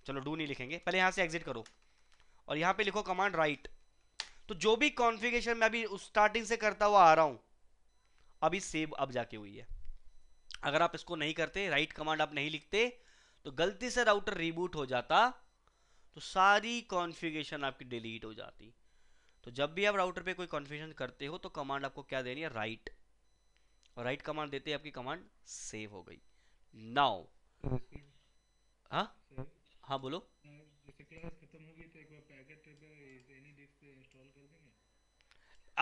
चलो डू नहीं लिखेंगे पहले यहाँ से एग्जिट करो और यहाँ पे लिखो कमांड राइट तो जो भी कॉन्फ़िगरेशन मैं अभी स्टार्टिंग से करता हुआ आ रहा हूँ अभी सेव अब जाके हुई है अगर आप इसको नहीं करते राइट कमांड आप नहीं लिखते तो गलती से राउटर रिबूट हो जाता तो सारी कॉन्फ़िगरेशन आपकी डिलीट हो जाती तो जब भी आप राउटर पे कोई कॉन्फ़िगरेशन करते हो तो कमांड आपको क्या देनी है राइट और राइट कमांड देते ही आपकी कमांड सेव हो गई नाउ हम्म। हाँ हाँ बोलो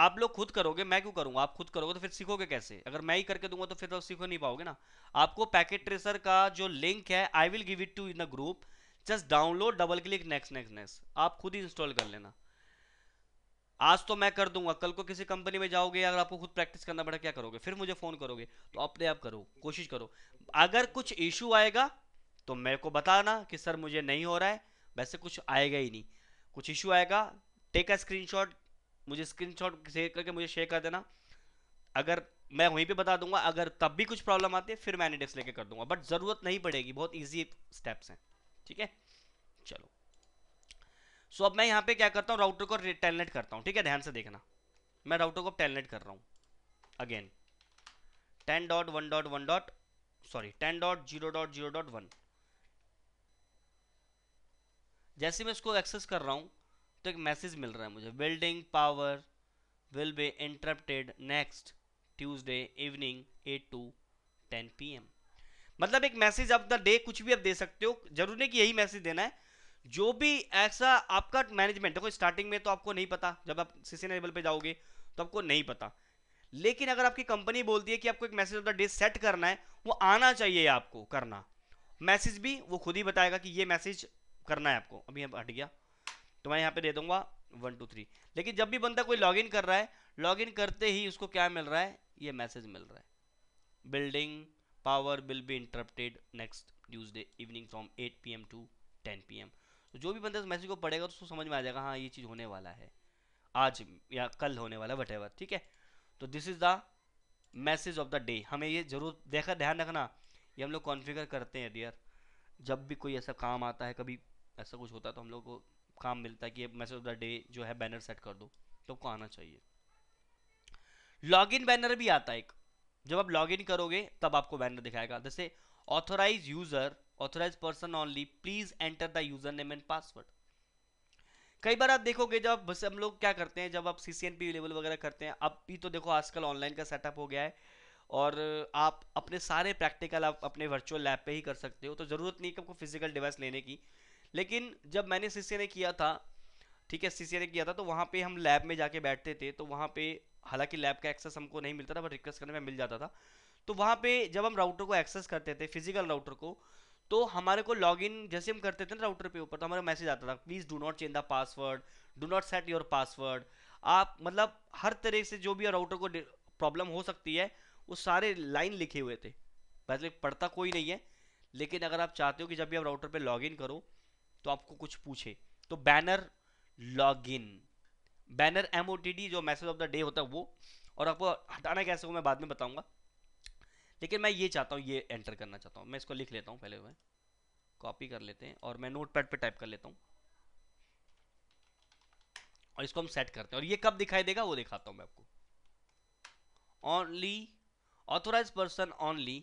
आप लोग खुद करोगे मैं क्यों करूंगा आप खुद करोगे तो फिर सीखोगे कैसे अगर मैं ही करके दूंगा तो फिर तो सीखो नहीं पाओगे ना आपको पैकेट ट्रेसर का जो लिंक है I will give it to in a group just download double click next next next आप खुद ही इंस्टॉल कर लेना आज तो मैं कर दूंगा कल को किसी कंपनी में जाओगे अगर आपको खुद प्रैक्टिस करना पड़ा क्या करोगे फिर मुझे फोन करोगे तो अपने आप करो कोशिश करो अगर कुछ इशू आएगा तो मेरे को बताना कि सर मुझे नहीं हो रहा है वैसे कुछ आएगा ही नहीं कुछ इशू आएगा टेक अ स्क्रीनशॉट मुझे स्क्रीनशॉट शेयर करके मुझे शेयर कर देना अगर मैं वहीं पे बता दूंगा अगर तब भी कुछ प्रॉब्लम आती है फिर मैं इंडेक्स लेके कर दूंगा बट ज़रूरत नहीं पड़ेगी बहुत ईजी स्टेप्स हैं ठीक है चलो सो so, अब मैं यहाँ पे क्या करता हूँ राउटर को टेलनेट करता हूँ ठीक है ध्यान से देखना मैं राउटर को टेलनेट कर रहा हूँ again ten dot one dot one dot sorry ten dot zero dot zero dot one जैसे मैं इसको एक्सेस कर रहा हूँ तो एक मैसेज मिल रहा है मुझे building power will be interrupted next Tuesday evening eight to ten P M मतलब एक मैसेज आप द डे कुछ भी आप दे सकते हो जरूरी नहीं कि यही मैसेज देना है जो भी ऐसा आपका मैनेजमेंट देखो स्टार्टिंग में तो आपको नहीं पता जब आप सीसी लेवल पे जाओगे तो आपको नहीं पता लेकिन अगर आपकी कंपनी बोलती है कि आपको एक message of the day set करना है वो आना चाहिए आपको करना मैसेज भी वो खुद ही बताएगा कि ये मैसेज करना है आपको अभी अब हट गया तो मैं यहाँ पे दे दूंगा वन टू थ्री लेकिन जब भी बंदा कोई लॉगिन कर रहा है लॉगिन करते ही उसको क्या मिल रहा है ये मैसेज मिल रहा है building power will be interrupted next Tuesday evening from eight P M to ten P M तो जो भी बंदा इस मैसेज को पढ़ेगा तो उसको समझ में आ जाएगा हाँ ये चीज़ होने वाला है आज या कल होने वाला वट एवर ठीक है तो this is the message of the day हमें ये जरूर देखा ध्यान रखना ये हम लोग कॉन्फ़िगर करते हैं डियर जब भी कोई ऐसा काम आता है कभी ऐसा कुछ होता है तो हम लोग को काम मिलता है कि मैसेज ऑफ द डे जो है बैनर सेट कर दो तो आपको आना चाहिए लॉगिन बैनर भी आता है एक जब आप लॉगिन करोगे तब आपको बैनर दिखाएगा जैसे authorize user authorize person only please enter the user name and password कई बार आप देखोगे जब बस हम लोग क्या करते हैं जब आप C C N P level वगैरह करते हैं अब भी तो देखो आजकल ऑनलाइन का सेटअप हो गया है और आप अपने सारे प्रैक्टिकल आप अपने वर्चुअल लैब पे ही कर सकते हो तो ज़रूरत नहीं कि आपको फिजिकल डिवाइस लेने की लेकिन जब मैंने सीसीए ने किया था ठीक है सीसीए ने किया था तो वहाँ पे हम लैब में जाके बैठते थे तो वहाँ पे हालांकि लैब का एक्सेस हमको नहीं मिलता था बट रिक्वेस्ट करने में मिल जाता था तो वहाँ पे जब हम राउटर को एक्सेस करते थे फिजिकल राउटर को तो हमारे को लॉगिन जैसे हम करते थे ना राउटर पे ऊपर तो हमारा मैसेज आता था please do not change the password do not set your password आप मतलब हर तरह से जो भी राउटर को प्रॉब्लम हो सकती है वो सारे लाइन लिखे हुए थे पहले मतलब पढ़ता कोई नहीं है लेकिन अगर आप चाहते हो कि जब भी आप राउटर पे लॉगिन करो तो आपको कुछ पूछे तो banner log in banner M जो मैसेज ऑफ द डे होता है वो और आपको हटाना कैसे हो मैं बाद में बताऊंगा लेकिन मैं ये चाहता हूँ ये एंटर करना चाहता हूँ मैं इसको लिख लेता हूँ पहले मैं कॉपी कर लेते हैं और मैं नोट पैड पर टाइप कर लेता हूँ और इसको हम सेट करते हैं और ये कब दिखाई देगा वो दिखाता हूँ मैं आपको only authorize person only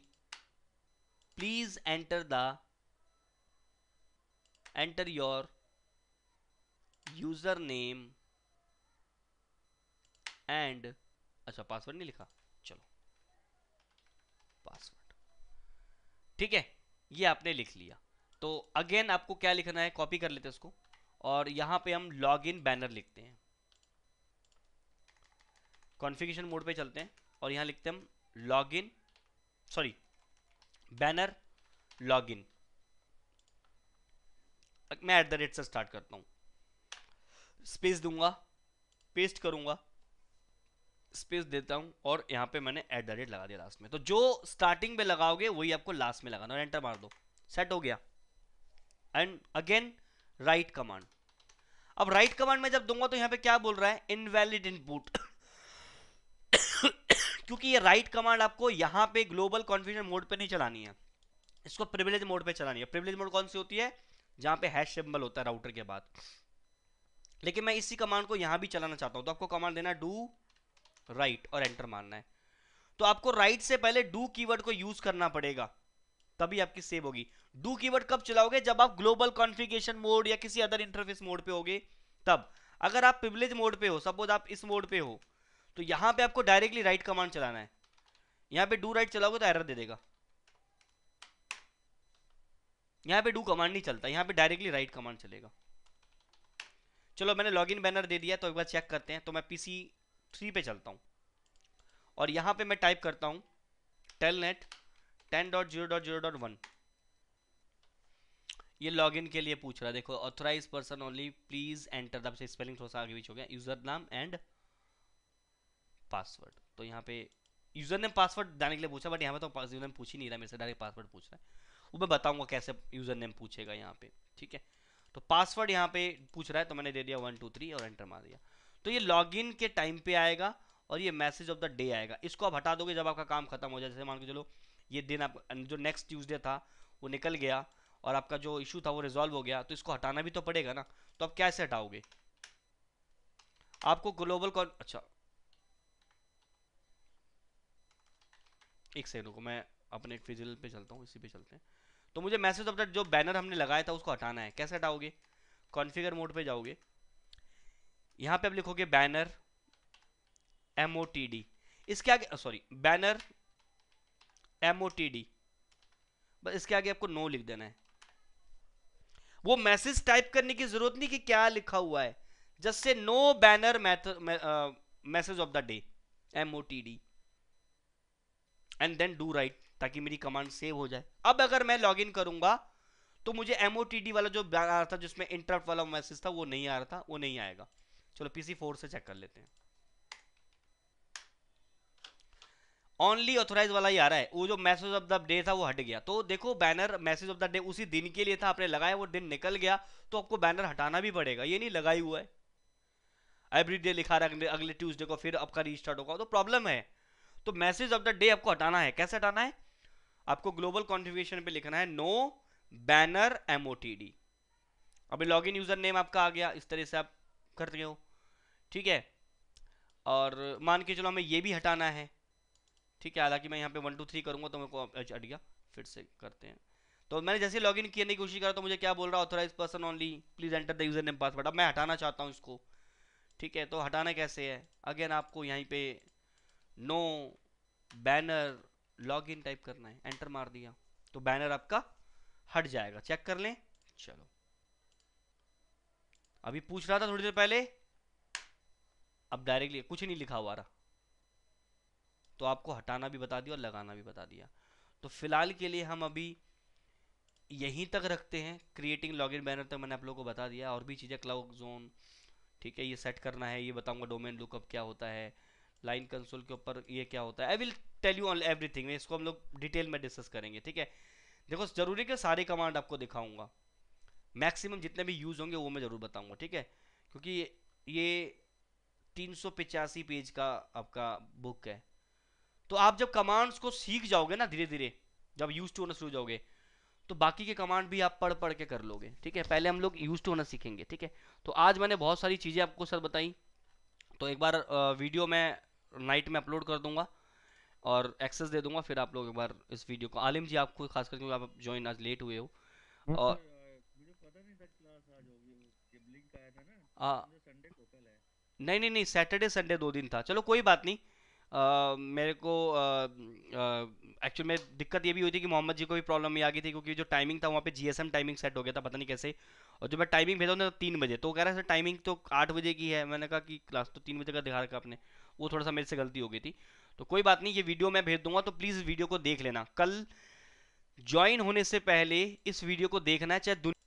please enter the enter your username and अच्छा पासवर्ड नहीं लिखा चलो पासवर्ड ठीक है ये आपने लिख लिया तो अगेन आपको क्या लिखना है कॉपी कर लेते हैं उसको और यहां पे हम लॉग इन बैनर लिखते हैं कॉन्फ़िगरेशन मोड पे चलते हैं और यहां लिखते हैं हम log in sorry banner log in मैं एट द रेट से स्टार्ट करता हूँ स्पेस दूंगा पेस्ट करूंगा स्पेस देता हूं और यहां पे मैंने एट द रेट लगा दिया लास्ट में तो जो स्टार्टिंग में लगाओगे वही आपको लास्ट में लगाना और एंटर मार दो सेट हो गया एंड अगेन राइट कमांड अब राइट कमांड में जब दूंगा तो यहां पे क्या बोल रहा है इनवैलिड इनपुट [COUGHS] क्योंकि ये राइट कमांड आपको यहां पे ग्लोबल कॉन्फ्यूजन मोड पे नहीं चलानी है इसको प्रिविलेज मोड पे चलानी है प्रिविलेज मोड कौन सी होती है जहाँ पे हैश सिंबल होता है राउटर के बाद लेकिन मैं इसी कमांड को यहाँ भी चलाना चाहता हूँ तो आपको कमांड देना डू राइट और एंटर मारना है तो आपको राइट से पहले डू कीवर्ड को यूज करना पड़ेगा तभी आपकी सेव होगी डू कीवर्ड कब चलाओगे जब आप ग्लोबल कॉन्फ़िगरेशन मोड या किसी अदर इंटरफेस मोड पे होगे तब अगर आप प्रिवलेज मोड पे हो सपोज आप इस मोड पे हो तो यहाँ पे आपको डायरेक्टली राइट कमांड चलाना है यहाँ पे डू राइट चलाओगे तो एरर दे देगा यहाँ पे डू कमांड नहीं चलता यहाँ पे डायरेक्टली राइट कमांड चलेगा चलो मैंने लॉगिन बैनर दे दिया तो एक बार चेक करते हैं तो मैं पीसी थ्री पे चलता हूँ और यहाँ पे मैं टाइप करता हूँ telnet ten dot zero dot zero dot one ये लॉगिन के लिए पूछ रहा है देखो authorize person only please enter spelling थोड़ा सा आगे बीच हो गया यूजर नाम एंड पासवर्ड तो यहाँ पे यूजर ने पासवर्ड जाने के लिए पूछा बट यहाँ पे तो यूजर ने पूछ ही नहीं रहा मेरे से डायरेक्ट पासवर्ड पूछ रहा है वो मैं बताऊंगा कैसे यूज़र नेम पूछेगा यहाँ पे ठीक है तो पासवर्ड यहाँ पे पूछ रहा है तो मैंने दे दिया वन टू थ्री और एंटर मार दिया तो ये लॉगिन के टाइम पे आएगा और ये मैसेज ऑफ द डे आएगा इसको आप हटा दोगे जब आपका काम खत्म हो जाए जैसे मान के चलो ये दिन आप जो नेक्स्ट ट्यूजडे था वो निकल गया और आपका जो इशू था वो रिजॉल्व हो गया तो इसको हटाना भी तो पड़ेगा ना तो आप कैसे हटाओगे आपको ग्लोबल कॉन अच्छा एक सेकंड को मैं अपने फिजिकल पे चलता हूँ इसी पे चलते हैं तो मुझे मैसेज ऑफ जो बैनर हमने लगाया था उसको हटाना है कैसे हटाओगे कॉन्फ़िगर मोड पे जाओगे यहाँ पे आप लिखोगे banner M O T D इसके आगे sorry banner M O T D बस इसके आगे आपको नो लिख देना है वो मैसेज टाइप करने की जरूरत नहीं कि क्या लिखा हुआ है just say no banner message of the day M O T D and then do write ताकि मेरी कमांड सेव हो जाए अब अगर मैं लॉग इन करूंगा तो मुझे एम वाला जो आ रहा था जिसमें इंटरप्ट वाला मैसेज था वो नहीं आ रहा था वो नहीं आएगा चलो पीसी फोर से चेक कर लेते हैं ओनली ऑथोराइज वाला ही आ रहा है वो जो मैसेज ऑफ द डे था वो हट गया तो देखो banner message of the day उसी दिन के लिए था आपने लगाया वो दिन निकल गया तो आपको बैनर हटाना भी पड़ेगा ये नहीं लगा ही हुआ है एवरी डे लिखा रहा है अगले ट्यूजडे को फिर आपका रीस्टार्ट होगा तो प्रॉब्लम है तो मैसेज ऑफ द डे आपको हटाना है कैसे हटाना है आपको ग्लोबल कॉन्ट्रीब्यूशन पे लिखना है no banner M O T D अभी लॉग इन यूजर नेम आपका आ गया इस तरह से आप कर रहे हो ठीक है और मान के चलो हमें ये भी हटाना है ठीक है हालांकि मैं यहाँ पे वन टू थ्री करूँगा तो मेरे को हट गया फिर से करते हैं तो मैंने जैसे लॉग इन करने की कोशिश करा तो मुझे क्या बोल रहा authorize person only please enter the user name password अब मैं हटाना चाहता हूँ इसको ठीक है तो हटाना कैसे है अगेन आपको यहीं पे no banner log in type करना है एंटर मार दिया तो बैनर आपका हट जाएगा चेक कर लें चलो अभी पूछ रहा था थोड़ी देर पहले अब डायरेक्टली कुछ नहीं लिखा हुआ रहा तो आपको हटाना भी बता दिया और लगाना भी बता दिया तो फिलहाल के लिए हम अभी यहीं तक रखते हैं क्रिएटिंग लॉगिन बैनर तक मैंने आप लोगों को बता दिया और भी चीज़ें क्लाउड जोन ठीक है ये सेट करना है ये बताऊंगा डोमेन लुकअप क्या होता है लाइन कंसोल के ऊपर ये क्या होता है I will tell you on everything इसको हम लोग डिटेल में डिस्कस करेंगे ठीक है देखो जरूरी के सारे कमांड आपको दिखाऊंगा मैक्सिमम जितने भी यूज़ होंगे वो मैं ज़रूर बताऊंगा ठीक है क्योंकि ये तीन पेज का आपका बुक है तो आप जब कमांड्स को सीख जाओगे ना धीरे धीरे जब यूज टू होना शुरू जाओगे तो बाकी के कमांड भी आप पढ़ पढ़ के कर लोगे ठीक है पहले हम लोग यूज टू होना सीखेंगे ठीक है तो आज मैंने बहुत सारी चीज़ें आपको सर बताई तो एक बार वीडियो में नाइट में अपलोड कर दूंगा और एक्सेस दे दूंगा फिर आप लोग एक बार इस वीडियो को आलिम जी आपको खास करके आप ज्वाइन आज लेट हुए हो हाँ, और नहीं नहीं नहीं सैटरडे संडे दो दिन था चलो कोई बात नहीं आ, मेरे को एक्चुअल में दिक्कत ये भी हुई थी कि मोहम्मद जी को भी प्रॉब्लम ये आ गई थी क्योंकि जो टाइमिंग था वहाँ पे जीएसएम टाइमिंग सेट हो गया था पता नहीं कैसे और जो मैं टाइमिंग भेजा उन्होंने तो तीन बजे तो कह रहा है सर टाइमिंग तो आठ बजे की है मैंने कहा कि क्लास तो तीन बजे का दिखा रखा आपने वो थोड़ा सा मेरे से गलती हो गई थी तो कोई बात नहीं ये वीडियो मैं भेज दूंगा तो प्लीज़ वीडियो को देख लेना कल ज्वाइन होने से पहले इस वीडियो को देखना है चाहे